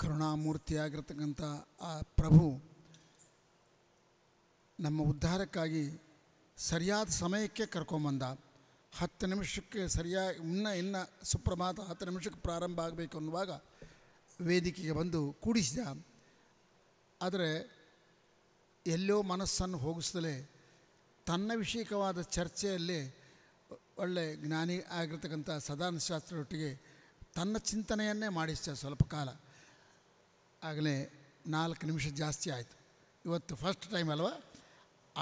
ಕರುಣಾಮೂರ್ತಿಯಾಗಿರ್ತಕ್ಕಂಥ ಆ ಪ್ರಭು ನಮ್ಮ ಉದ್ಧಾರಕ್ಕಾಗಿ ಸರಿಯಾದ ಸಮಯಕ್ಕೆ ಕರ್ಕೊಂಬಂದ ಹತ್ತು ನಿಮಿಷಕ್ಕೆ ಸರಿಯಾಗಿ ಇನ್ನ ಇನ್ನು ಸುಪ್ರಭಾತ ಹತ್ತು ನಿಮಿಷಕ್ಕೆ ಪ್ರಾರಂಭ ಆಗಬೇಕು ಅನ್ನುವಾಗ ವೇದಿಕೆಗೆ ಬಂದು ಕೂಡಿಸಿದ ಆದರೆ ಎಲ್ಲೋ ಮನಸ್ಸನ್ನು ಹೋಗಿಸ್ದಲೇ ತನ್ನ ವಿಷಯಕವಾದ ಚರ್ಚೆಯಲ್ಲಿ ಒಳ್ಳೆ ಜ್ಞಾನಿ ಆಗಿರ್ತಕ್ಕಂಥ ಸದಾನಂದ ಶಾಸ್ತ್ರರೊಟ್ಟಿಗೆ ತನ್ನ ಚಿಂತನೆಯನ್ನೇ ಮಾಡಿಸಿದ ಸ್ವಲ್ಪ ಕಾಲ ಆಗಲೇ ನಾಲ್ಕು ನಿಮಿಷ ಜಾಸ್ತಿ ಆಯಿತು ಇವತ್ತು ಫಸ್ಟ್ ಟೈಮ್ ಅಲ್ವಾ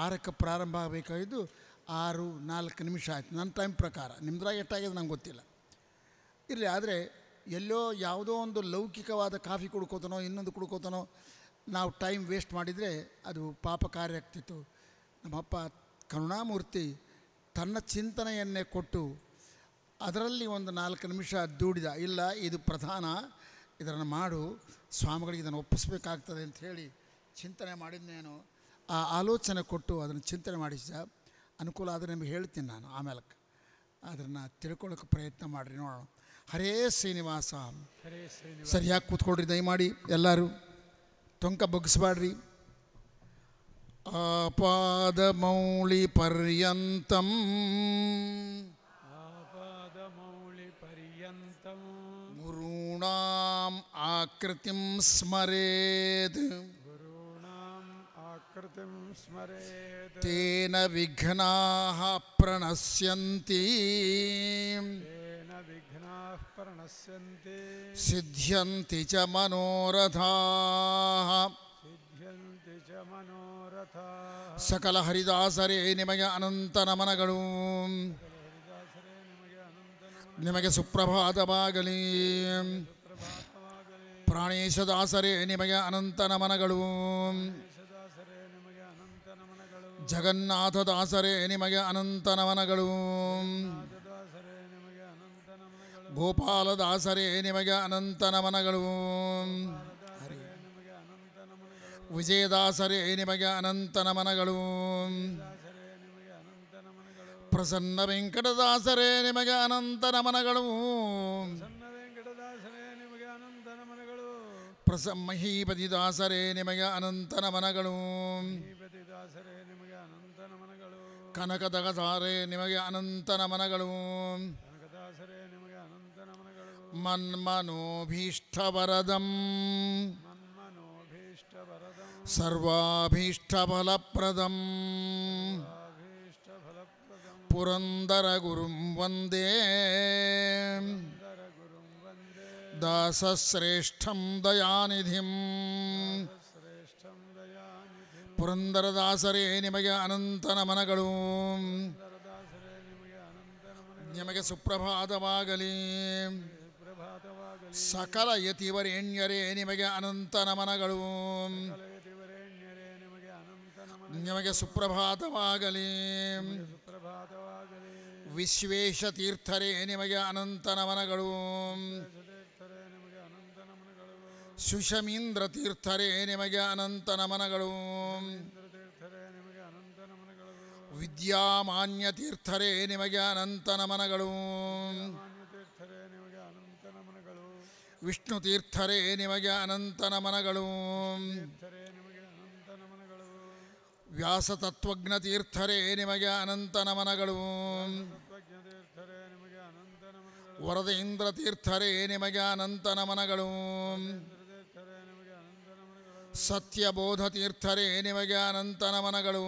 ಆರಕ್ಕೆ ಪ್ರಾರಂಭ ಆಗಬೇಕಾಗಿದ್ದು ಆರು ನಾಲ್ಕು ನಿಮಿಷ ಆಯಿತು ನನ್ನ ಟೈಮ್ ಪ್ರಕಾರ ನಿಮ್ಮದ್ರಾಗ ಎಷ್ಟಾಗಿದೆ ನಂಗೆ ಗೊತ್ತಿಲ್ಲ ಇರಲಿ ಆದರೆ ಎಲ್ಲೋ ಯಾವುದೋ ಒಂದು ಲೌಕಿಕವಾದ ಕಾಫಿ ಕುಡ್ಕೋತಾನೋ ಇನ್ನೊಂದು ಕುಡ್ಕೋತಾನೋ ನಾವು ಟೈಮ್ ವೇಸ್ಟ್ ಮಾಡಿದರೆ ಅದು ಪಾಪಕಾರ್ಯ ಆಗ್ತಿತ್ತು ನಮ್ಮಪ್ಪ ಕರುಣಾಮೂರ್ತಿ ತನ್ನ ಚಿಂತನೆಯನ್ನೇ ಕೊಟ್ಟು ಅದರಲ್ಲಿ ಒಂದು ನಾಲ್ಕು ನಿಮಿಷ ದೂಡಿದ ಇಲ್ಲ ಇದು ಪ್ರಧಾನ ಇದನ್ನು ಮಾಡು ಸ್ವಾಮಿಗಳಿಗೆ ಇದನ್ನು ಒಪ್ಪಿಸಬೇಕಾಗ್ತದೆ ಅಂತ ಹೇಳಿ ಚಿಂತನೆ ಮಾಡಿದ್ನೇನು ಆ ಆಲೋಚನೆ ಕೊಟ್ಟು ಅದನ್ನು ಚಿಂತನೆ ಮಾಡಿಸಿದ ಅನುಕೂಲ ಆದರೆ ನಿಮಗೆ ಹೇಳ್ತೀನಿ ನಾನು ಆಮೇಲೆ ಅದನ್ನು ತಿಳ್ಕೊಳ್ಳೋಕೆ ಪ್ರಯತ್ನ ಮಾಡಿರಿ ನೋಡೋಣ ಹರೇ ಶ್ರೀನಿವಾಸ ಹರೇ ಸರಿಯಾಗಿ ಕೂತ್ಕೊಳ್ರಿ ದಯಮಾಡಿ ಎಲ್ಲರೂ ತೊಂಕ ಬಗ್ಗಿಸ್ಬಾಡ್ರಿ ಮೌಳಿ ಪರ್ಯಂತಂ गुरूणाम् आकृतिं स्मरेत् तेन विघ्नाः प्रणश्यन्ति प्रणश्यन्ति सिद्ध्यन्ति च मनोरथाः सिद्ध्यन्ति च मनोरथाः सकलहरिदासरे निमय अनन्तनमनगणू ನಿಮಗೆ ಸುಪ್ರಭಾತವಾಗಲಿ ಪ್ರಾಣೇಶದಾಸರೇ ನಿಮಗೆ ಅನಂತ ನಮನಗಳು ಜಗನ್ನಾಥದಾಸರೇ ನಿಮಗೆ ಅನಂತ ನಮನಗಳು ಗೋಪಾಲದಾಸರೇ ನಿಮಗೆ ಅನಂತ ನಮನಗಳು ವಿಜಯದಾಸರೇ ನಿಮಗೆ ಅನಂತ ನಮನಗಳು ಪ್ರಸನ್ನ ವೆಂಕಟದಾಸರೇ ನಿಮಗೆ ಅನಂತ ನಮನಗಳು ಪ್ರಸ ಮಹೀಪತಿ ದಾಸರೇ ನಿಮಗೆ ಅನಂತ ನಮನಗಳು ಕನಕದಗಸಾರೇ ನಿಮಗೆ ಅನಂತ ನಮನಗಳು ಮನ್ಮನೋಭೀಷ್ಟವರದಂ ಸರ್ವಾಭೀಷ್ಟಫಲಪ್ರದಂ ಪುರಂದರ ಗುರುಂ ವಂದೇ ದಾಸಶ್ರೇಷ್ಠಂ ದಯಾನಿಧಿಂ ಪುರಂದರದಾಸರೇ ನಿಮಗೆ ಅನಂತ ನಮನಗಳು ನಿಮಗೆ ಸುಪ್ರಭಾತವಾಗಲಿ ಸಕಲ ಯತಿವರೇಣ್ಯರೇ ನಿಮಗೆ ಅನಂತ ನಮನಗಳು ನಿಮಗೆ ಸುಪ್ರಭಾತವಾಗಲಿ ವಿಶ್ವೇಶತೀರ್ಥರೇ ತೀರ್ಥರೇ ನಿಮಗೆ ಅನಂತ ನಮನಗಳು ಸುಷಮೀಂದ್ರ ತೀರ್ಥರೇ ನಿಮಗೆ ಅನಂತ ನಮನಗಳು ವಿದ್ಯಾಮಾನ್ಯ ತೀರ್ಥರೇ ನಿಮಗೆ ಅನಂತ ನಮನಗಳು ವಿಷ್ಣು ತೀರ್ಥರೇ ನಿಮಗೆ ಅನಂತ ನಮನಗಳು ವ್ಯಾಸತತ್ವಜ್ಞ ತೀರ್ಥರೇ ನಿಮಗೆ ಅನಂತ ನಮನಗಳು ವರದೇಂದ್ರತೀರ್ಥರೇ ನಿಮಗೆ ಅನಂತನಮನಗಳು ಸತ್ಯಬೋಧತೀರ್ಥರೇ ನಿಮಗೆ ಅನಂತನಮನಗಳು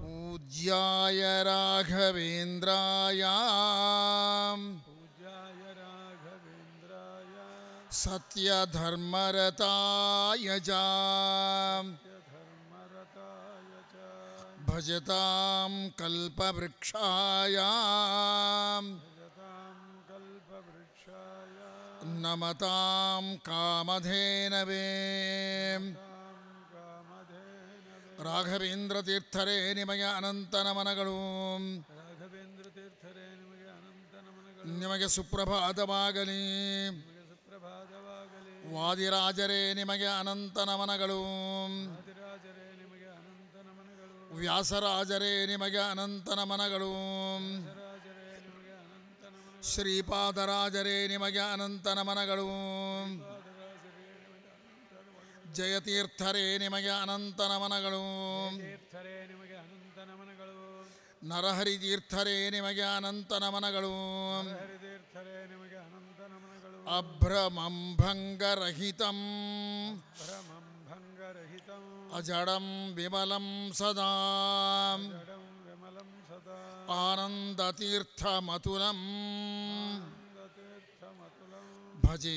पूज्याय राघवेन्द्राय सत्यधर्मरताय च भजतां कल्पवृक्षायां नमतां कामधेनवे ರಾಘವೇಂದ್ರತೀರ್ಥರೇ ನಿಮಗೆ ಅನಂತ ನಮನಗಳು ನಿಮಗೆ ಸುಪ್ರಭಾತವಾಗಲಿ ವಾದಿರಾಜರೇ ನಿಮಗೆ ಅನಂತ ನಮನಗಳು ವ್ಯಾಸರಾಜರೇ ನಿಮಗೆ ಅನಂತ ನಮನಗಳು ಶ್ರೀಪಾದರಾಜರೇ ನಿಮಗೆ ಅನಂತ ನಮನಗಳು ಜಯತೀರ್ಥರೇ ನಿಮಗೆ ಅನಂತ ನಮನಗಳು ನರಹರಿ ತೀರ್ಥರೇ ನಿಮಗೆ ಅನಂತ ನಮನಗಳು ಅಭ್ರಮಂ ಭಂಗರಹಿತಂ अजडं विमलं सदा आनन्दतीर्थमतुलम् भजे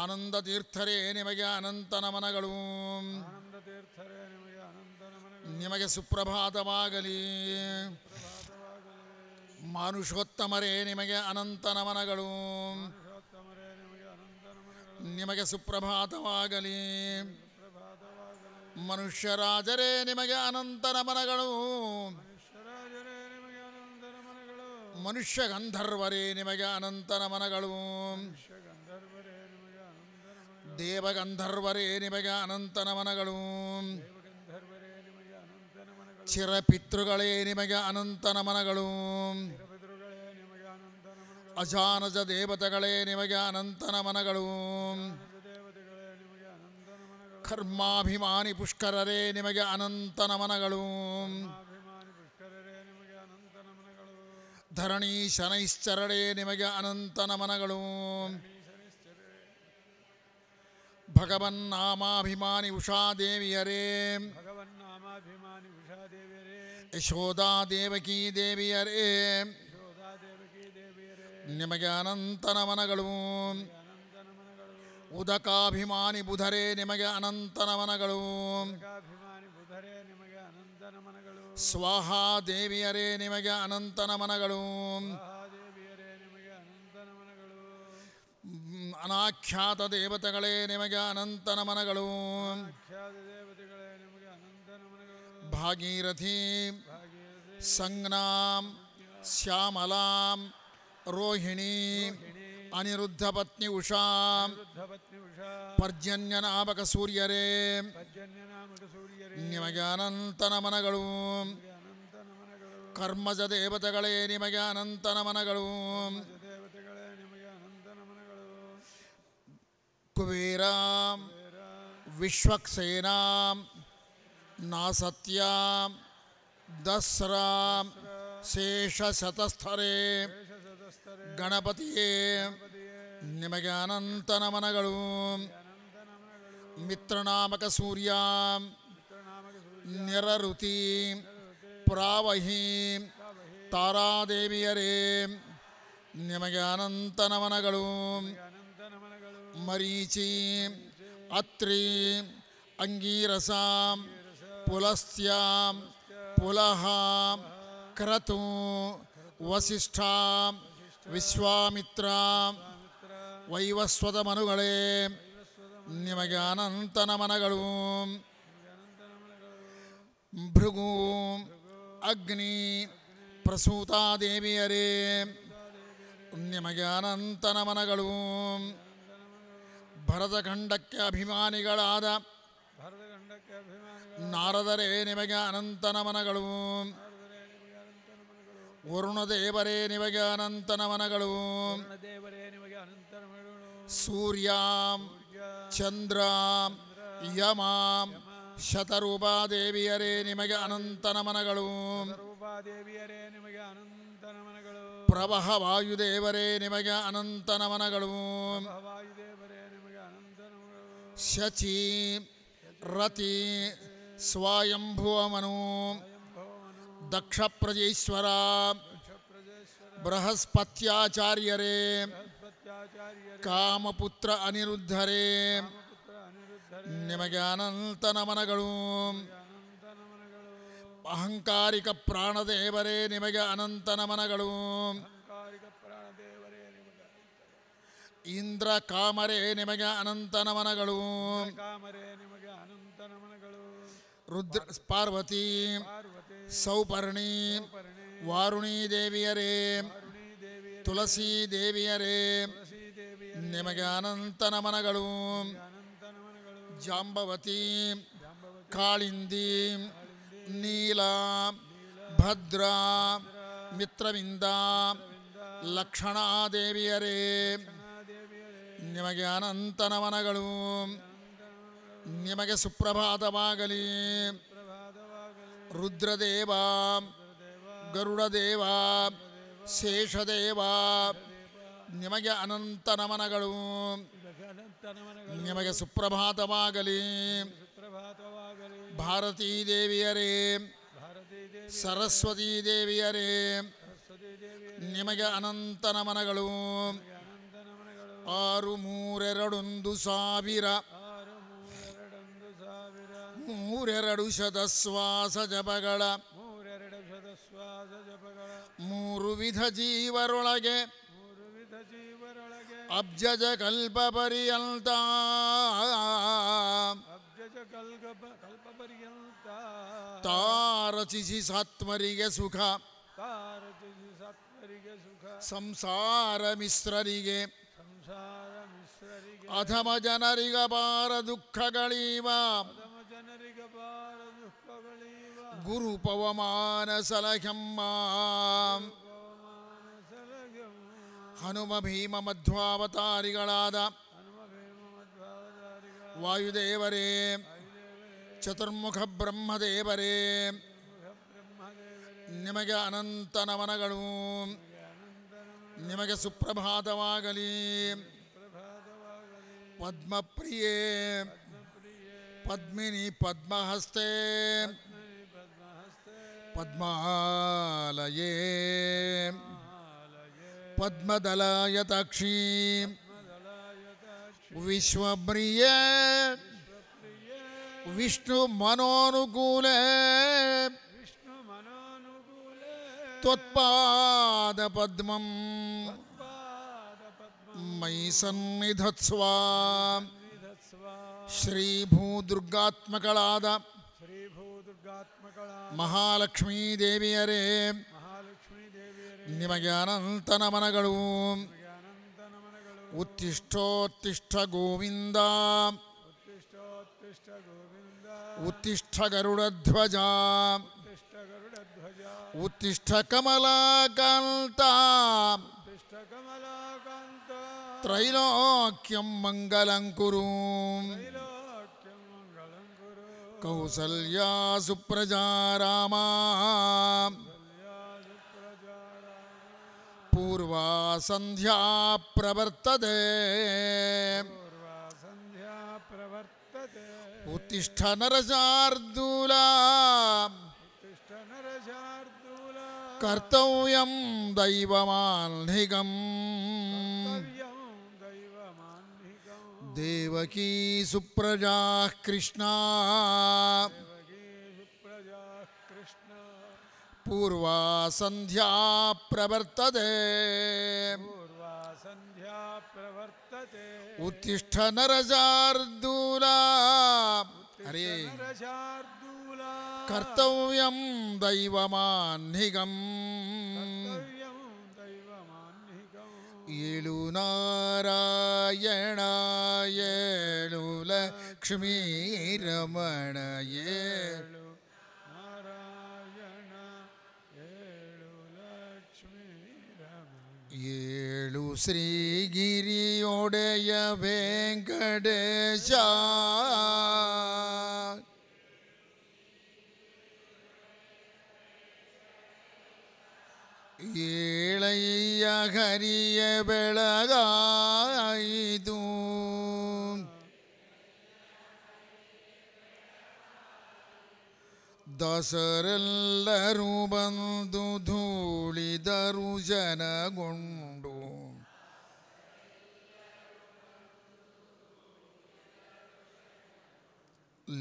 ಆನಂದ ಆನಂದತೀರ್ಥರೇ ನಿಮಗೆ ಅನಂತ ನಮನಗಳು ನಿಮಗೆ ಸುಪ್ರಭಾತವಾಗಲಿ ಮಾನುಷೋತ್ತಮರೇ ನಿಮಗೆ ಅನಂತ ನಮನಗಳು ನಿಮಗೆ ಸುಪ್ರಭಾತವಾಗಲಿ ಮನುಷ್ಯರಾಜರೇ ನಿಮಗೆ ಅನಂತ ನಮನಗಳು ಮನುಷ್ಯ ಗಂಧರ್ವರೇ ನಿಮಗೆ ಅನಂತ ನಮನಗಳು ದೇವಗಂಧರ್ವರೇ ನಿಮಗೆ ಅನಂತ ನಮನಗಳು ಚಿರಪಿತೃಗಳೇ ನಿಮಗೆ ಅನಂತ ನಮನಗಳು ಅಜಾನಜ ದೇವತೆಗಳೇ ನಿಮಗೆ ಅನಂತ ನಮನಗಳು ಕರ್ಮಾಭಿಮಾನಿ ಪುಷ್ಕರರೇ ನಿಮಗೆ ಅನಂತ ನಮನಗಳು ಧರಣಿ ಶನೈಶ್ಚರರೇ ನಿಮಗೆ ಅನಂತ ನಮನಗಳು ಭಗವನ್ನಾಮಾಭಿಮಾನಿ ಉಷಾದೇವಿಯರೇ ಯಶೋಧಾ ದೇವಕೀ ದೇವಿಯರೇ ನಿಮಗೆ ಅನಂತ ನಮನಗಳು ಉದಕಾಭಿಮಾನಿ ಬುಧರೇ ನಿಮಗೆ ಅನಂತ ನಮನಗಳು ಸ್ವಾಹ ದೇವಿಯರೇ ನಿಮಗೆ ಅನಂತ ನಮನಗಳು ಅನಾಖ್ಯಾತ ದೇವತೆಗಳೇ ನಿಮಗೆ ಅನಂತ ನಮನಗಳು ಭಾಗೀರಥಿ ಸಂಜ್ಞಾಂ ಶ್ಯಾಮಲಾಂ रोहिणी अनिरुद्ध पत्नी उषा पर्जन्य नामक सूर्यरे ನಿಮಗೆ ಅನಂತ ನಮನಗಳು ಕರ್ಮಜ ದೇವತೆಗಳೇ ನಿಮಗೆ ಅನಂತ ನಮನಗಳು ಕುಬೇರ ವಿಶ್ವಕ್ಸೇನ ನಾಸತ್ಯ ದಸರಾ ಶೇಷ ಶತಸ್ಥರೇ ಗಣಪತಿಯೇ ನಿಮಗೆ ಅನಂತ ನಮನಗಳು ಮಿತ್ರನಾಮಕ ಸೂರ್ಯ ನಿರಋತಿ ಪ್ರಾವಹಿ ತಾರಾದೇವಿಯರೇ ನಿಮಗೆ ಅನಂತ ನಮನಗಳು ಮರೀಚಿ ಅತ್ರಿ ಅಂಗೀರಸ ಪುಲಸ್ತ್ಯ ಪುಲಹ ಕ್ರತು ವಸಿಷ್ಠ ವಿಶ್ವಾಮಿತ್ರ ವೈವಸ್ವದ ಮನುಗಳೇ ನಿಮಗೆ ಅನಂತ ನಮನಗಳು ಭೃಗು ಅಗ್ನಿ ಪ್ರಸೂತಾದೇವಿಯರೇ ನಿಮಗೆ ಅನಂತ ನಮನಗಳು ಭರತಖಂಡಕ್ಕೆ ಅಭಿಮಾನಿಗಳಾದ ನಾರದರೇ ನಿಮಗೆ ಅನಂತ ನಮನಗಳು ವರುಣದೇವರೇ ನಿಮಗೆ ಸೂರ್ಯಂ ಸೂರ್ಯಾಂ ಚಂದ್ರಾಂ ಯಮಾಂ ದೇವಿಯರೇ ನಿಮಗೆ ಅನಂತನಮನಗಳು ಪ್ರವಹ ವಾಯುದೇವರೇ ನಿಮಗೆ ಅನಂತ ನಮನಗಳು ಶಚಿ ರತಿ ಸ್ವಯಂಭುವಮನು ದಕ್ಷ ಪ್ರಜೇಶ್ವರ ಬೃಹಸ್ಪತ್ಯಾಚಾರ್ಯರೇ ಕಾಮಪುತ್ರ ಅನಿರುದ್ಧರೇ ನಿಮಗೆ ಅನಂತ ನಮನಗಳು ಅಹಂಕಾರಿಕ ಪ್ರಾಣದೇವರೇ ನಿಮಗೆ ಅನಂತ ನಮನಗಳು ಇಂದ್ರ ಕಾಮರೆ ನಿಮಗೆ ಅನಂತ ನಮನಗಳು ರುದ್ರ ಪಾರ್ವತಿ ಸೌಪರ್ಣಿ ವಾರುಣಿ ದೇವಿಯರೇ ತುಳಸಿ ದೇವಿಯರೇ ನಿಮಗೆ ಅನಂತ ನಮನಗಳು ಜಾಂಬವತಿ ಕಾಳಿಂದಿ ನೀಲ ಭದ್ರ ಮಿತ್ರವಿಂದ ಲಕ್ಷಣಾದೇವಿಯರೇ ನಿಮಗೆ ಅನಂತ ನಮನಗಳು ನಿಮಗೆ ಸುಪ್ರಭಾತವಾಗಲಿ ರುದ್ರದೇವಾ ಗರುಡದೇವ ಶೇಷದೇವ ನಿಮಗೆ ಅನಂತ ನಮನಗಳು ನಿಮಗೆ ಸುಪ್ರಭಾತವಾಗಲಿ ಭಾರತೀ ದೇವಿಯರೇ ಸರಸ್ವತೀ ದೇವಿಯರೇ ನಿಮಗೆ ಅನಂತ ನಮನಗಳು ಆರು ಮೂರೆರಡೊಂದು ಸಾವಿರ ಮೂರೆರಡು ಶತಶ್ವಾಸ ಜಪಗಳ ಮೂರೆರಡು ಶತಶ್ವಾಸ ಜಪಗಳ ಮೂರು ವಿಧ ಜೀವರೊಳಗೆ ಮೂರು ವಿಧ ಜೀವರೊಳಗೆ ಅಬ್ಜಜ ಕಲ್ಪ ಪರ್ಯಂತ ಅಬ್ಜಜ ಕಲ್ಪ ಕಲ್ಪ ಪರ್ಯಂತ ತಾರಚಿಸಿ ಸಾತ್ಮರಿಗೆ ಸುಖ ತಾರಚಿಸಿ ಸಾತ್ಮರಿಗೆ ಸುಖ ಸಂಸಾರ ಮಿಶ್ರರಿಗೆ ಸಂಸಾರ ಮಿಶ್ರರಿಗೆ ಅಧಮ ಜನರಿಗ ಬಾರ ದುಃಖಗಳೀವ ಅಧಮ ಗುರು ಪವಮಾನ ಸಲಹಮ್ಮ ಹನುಮ ಭೀಮ ಮಧ್ವಾವತಾರಿಗಳಾದ ವಾಯುದೇವರೇ ಚತುರ್ಮುಖ ಬ್ರಹ್ಮದೇವರೇ ನಿಮಗೆ ಅನಂತ ನಮನಗಳು ನಿಮಗೆ ಸುಪ್ರಭಾತವಾಗಲಿ ಪದ್ಮಪ್ರಿಯೇ ಪದ್ಮಿನಿ ಪದ್ಮಹಸ್ತೆ पद्मालये पद्मदलायताक्षी विश्वप्रिय विष्णुमनोनुकूले त्वत्पादपद्मं मयि सन्निधत्स्वा श्रीभूदुर्गात्मकलाद ಮಹಾಲಕ್ಷ್ಮೀ ದೇವಿಯರೇ ನಿಮಗೆ ಅನಂತ ನಮನಗಳು ಉತ್ತಿಷ್ಠೋತ್ತಿಷ್ಠ ಗೋವಿಂದ ಉತ್ತಿಷ್ಠ ಗರುಡಧ್ವಜ ಉತ್ತಿಷ್ಠ ಕಮಲಾಕಾಂತ ತ್ರೈಲೋಕ್ಯಂ ಮಂಗಲಂಕುರು कौसल्या सुप्रजा रामा पूर्वा संध्या प्रवर्तते उत्तिष्ठ नरशार्दूला कर्तव्यं दैवमाह्निकम् देवकी सुप्रजा कृष्णा पूर्वा संध्या प्रवर्तते पूर्वा संध्या प्रवर्तते उत्तिष्ठ नरजार्दूला हरे कर्तव्यं दैवमाह्निगम् ഏലുനാരായണായേലു ലക്ഷ്മീരമണയേലു ഏഴു ശ്രീഗിരിയോടയ വേങ്കടേശ ಏಳಯ್ಯ ಹರಿಯ ಬೆಳಗಾಯಿದು ದಸರೆಲ್ಲರೂ ಬಂದು ಧೂಳಿದರು ಜನಗೊಂಡು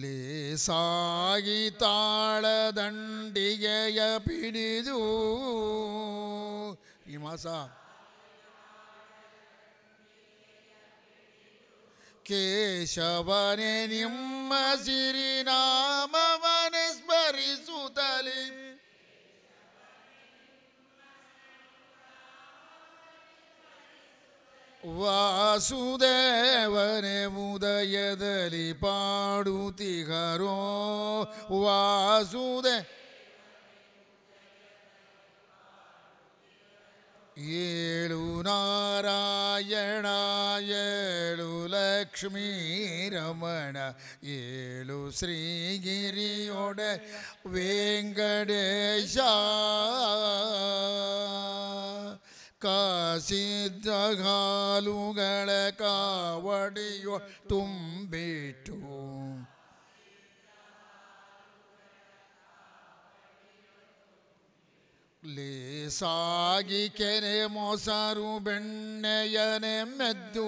ಲೇಸಾಗಿ ತಾಳದಂಡಿಗೆಯ ಪಿಡಿದು ಈ ಮಾಸ ಕೇಶವನೇ ನಿಮ್ಮ ಸಿರಿನಾಮವನೆ ಸ್ಮರಿಸುತ್ತಲೇ വാസുദേവനെ മുദയതലി പാടുതിഹരോ വാസുദേ ഏഴു നാരായണ ഏഴു ലക്ഷ്മി രമണ ഏഴു ശ്രീഗിരിയോടെ വെങ്കടേശ ಕಾಸಿದ್ದಗಾಲುಗಳ ಕಾವಡಿಯೋ ತುಂಬಿಟ್ಟು ಲೇಸಾಗಿ ಕೆರೆ ಮೊಸರು ಬೆಣ್ಣೆಯನೆ ಮೆದ್ದು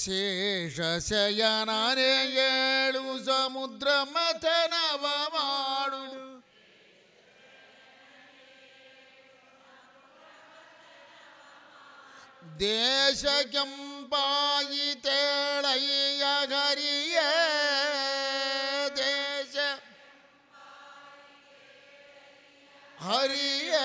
ಶೇಷಶಯನನೇ ಏಳು ಸಮುದ್ರ ಮಥನವ ಮಾಡು ದೇಶ ಕೆಂಪಾಯಿ ತೇಳಯ್ಯ ಗರಿಯ ದೇಶ ಹರಿಯ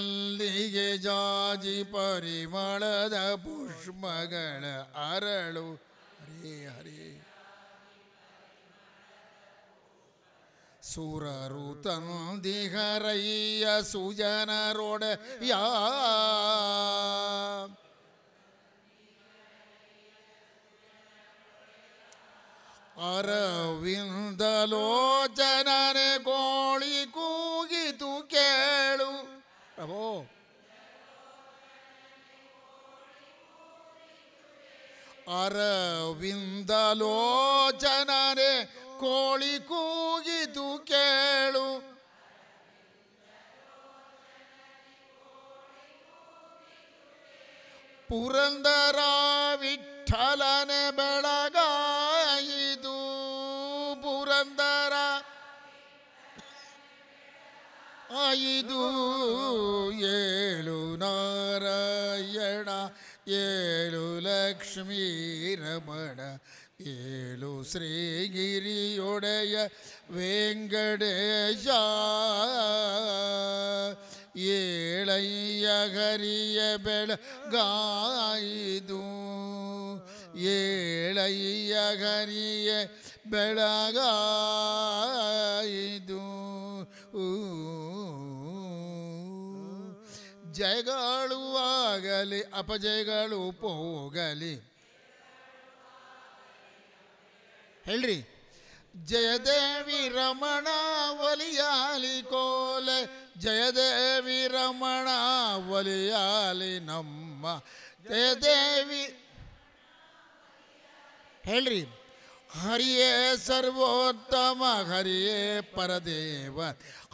मलिगे जाजी परिमल पुष्प अरलु हरे हरे सुरुतन दिहरय सुजन रोड या अरविंद लोचन रे गोली acabó. ಅರವಿಂದಲೋಚನರೆ ಕೋಳಿ ಕೂಗಿದು ಕೇಳು ಪುರಂದರ ವಿಠಲನೆ ಬೆಳಗ ಇದು ಏಳು ನಾರಾಯಣ ಏಳು ಲಕ್ಷ್ಮೀ ರಮಣ ಏಳು ಶ್ರೀಗಿರಿಯೊಡೆಯ ವೆಂಕಟೇಶ ಏಳಯ್ಯ ಹರಿಯ ಬೆಳಗಾಯಿದು ಏಳಯ್ಯ ಹರಿಯ ಬೆಳಗಾಯಿದು ಊ ಜಯಗಳು ಆಗಲಿ ಅಪಜಯಗಳು ಹೋಗಲಿ ಹೇಳ್ರಿ ಜಯದೇವಿ ರಮಣ ಒಲಿಯಾಲಿ ಕೋಲೆ ಜಯ ದೇವಿ ಒಲಿಯಾಲಿ ನಮ್ಮ ದೇವಿ ಹೇಳ್ರಿ ಹರಿಯೇ ಸರ್ವೋತ್ತಮ ಹರಿಯೇ ಪರದೇವ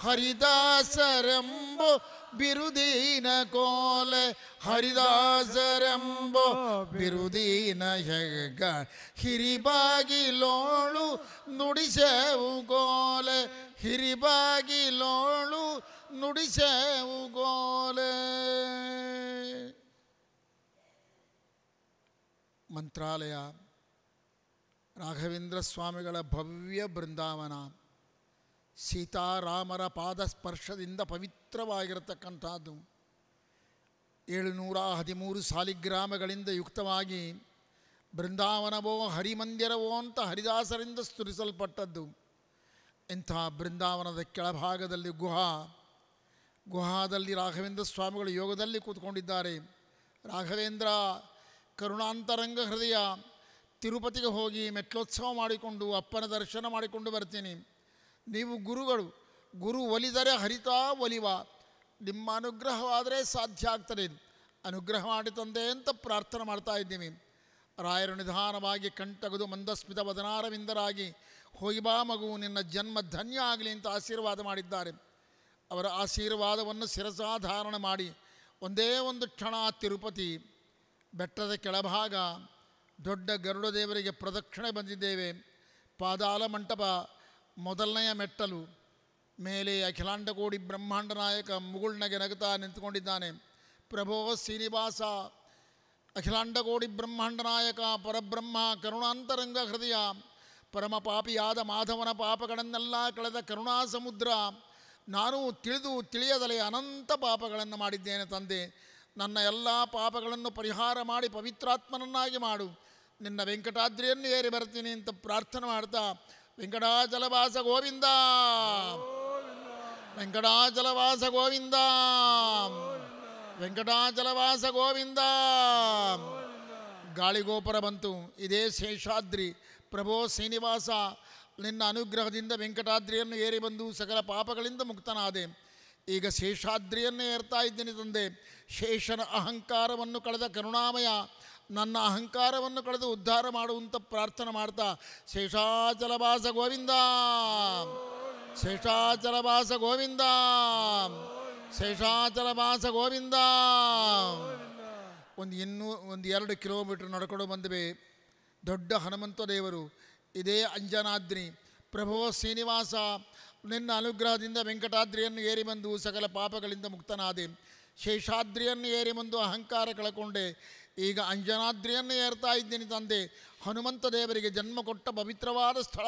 ಹರಿದಾಸರೆಂಬು ബിരുദീന ಕೋಲೆ ഹരിദാസരംബോ ಬಿರುದೀನ ഹെഗ ಹಿರಿಬಾಗಿಲೋಳು ನುಡಿಸೆವು ಗೋಲೆ ಹಿರಿಬಾಗಿಲೋಳು ನುಡಿಸೆವು ಕೋಲೆ ಮಂತ್ರಾಲಯ ರಾಘವೇಂದ್ರ ಸ್ವಾಮಿಗಳ ಭವ್ಯ ಬೃಂದಾವನ ಸೀತಾರಾಮರ ಪಾದಸ್ಪರ್ಶದಿಂದ ಪವಿತ್ರ ಪವಿತ್ರವಾಗಿರತಕ್ಕಂಥದ್ದು ಏಳುನೂರ ಹದಿಮೂರು ಸಾಲಿಗ್ರಾಮಗಳಿಂದ ಯುಕ್ತವಾಗಿ ಬೃಂದಾವನವೋ ಹರಿಮಂದಿರವೋ ಅಂತ ಹರಿದಾಸರಿಂದ ಸ್ತುರಿಸಲ್ಪಟ್ಟದ್ದು ಇಂಥ ಬೃಂದಾವನದ ಕೆಳಭಾಗದಲ್ಲಿ ಗುಹಾ ಗುಹಾದಲ್ಲಿ ರಾಘವೇಂದ್ರ ಸ್ವಾಮಿಗಳು ಯೋಗದಲ್ಲಿ ಕೂತ್ಕೊಂಡಿದ್ದಾರೆ ರಾಘವೇಂದ್ರ ಕರುಣಾಂತರಂಗ ಹೃದಯ ತಿರುಪತಿಗೆ ಹೋಗಿ ಮೆಟ್ಲೋತ್ಸವ ಮಾಡಿಕೊಂಡು ಅಪ್ಪನ ದರ್ಶನ ಮಾಡಿಕೊಂಡು ಬರ್ತೀನಿ ನೀವು ಗುರುಗಳು ಗುರು ಒಲಿದರೆ ಹರಿತಾ ಒಲಿವ ನಿಮ್ಮ ಅನುಗ್ರಹವಾದರೆ ಸಾಧ್ಯ ಆಗ್ತದೆ ಅನುಗ್ರಹ ಮಾಡಿ ತಂದೆ ಅಂತ ಪ್ರಾರ್ಥನೆ ಮಾಡ್ತಾ ಇದ್ದೀವಿ ರಾಯರು ನಿಧಾನವಾಗಿ ಕಣ್ತಗದು ಮಂದಸ್ಮಿತ ವದನಾರವಿಂದರಾಗಿ ಹೋಗಿಬಾ ಮಗು ನಿನ್ನ ಜನ್ಮ ಧನ್ಯ ಆಗಲಿ ಅಂತ ಆಶೀರ್ವಾದ ಮಾಡಿದ್ದಾರೆ ಅವರ ಆಶೀರ್ವಾದವನ್ನು ಶಿರಸಾಧಾರಣ ಮಾಡಿ ಒಂದೇ ಒಂದು ಕ್ಷಣ ತಿರುಪತಿ ಬೆಟ್ಟದ ಕೆಳಭಾಗ ದೊಡ್ಡ ಗರುಡ ದೇವರಿಗೆ ಪ್ರದಕ್ಷಿಣೆ ಬಂದಿದ್ದೇವೆ ಪಾದಾಲ ಮಂಟಪ ಮೊದಲನೆಯ ಮೆಟ್ಟಲು ಮೇಲೆ ಅಖಿಲಾಂಡಕೋಡಿ ಬ್ರಹ್ಮಾಂಡ ನಾಯಕ ಮುಗುಳ್ನಗೆ ನಗುತ್ತಾ ನಿಂತುಕೊಂಡಿದ್ದಾನೆ ಪ್ರಭೋ ಶ್ರೀನಿವಾಸ ಅಖಿಲಾಂಡಕೋಡಿ ಬ್ರಹ್ಮಾಂಡ ನಾಯಕ ಪರಬ್ರಹ್ಮ ಕರುಣಾಂತರಂಗ ಹೃದಯ ಪರಮ ಪಾಪಿಯಾದ ಮಾಧವನ ಪಾಪಗಳನ್ನೆಲ್ಲ ಕಳೆದ ಕರುಣಾ ಸಮುದ್ರ ನಾನು ತಿಳಿದು ತಿಳಿಯದಲೆ ಅನಂತ ಪಾಪಗಳನ್ನು ಮಾಡಿದ್ದೇನೆ ತಂದೆ ನನ್ನ ಎಲ್ಲ ಪಾಪಗಳನ್ನು ಪರಿಹಾರ ಮಾಡಿ ಪವಿತ್ರಾತ್ಮನನ್ನಾಗಿ ಮಾಡು ನಿನ್ನ ವೆಂಕಟಾದ್ರಿಯನ್ನು ಏರಿ ಬರ್ತೀನಿ ಅಂತ ಪ್ರಾರ್ಥನೆ ಮಾಡ್ತಾ ವೆಂಕಟಾಚಲವಾಸ ಗೋವಿಂದ ವೆಂಕಟಾಚಲವಾಸ ಗೋವಿಂದ ವೆಂಕಟಾಚಲವಾಸ ಗೋವಿಂದ ಗಾಳಿಗೋಪುರ ಬಂತು ಇದೇ ಶೇಷಾದ್ರಿ ಪ್ರಭೋ ಶ್ರೀನಿವಾಸ ನಿನ್ನ ಅನುಗ್ರಹದಿಂದ ವೆಂಕಟಾದ್ರಿಯನ್ನು ಏರಿ ಬಂದು ಸಕಲ ಪಾಪಗಳಿಂದ ಮುಕ್ತನಾದೆ ಈಗ ಶೇಷಾದ್ರಿಯನ್ನೇ ಏರ್ತಾ ಇದ್ದೀನಿ ತಂದೆ ಶೇಷನ ಅಹಂಕಾರವನ್ನು ಕಳೆದ ಕರುಣಾಮಯ ನನ್ನ ಅಹಂಕಾರವನ್ನು ಕಳೆದು ಉದ್ಧಾರ ಮಾಡುವಂಥ ಪ್ರಾರ್ಥನೆ ಮಾಡ್ತಾ ಶೇಷಾಚಲವಾಸ ಗೋವಿಂದ ಗೋವಿಂದ ಶೇಷಾಚಲ ಶೇಷಾಚಲವಾಸ ಗೋವಿಂದ ಒಂದು ಇನ್ನೂ ಒಂದು ಎರಡು ಕಿಲೋಮೀಟ್ರ್ ನಡ್ಕೊಂಡು ಬಂದಿವೆ ದೊಡ್ಡ ಹನುಮಂತ ದೇವರು ಇದೇ ಅಂಜನಾದ್ರಿ ಪ್ರಭೋ ಶ್ರೀನಿವಾಸ ನಿನ್ನ ಅನುಗ್ರಹದಿಂದ ವೆಂಕಟಾದ್ರಿಯನ್ನು ಏರಿ ಬಂದು ಸಕಲ ಪಾಪಗಳಿಂದ ಮುಕ್ತನಾದೆ ಶೇಷಾದ್ರಿಯನ್ನು ಏರಿ ಬಂದು ಅಹಂಕಾರ ಕಳಕೊಂಡೆ ಈಗ ಅಂಜನಾದ್ರಿಯನ್ನು ಏರ್ತಾ ಇದ್ದೀನಿ ತಂದೆ ಹನುಮಂತ ದೇವರಿಗೆ ಜನ್ಮ ಕೊಟ್ಟ ಪವಿತ್ರವಾದ ಸ್ಥಳ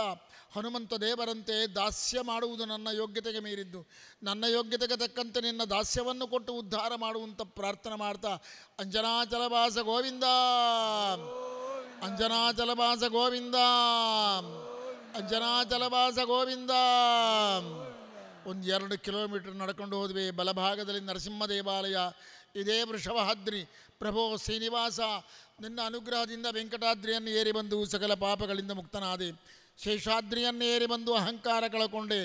ಹನುಮಂತ ದೇವರಂತೆ ದಾಸ್ಯ ಮಾಡುವುದು ನನ್ನ ಯೋಗ್ಯತೆಗೆ ಮೀರಿದ್ದು ನನ್ನ ಯೋಗ್ಯತೆಗೆ ತಕ್ಕಂತೆ ನಿನ್ನ ದಾಸ್ಯವನ್ನು ಕೊಟ್ಟು ಉದ್ಧಾರ ಮಾಡುವಂಥ ಪ್ರಾರ್ಥನೆ ಮಾಡ್ತಾ ಅಂಜನಾಚಲಭಾಸ ಗೋವಿಂದ ಅಂಜನಾಚಲಭಾಸ ಗೋವಿಂದ ಅಂಜನಾಚಲಭಾಸ ಗೋವಿಂದ ಒಂದು ಎರಡು ಕಿಲೋಮೀಟರ್ ನಡ್ಕೊಂಡು ಹೋದ್ವಿ ಬಲಭಾಗದಲ್ಲಿ ನರಸಿಂಹ ದೇವಾಲಯ ಇದೇ ಹದ್ರಿ ಪ್ರಭೋ ಶ್ರೀನಿವಾಸ ನಿನ್ನ ಅನುಗ್ರಹದಿಂದ ವೆಂಕಟಾದ್ರಿಯನ್ನು ಏರಿ ಬಂದು ಸಕಲ ಪಾಪಗಳಿಂದ ಮುಕ್ತನಾದೆ ಶೇಷಾದ್ರಿಯನ್ನು ಏರಿ ಬಂದು ಅಹಂಕಾರ ಕಳಕೊಂಡೆ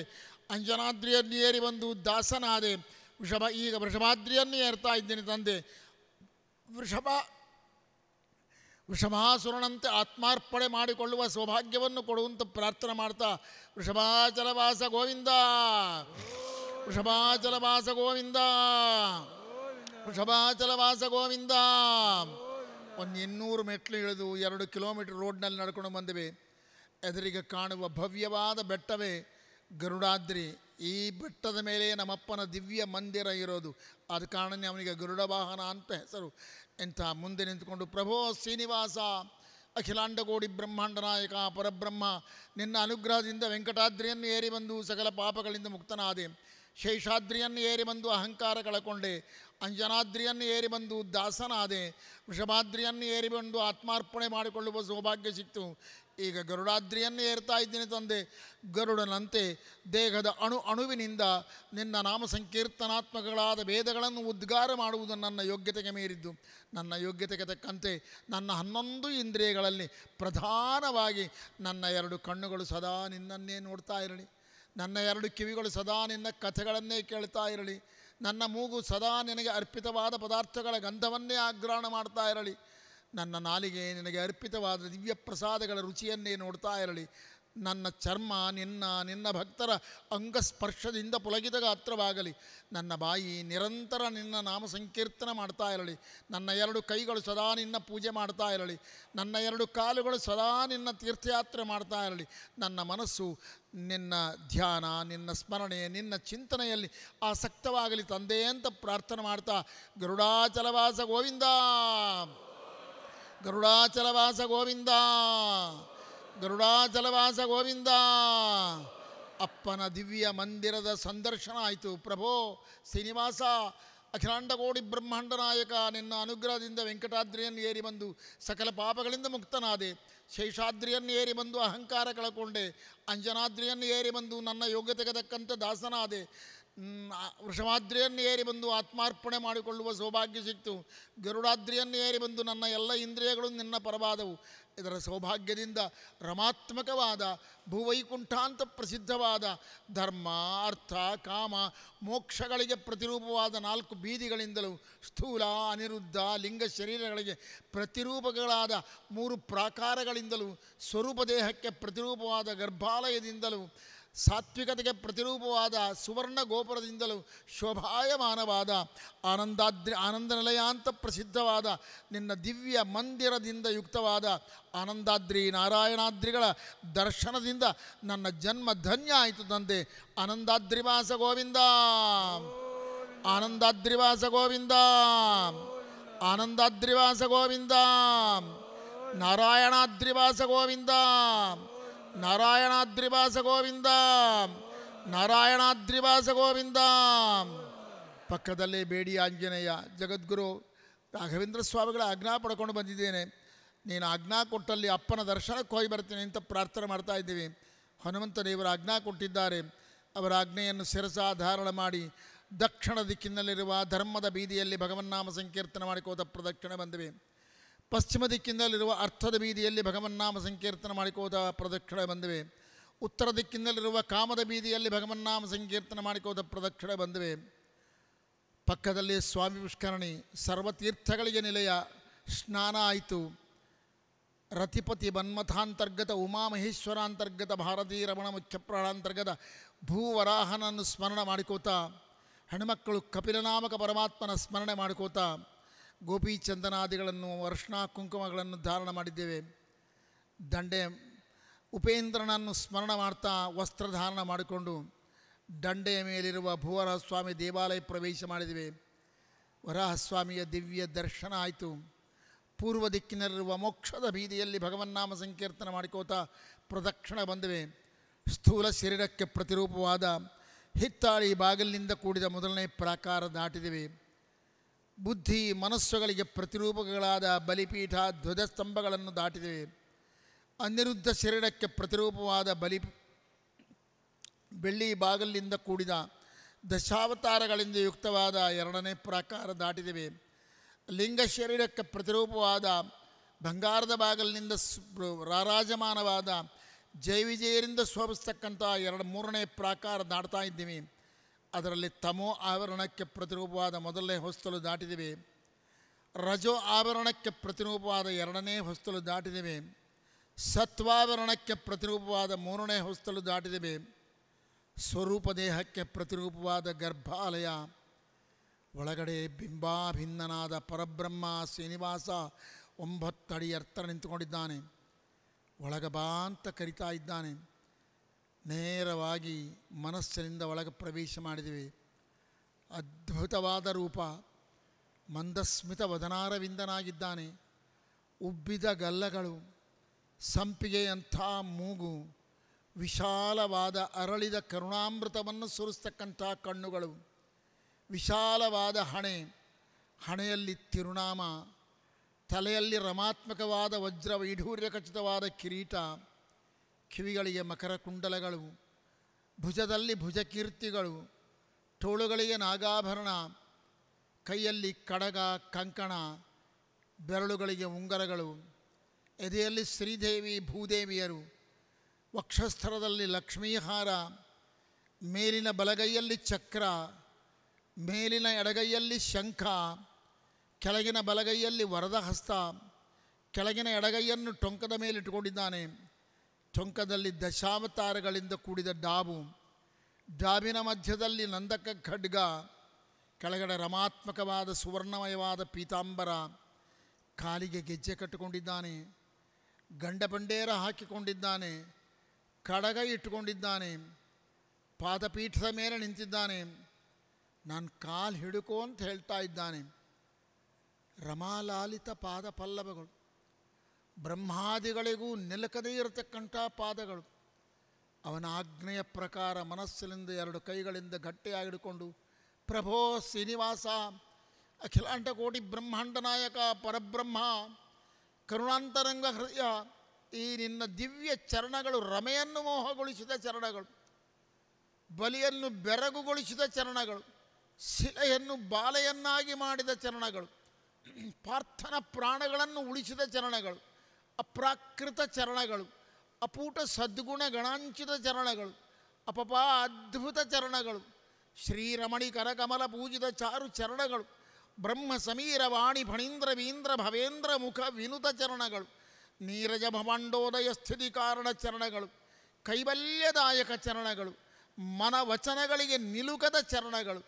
ಅಂಜನಾದ್ರಿಯನ್ನು ಏರಿ ಬಂದು ದಾಸನಾದೆ ವೃಷಭ ಈಗ ವೃಷಭಾದ್ರಿಯನ್ನು ಏರ್ತಾ ಇದ್ದೇನೆ ತಂದೆ ವೃಷಭ ವೃಷಭಾಸುರನಂತೆ ಆತ್ಮಾರ್ಪಣೆ ಮಾಡಿಕೊಳ್ಳುವ ಸೌಭಾಗ್ಯವನ್ನು ಕೊಡುವಂತ ಪ್ರಾರ್ಥನೆ ಮಾಡ್ತಾ ವೃಷಭಾಚಲವಾಸ ಗೋವಿಂದ ವೃಷಭಾಚಲವಾಸ ಗೋವಿಂದ ವೃಷಭಾಚಲವಾಸ ಗೋವಿಂದ ಒಂದು ಇನ್ನೂರು ಮೆಟ್ಲು ಇಳಿದು ಎರಡು ಕಿಲೋಮೀಟರ್ ರೋಡ್ನಲ್ಲಿ ನಡ್ಕೊಂಡು ಬಂದಿವೆ ಎದುರಿಗೆ ಕಾಣುವ ಭವ್ಯವಾದ ಬೆಟ್ಟವೇ ಗರುಡಾದ್ರಿ ಈ ಬೆಟ್ಟದ ಮೇಲೆ ನಮ್ಮಪ್ಪನ ದಿವ್ಯ ಮಂದಿರ ಇರೋದು ಆದ ಕಾರಣನೇ ಅವನಿಗೆ ಗರುಡ ವಾಹನ ಅಂತ ಹೆಸರು ಇಂಥ ಮುಂದೆ ನಿಂತುಕೊಂಡು ಪ್ರಭೋ ಶ್ರೀನಿವಾಸ ಅಖಿಲಾಂಡಗೋಡಿ ಬ್ರಹ್ಮಾಂಡ ನಾಯಕ ಪರಬ್ರಹ್ಮ ನಿನ್ನ ಅನುಗ್ರಹದಿಂದ ವೆಂಕಟಾದ್ರಿಯನ್ನು ಏರಿ ಬಂದು ಸಕಲ ಪಾಪಗಳಿಂದ ಮುಕ್ತನಾದೆ ಶೇಷಾದ್ರಿಯನ್ನು ಏರಿ ಬಂದು ಅಹಂಕಾರ ಕಳಕೊಂಡೆ ಅಂಜನಾದ್ರಿಯನ್ನು ಏರಿ ಬಂದು ದಾಸನಾದೆ ವೃಷಭಾದ್ರಿಯನ್ನು ಏರಿ ಬಂದು ಆತ್ಮಾರ್ಪಣೆ ಮಾಡಿಕೊಳ್ಳುವ ಸೌಭಾಗ್ಯ ಸಿಕ್ತು ಈಗ ಗರುಡಾದ್ರಿಯನ್ನು ಏರ್ತಾ ಇದ್ದೀನಿ ತಂದೆ ಗರುಡನಂತೆ ದೇಹದ ಅಣು ಅಣುವಿನಿಂದ ನಿನ್ನ ನಾಮ ಸಂಕೀರ್ತನಾತ್ಮಕಗಳಾದ ಭೇದಗಳನ್ನು ಉದ್ಗಾರ ಮಾಡುವುದು ನನ್ನ ಯೋಗ್ಯತೆಗೆ ಮೀರಿದ್ದು ನನ್ನ ಯೋಗ್ಯತೆಗೆ ತಕ್ಕಂತೆ ನನ್ನ ಹನ್ನೊಂದು ಇಂದ್ರಿಯಗಳಲ್ಲಿ ಪ್ರಧಾನವಾಗಿ ನನ್ನ ಎರಡು ಕಣ್ಣುಗಳು ಸದಾ ನಿನ್ನನ್ನೇ ನೋಡ್ತಾ ಇರಲಿ ನನ್ನ ಎರಡು ಕಿವಿಗಳು ಸದಾ ನಿನ್ನ ಕಥೆಗಳನ್ನೇ ಕೇಳ್ತಾ ಇರಲಿ ನನ್ನ ಮೂಗು ಸದಾ ನಿನಗೆ ಅರ್ಪಿತವಾದ ಪದಾರ್ಥಗಳ ಗಂಧವನ್ನೇ ಆಗ್ರಹಣ ಮಾಡ್ತಾ ಇರಲಿ ನನ್ನ ನಾಲಿಗೆ ನಿನಗೆ ಅರ್ಪಿತವಾದ ದಿವ್ಯ ಪ್ರಸಾದಗಳ ರುಚಿಯನ್ನೇ ನೋಡ್ತಾ ಇರಲಿ ನನ್ನ ಚರ್ಮ ನಿನ್ನ ನಿನ್ನ ಭಕ್ತರ ಅಂಗಸ್ಪರ್ಶದಿಂದ ಪುಲಗಿದ ಗಾತ್ರವಾಗಲಿ ನನ್ನ ಬಾಯಿ ನಿರಂತರ ನಿನ್ನ ನಾಮ ಸಂಕೀರ್ತನೆ ಮಾಡ್ತಾ ಇರಲಿ ನನ್ನ ಎರಡು ಕೈಗಳು ಸದಾ ನಿನ್ನ ಪೂಜೆ ಮಾಡ್ತಾ ಇರಲಿ ನನ್ನ ಎರಡು ಕಾಲುಗಳು ಸದಾ ನಿನ್ನ ತೀರ್ಥಯಾತ್ರೆ ಮಾಡ್ತಾ ಇರಲಿ ನನ್ನ ಮನಸ್ಸು ನಿನ್ನ ಧ್ಯಾನ ನಿನ್ನ ಸ್ಮರಣೆ ನಿನ್ನ ಚಿಂತನೆಯಲ್ಲಿ ಆಸಕ್ತವಾಗಲಿ ತಂದೆ ಅಂತ ಪ್ರಾರ್ಥನೆ ಮಾಡ್ತಾ ಗರುಡಾಚಲವಾಸ ಗೋವಿಂದ ಗರುಡಾಚಲವಾಸ ಗೋವಿಂದ ಗರುಡಾಚಲವಾಸ ಗೋವಿಂದ ಅಪ್ಪನ ದಿವ್ಯ ಮಂದಿರದ ಸಂದರ್ಶನ ಆಯಿತು ಪ್ರಭೋ ಶ್ರೀನಿವಾಸ ಅಖಿಲಾಂಡಕೋಡಿ ಬ್ರಹ್ಮಾಂಡ ನಾಯಕ ನಿನ್ನ ಅನುಗ್ರಹದಿಂದ ವೆಂಕಟಾದ್ರಿಯನ್ನು ಏರಿ ಬಂದು ಸಕಲ ಪಾಪಗಳಿಂದ ಮುಕ್ತನಾದೆ ಶೇಷಾದ್ರಿಯನ್ನು ಏರಿ ಬಂದು ಅಹಂಕಾರ ಕಳಕೊಂಡೆ ಅಂಜನಾದ್ರಿಯನ್ನು ಏರಿ ಬಂದು ನನ್ನ ಯೋಗ್ಯತೆಗೆ ತಕ್ಕಂತೆ ದಾಸನಾದೆ ವೃಷಮಾದ್ರಿಯನ್ನು ಏರಿ ಬಂದು ಆತ್ಮಾರ್ಪಣೆ ಮಾಡಿಕೊಳ್ಳುವ ಸೌಭಾಗ್ಯ ಸಿಕ್ತು ಗರುಡಾದ್ರಿಯನ್ನು ಏರಿ ಬಂದು ನನ್ನ ಎಲ್ಲ ಇಂದ್ರಿಯಗಳು ನಿನ್ನ ಪರವಾದವು ಇದರ ಸೌಭಾಗ್ಯದಿಂದ ರಮಾತ್ಮಕವಾದ ಭುವೈಕುಂಠಾಂತ ಪ್ರಸಿದ್ಧವಾದ ಧರ್ಮ ಅರ್ಥ ಕಾಮ ಮೋಕ್ಷಗಳಿಗೆ ಪ್ರತಿರೂಪವಾದ ನಾಲ್ಕು ಬೀದಿಗಳಿಂದಲೂ ಸ್ಥೂಲ ಅನಿರುದ್ಧ ಲಿಂಗ ಶರೀರಗಳಿಗೆ ಪ್ರತಿರೂಪಗಳಾದ ಮೂರು ಪ್ರಾಕಾರಗಳಿಂದಲೂ ಸ್ವರೂಪ ದೇಹಕ್ಕೆ ಪ್ರತಿರೂಪವಾದ ಗರ್ಭಾಲಯದಿಂದಲೂ ಸಾತ್ವಿಕತೆಗೆ ಪ್ರತಿರೂಪವಾದ ಸುವರ್ಣ ಗೋಪುರದಿಂದಲೂ ಶೋಭಾಯಮಾನವಾದ ಆನಂದಾದ್ರಿ ಆನಂದ ನಿಲಯಾಂತ ಪ್ರಸಿದ್ಧವಾದ ನಿನ್ನ ದಿವ್ಯ ಮಂದಿರದಿಂದ ಯುಕ್ತವಾದ ಆನಂದಾದ್ರಿ ನಾರಾಯಣಾದ್ರಿಗಳ ದರ್ಶನದಿಂದ ನನ್ನ ಜನ್ಮ ಧನ್ಯ ಆಯಿತು ತಂದೆ ಆನಂದಾದ್ರಿವಾಸ ಗೋವಿಂದ ಆನಂದಾದ್ರಿವಾಸ ಗೋವಿಂದ ಆನಂದಾದ್ರಿವಾಸ ಗೋವಿಂದ ನಾರಾಯಣಾದ್ರಿವಾಸ ಗೋವಿಂದ ನಾರಾಯಣಾದ್ರಿವಾಸ ಗೋವಿಂದ ನಾರಾಯಣಾದ್ರಿವಾಸ ಗೋವಿಂದ ಪಕ್ಕದಲ್ಲೇ ಬೇಡಿ ಆಂಜನೇಯ ಜಗದ್ಗುರು ರಾಘವೇಂದ್ರ ಸ್ವಾಮಿಗಳ ಆಜ್ಞಾ ಪಡ್ಕೊಂಡು ಬಂದಿದ್ದೇನೆ ನೀನು ಆಜ್ಞಾ ಕೊಟ್ಟಲ್ಲಿ ಅಪ್ಪನ ದರ್ಶನಕ್ಕೆ ಹೋಗಿ ಬರ್ತೀನಿ ಅಂತ ಪ್ರಾರ್ಥನೆ ಮಾಡ್ತಾ ಇದ್ದೀವಿ ಹನುಮಂತ ಆಜ್ಞಾ ಕೊಟ್ಟಿದ್ದಾರೆ ಅವರ ಆಜ್ಞೆಯನ್ನು ಧಾರಣ ಮಾಡಿ ದಕ್ಷಿಣ ದಿಕ್ಕಿನಲ್ಲಿರುವ ಧರ್ಮದ ಬೀದಿಯಲ್ಲಿ ಭಗವನ್ನಾಮ ಸಂಕೀರ್ತನೆ ಮಾಡಿಕೋದ ಪ್ರದಕ್ಷಿಣೆ ಬಂದಿವೆ ಪಶ್ಚಿಮ ದಿಕ್ಕಿನಲ್ಲಿರುವ ಅರ್ಥದ ಬೀದಿಯಲ್ಲಿ ಭಗವನ್ನಾಮ ಸಂಕೀರ್ತನ ಮಾಡಿಕೋದ ಪ್ರದಕ್ಷಿಣೆ ಬಂದಿವೆ ಉತ್ತರ ದಿಕ್ಕಿನಲ್ಲಿರುವ ಕಾಮದ ಬೀದಿಯಲ್ಲಿ ಭಗವನ್ನಾಮ ಸಂಕೀರ್ತನ ಮಾಡಿಕೋದ ಪ್ರದಕ್ಷಿಣೆ ಬಂದಿವೆ ಪಕ್ಕದಲ್ಲಿ ಸ್ವಾಮಿ ಪುಷ್ಕರಣಿ ಸರ್ವತೀರ್ಥಗಳಿಗೆ ನಿಲಯ ಸ್ನಾನ ಆಯಿತು ರತಿಪತಿ ಬನ್ಮಥಾಂತರ್ಗತ ಅಂತರ್ಗತ ಭಾರತೀ ರಮಣ ಮುಖ್ಯಪ್ರಾಣಾಂತರ್ಗತ ಭೂವರಾಹನನ್ನು ಸ್ಮರಣೆ ಮಾಡಿಕೋತ ಹೆಣ್ಮಕ್ಕಳು ಕಪಿಲನಾಮಕ ಪರಮಾತ್ಮನ ಸ್ಮರಣೆ ಮಾಡಿಕೋತ ಗೋಪಿ ಚಂದನಾದಿಗಳನ್ನು ಕುಂಕುಮಗಳನ್ನು ಧಾರಣ ಮಾಡಿದ್ದೇವೆ ದಂಡೆ ಉಪೇಂದ್ರನನ್ನು ಸ್ಮರಣ ಮಾಡ್ತಾ ವಸ್ತ್ರಧಾರಣ ಮಾಡಿಕೊಂಡು ದಂಡೆಯ ಮೇಲಿರುವ ಭುವರಸ್ವಾಮಿ ದೇವಾಲಯ ಪ್ರವೇಶ ಮಾಡಿದ್ದೇವೆ ವರಹಸ್ವಾಮಿಯ ದಿವ್ಯ ದರ್ಶನ ಆಯಿತು ಪೂರ್ವ ದಿಕ್ಕಿನಲ್ಲಿರುವ ಮೋಕ್ಷದ ಬೀದಿಯಲ್ಲಿ ಭಗವನ್ನಾಮ ಸಂಕೀರ್ತನ ಮಾಡಿಕೋತಾ ಪ್ರದಕ್ಷಿಣ ಬಂದಿವೆ ಸ್ಥೂಲ ಶರೀರಕ್ಕೆ ಪ್ರತಿರೂಪವಾದ ಹಿತ್ತಾಳಿ ಬಾಗಿಲಿನಿಂದ ಕೂಡಿದ ಮೊದಲನೇ ಪ್ರಾಕಾರ ದಾಟಿದಿವೆ ಬುದ್ಧಿ ಮನಸ್ಸುಗಳಿಗೆ ಪ್ರತಿರೂಪಗಳಾದ ಬಲಿಪೀಠ ಧ್ವಜಸ್ತಂಭಗಳನ್ನು ದಾಟಿದೆ ಅನಿರುದ್ಧ ಶರೀರಕ್ಕೆ ಪ್ರತಿರೂಪವಾದ ಬಲಿ ಬೆಳ್ಳಿ ಬಾಗಲಿನಿಂದ ಕೂಡಿದ ದಶಾವತಾರಗಳಿಂದ ಯುಕ್ತವಾದ ಎರಡನೇ ಪ್ರಾಕಾರ ದಾಟಿದಿವೆ ಲಿಂಗ ಶರೀರಕ್ಕೆ ಪ್ರತಿರೂಪವಾದ ಬಂಗಾರದ ಬಾಗಲಿನಿಂದ ರಾರಾಜಮಾನವಾದ ಜೈವಿಜಯರಿಂದ ಶೋಭಿಸ್ತಕ್ಕಂಥ ಎರಡು ಮೂರನೇ ಪ್ರಾಕಾರ ದಾಟ್ತಾ ಇದ್ದೀವಿ ಅದರಲ್ಲಿ ತಮೋ ಆವರಣಕ್ಕೆ ಪ್ರತಿರೂಪವಾದ ಮೊದಲನೇ ಹೊಸ್ತಲು ದಾಟಿದಿವೆ ರಜೋ ಆವರಣಕ್ಕೆ ಪ್ರತಿರೂಪವಾದ ಎರಡನೇ ಹೊಸ್ತಲು ದಾಟಿದಿವೆ ಸತ್ವಾವರಣಕ್ಕೆ ಪ್ರತಿರೂಪವಾದ ಮೂರನೇ ಹೊಸ್ತಲು ದಾಟಿದಿವೆ ಸ್ವರೂಪ ದೇಹಕ್ಕೆ ಪ್ರತಿರೂಪವಾದ ಗರ್ಭಾಲಯ ಒಳಗಡೆ ಬಿಂಬಾಭಿನ್ನನಾದ ಪರಬ್ರಹ್ಮ ಶ್ರೀನಿವಾಸ ಒಂಬತ್ತಡಿ ಅರ್ಥ ನಿಂತುಕೊಂಡಿದ್ದಾನೆ ಒಳಗ ಅಂತ ಕರಿತಾ ಇದ್ದಾನೆ ನೇರವಾಗಿ ಮನಸ್ಸಿನಿಂದ ಒಳಗೆ ಪ್ರವೇಶ ಮಾಡಿದಿವಿ ಅದ್ಭುತವಾದ ರೂಪ ಮಂದಸ್ಮಿತ ವದನಾರವಿಂದನಾಗಿದ್ದಾನೆ ಉಬ್ಬಿದ ಗಲ್ಲಗಳು ಸಂಪಿಗೆಯಂಥ ಮೂಗು ವಿಶಾಲವಾದ ಅರಳಿದ ಕರುಣಾಮೃತವನ್ನು ಸುರಿಸ್ತಕ್ಕಂಥ ಕಣ್ಣುಗಳು ವಿಶಾಲವಾದ ಹಣೆ ಹಣೆಯಲ್ಲಿ ತಿರುನಾಮ ತಲೆಯಲ್ಲಿ ರಮಾತ್ಮಕವಾದ ವಜ್ರ ವೈಢೂರ್ಯ ಖಚಿತವಾದ ಕಿರೀಟ ಕಿವಿಗಳಿಗೆ ಮಕರ ಕುಂಡಲಗಳು ಭುಜದಲ್ಲಿ ಭುಜಕೀರ್ತಿಗಳು ತೋಳುಗಳಿಗೆ ನಾಗಾಭರಣ ಕೈಯಲ್ಲಿ ಕಡಗ ಕಂಕಣ ಬೆರಳುಗಳಿಗೆ ಉಂಗರಗಳು ಎದೆಯಲ್ಲಿ ಶ್ರೀದೇವಿ ಭೂದೇವಿಯರು ವಕ್ಷಸ್ಥರದಲ್ಲಿ ಲಕ್ಷ್ಮೀಹಾರ ಮೇಲಿನ ಬಲಗೈಯಲ್ಲಿ ಚಕ್ರ ಮೇಲಿನ ಎಡಗೈಯಲ್ಲಿ ಶಂಖ ಕೆಳಗಿನ ಬಲಗೈಯಲ್ಲಿ ವರದಹಸ್ತ ಕೆಳಗಿನ ಎಡಗೈಯನ್ನು ಟೊಂಕದ ಮೇಲಿಟ್ಟುಕೊಂಡಿದ್ದಾನೆ ಟೊಂಕದಲ್ಲಿ ದಶಾವತಾರಗಳಿಂದ ಕೂಡಿದ ಡಾಬು ಡಾಬಿನ ಮಧ್ಯದಲ್ಲಿ ನಂದಕ ಖಡ್ಗ ಕೆಳಗಡೆ ರಮಾತ್ಮಕವಾದ ಸುವರ್ಣಮಯವಾದ ಪೀತಾಂಬರ ಕಾಲಿಗೆ ಗೆಜ್ಜೆ ಕಟ್ಟಿಕೊಂಡಿದ್ದಾನೆ ಗಂಡ ಬಂಡೇರ ಹಾಕಿಕೊಂಡಿದ್ದಾನೆ ಕಡಗ ಇಟ್ಟುಕೊಂಡಿದ್ದಾನೆ ಪಾದಪೀಠದ ಮೇಲೆ ನಿಂತಿದ್ದಾನೆ ನಾನು ಕಾಲು ಹಿಡುಕೋ ಅಂತ ಹೇಳ್ತಾ ಇದ್ದಾನೆ ರಮಾಲಾಲಿತ ಪಾದ ಪಲ್ಲವಗಳು ಬ್ರಹ್ಮಾದಿಗಳಿಗೂ ನೆಲಕದೇ ಇರತಕ್ಕಂಥ ಪಾದಗಳು ಅವನ ಆಜ್ಞೆಯ ಪ್ರಕಾರ ಮನಸ್ಸಿನಿಂದ ಎರಡು ಕೈಗಳಿಂದ ಗಟ್ಟಿಯಾಗಿಡಿಕೊಂಡು ಪ್ರಭೋ ಶ್ರೀನಿವಾಸ ಅಖಿಲಾಂಡ ಕೋಟಿ ಬ್ರಹ್ಮಾಂಡ ನಾಯಕ ಪರಬ್ರಹ್ಮ ಕರುಣಾಂತರಂಗ ಹೃದಯ ಈ ನಿನ್ನ ದಿವ್ಯ ಚರಣಗಳು ರಮೆಯನ್ನು ಮೋಹಗೊಳಿಸಿದ ಚರಣಗಳು ಬಲಿಯನ್ನು ಬೆರಗುಗೊಳಿಸಿದ ಚರಣಗಳು ಶಿಲೆಯನ್ನು ಬಾಲೆಯನ್ನಾಗಿ ಮಾಡಿದ ಚರಣಗಳು ಪಾರ್ಥನ ಪ್ರಾಣಗಳನ್ನು ಉಳಿಸಿದ ಚರಣಗಳು ಅಪ್ರಾಕೃತ ಚರಣಗಳು ಅಪೂಟ ಸದ್ಗುಣ ಗಣಾಂಚಿತ ಚರಣಗಳು ಅಪಪ ಅದ್ಭುತ ಚರಣಗಳು ಶ್ರೀರಮಣಿಕರ ಕಮಲ ಪೂಜಿತ ಚಾರು ಚರಣಗಳು ಬ್ರಹ್ಮ ಸಮೀರ ವಾಣಿ ಫಣೀಂದ್ರ ವೀಂದ್ರ ಭವೇಂದ್ರ ಮುಖ ವಿನುತ ಚರಣಗಳು ನೀರಜ ಭವಾಂಡೋದಯ ಸ್ಥಿತಿ ಕಾರಣ ಚರಣಗಳು ಕೈವಲ್ಯದಾಯಕ ಚರಣಗಳು ಮನವಚನಗಳಿಗೆ ನಿಲುಕದ ಚರಣಗಳು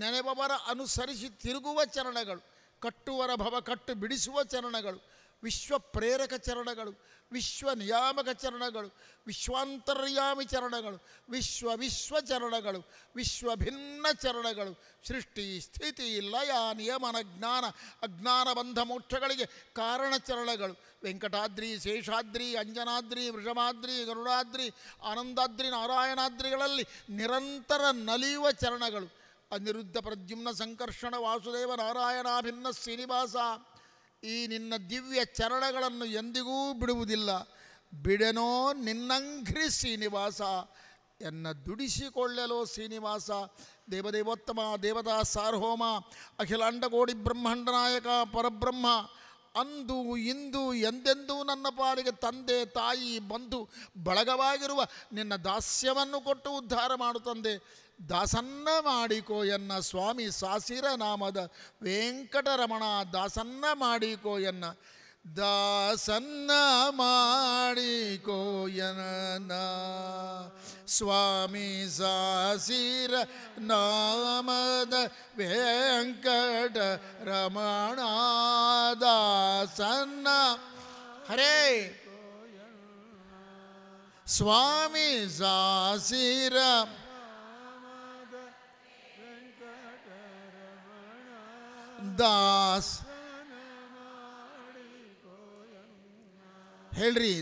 ನೆನೆಬವರ ಅನುಸರಿಸಿ ತಿರುಗುವ ಚರಣಗಳು ಕಟ್ಟುವರ ಭವ ಕಟ್ಟು ಬಿಡಿಸುವ ಚರಣಗಳು ವಿಶ್ವ ಪ್ರೇರಕ ಚರಣಗಳು ವಿಶ್ವ ನಿಯಾಮಕ ಚರಣಗಳು ವಿಶ್ವಾಂತರ್ಯಾಮಿ ಚರಣಗಳು ವಿಶ್ವ ವಿಶ್ವ ಚರಣಗಳು ವಿಶ್ವ ಭಿನ್ನ ಚರಣಗಳು ಸೃಷ್ಟಿ ಸ್ಥಿತಿ ಲಯ ನಿಯಮನ ಜ್ಞಾನ ಅಜ್ಞಾನ ಬಂಧ ಮೋಕ್ಷಗಳಿಗೆ ಕಾರಣ ಚರಣಗಳು ವೆಂಕಟಾದ್ರಿ ಶೇಷಾದ್ರಿ ಅಂಜನಾದ್ರಿ ವೃಷಮಾದ್ರಿ ಗರುಡಾದ್ರಿ ಆನಂದಾದ್ರಿ ನಾರಾಯಣಾದ್ರಿಗಳಲ್ಲಿ ನಿರಂತರ ನಲಿಯುವ ಚರಣಗಳು ಅನಿರುದ್ಧ ಪ್ರದ್ಯುಮ್ನ ಸಂಕರ್ಷಣ ವಾಸುದೇವ ನಾರಾಯಣಾಭಿನ್ನ ಶ್ರೀನಿವಾಸ ಈ ನಿನ್ನ ದಿವ್ಯ ಚರಣಗಳನ್ನು ಎಂದಿಗೂ ಬಿಡುವುದಿಲ್ಲ ಬಿಡೆನೋ ನಿನ್ನಂಘ್ರಿ ಶ್ರೀನಿವಾಸ ಎನ್ನ ದುಡಿಸಿಕೊಳ್ಳಲೋ ಶ್ರೀನಿವಾಸ ದೇವದೇವೋತ್ತಮ ದೇವತಾ ಸಾರ್ಹೋಮ ಅಖಿಲಾಂಡಗೋಡಿ ಬ್ರಹ್ಮಾಂಡನಾಯಕ ಪರಬ್ರಹ್ಮ ಅಂದು ಇಂದು ಎಂದೆಂದೂ ನನ್ನ ಪಾಲಿಗೆ ತಂದೆ ತಾಯಿ ಬಂಧು ಬಳಗವಾಗಿರುವ ನಿನ್ನ ದಾಸ್ಯವನ್ನು ಕೊಟ್ಟು ಉದ್ಧಾರ ಮಾಡು ತಂದೆ ದಾಸನ್ನ ಮಾಡಿಕೋ ಎನ್ನ ಸ್ವಾಮಿ ಸಾಸಿರ ನಾಮದ ವೆಂಕಟರಮಣ ದಾಸನ್ನ ಮಾಡಿಕೋ ಎನ್ನ ದಾಸನ್ನ ಮಾಡಿಕೋಯನ ಸ್ವಾಮಿ ಸಾಸಿರ ನಾಮದ ವೆಂಕಟ ರಮಣ ದಾಸನ್ನ ಹರೇ ಸ್ವಾಮಿ ಸಾಸಿರ ದಾಸ್ ಹೇಳ್ರಿ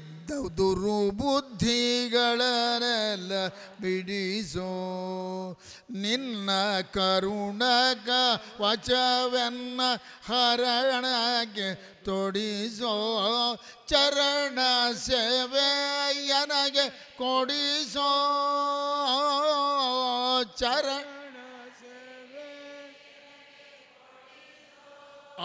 ದುರು ಬುದ್ಧಿಗಳನ್ನೆಲ್ಲ ಬಿಡಿಸೋ ನಿನ್ನ ಕರುಣಕ ವಚವೆನ್ನ ಹರಣಕ್ಕೆ ತೊಡಿಸೋ ಚರಣ ಸೇವೆಯನಗೆ ಕೊಡಿಸೋ ಚರಣ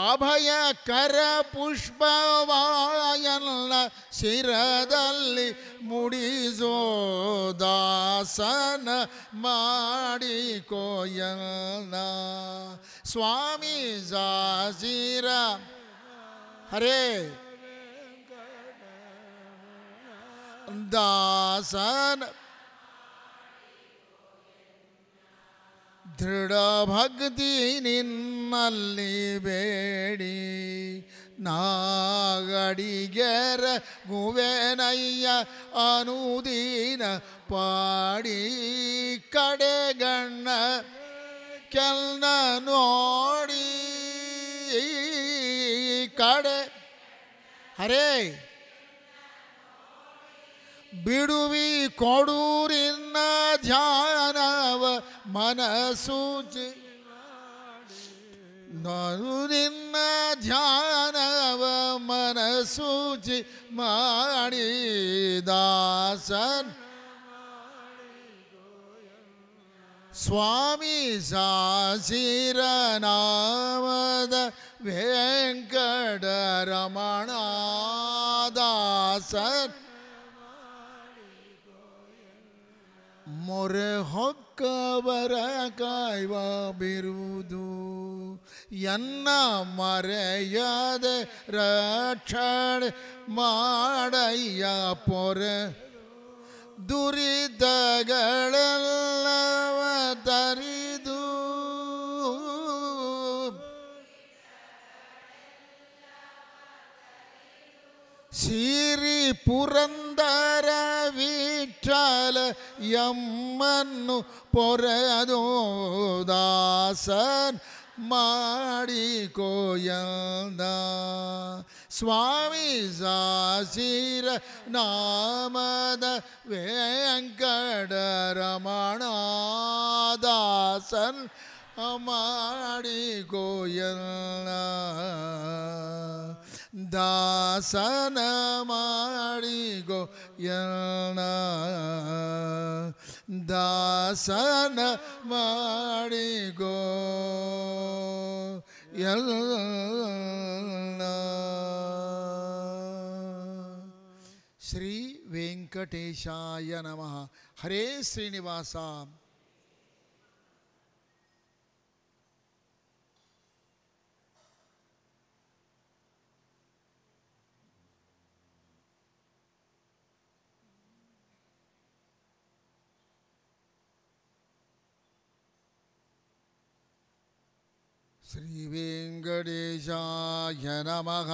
ಅಭಯಕರ ಪುಷ್ಪವಾಯಲ್ಲ ಶಿರದಲ್ಲಿ ಮುಡಿಸೋ ದಾಸನ ಮಾಡಿ ಕೋಯ ಸ್ವಾಮಿ ಜಾಜೀರ ಹರೇ ದಾಸನ ದೃಢ ಭಕ್ತಿ ನಿನ್ನಲ್ಲಿ ಬೇಡಿ ನಾಗಡಿಗೆರ ಗುವೆನಯ್ಯ ಅನುದೀನ ಪಾಡಿ ಕಡೆಗಣ್ಣ ಕೆಲ್ನ ನೋಡಿ ಕಡೆ ಹರೇ ಬಿಡುವಿ ಕೊಡೂರಿನ ಧ್ಯಾನವ मन सूचि ನರುನಿನ್ನ ಧ್ಯಾನವ ಮನಸೂಚಿ ಮಾಡಿ ದಾಸನ್ ಸ್ವಾಮಿ ಸಾಸಿರನಾಮದ ವೆಂಕಟರಮಣ ದಾಸನ್ ಮೊರೆ ಹೊಕ್ಕವರ ಕಾಯುವ ಬಿರುವುದು ಎನ್ನ ಮರೆಯದೆ ರಕ್ಷಣೆ ಮಾಡಯ್ಯ ಪೊರೆ ದುರಿತಗಳೆಲ್ಲವ ತರಿ சீரி புரந்தர வீற்றால எம்மன்னு பொறதோ தாசன் மாடி கோயந்தா சுவாமி சாசீர நாமத வேங்கடரமணாதாசன் மாடி கோயந்தா दासन मारिगो दासन मारिगो श्री वेंकटेशाय नमः हरे श्रीनिवासा श्री श्रीवेङ्कटेशाय नमः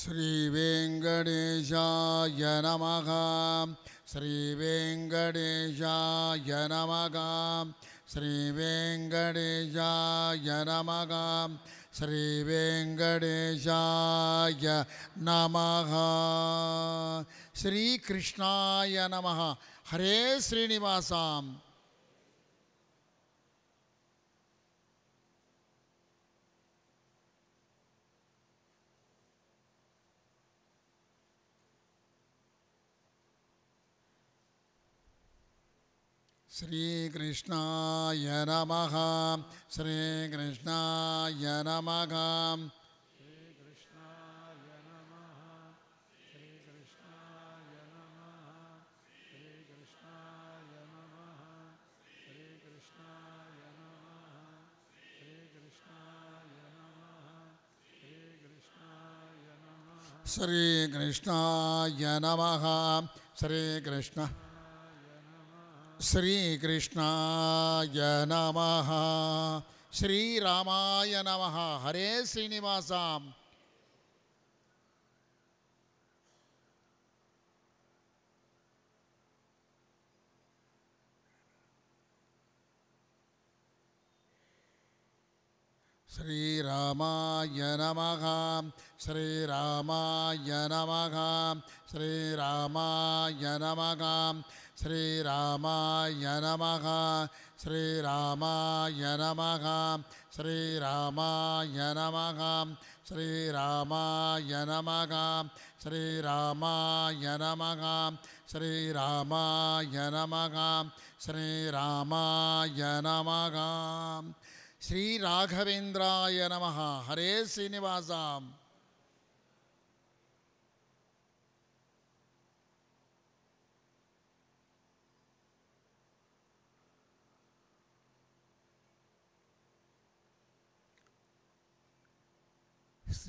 श्रीवेङ्कटेशाय नमः श्रीवेङ्कटेशाय नमः श्रीवेङ्कटेशाय नमः श्रीवेङ्कटेशाय नमः श्रीकृष्णाय नमः हरे श्रीनिवासाम् श्रीकृष्णाय नमः श्रीकृष्णाय नमः श्रीकृष्णाय नमः श्रीकृष्ण नम नमः रामाय नमः हरे श्रीनिवासाम् श्रीरामाय नमः श्रीरामाय नमः रामाय नमः श्रीरामाय नमः श्रीरामाय नमः श्रीरामाय नमः श्रीरामाय नमः श्रीरामाय नमः श्रीरामाय नमः श्रीरामाय नमः श्रीराघवेन्द्राय नमः हरे श्रीनिवासाम्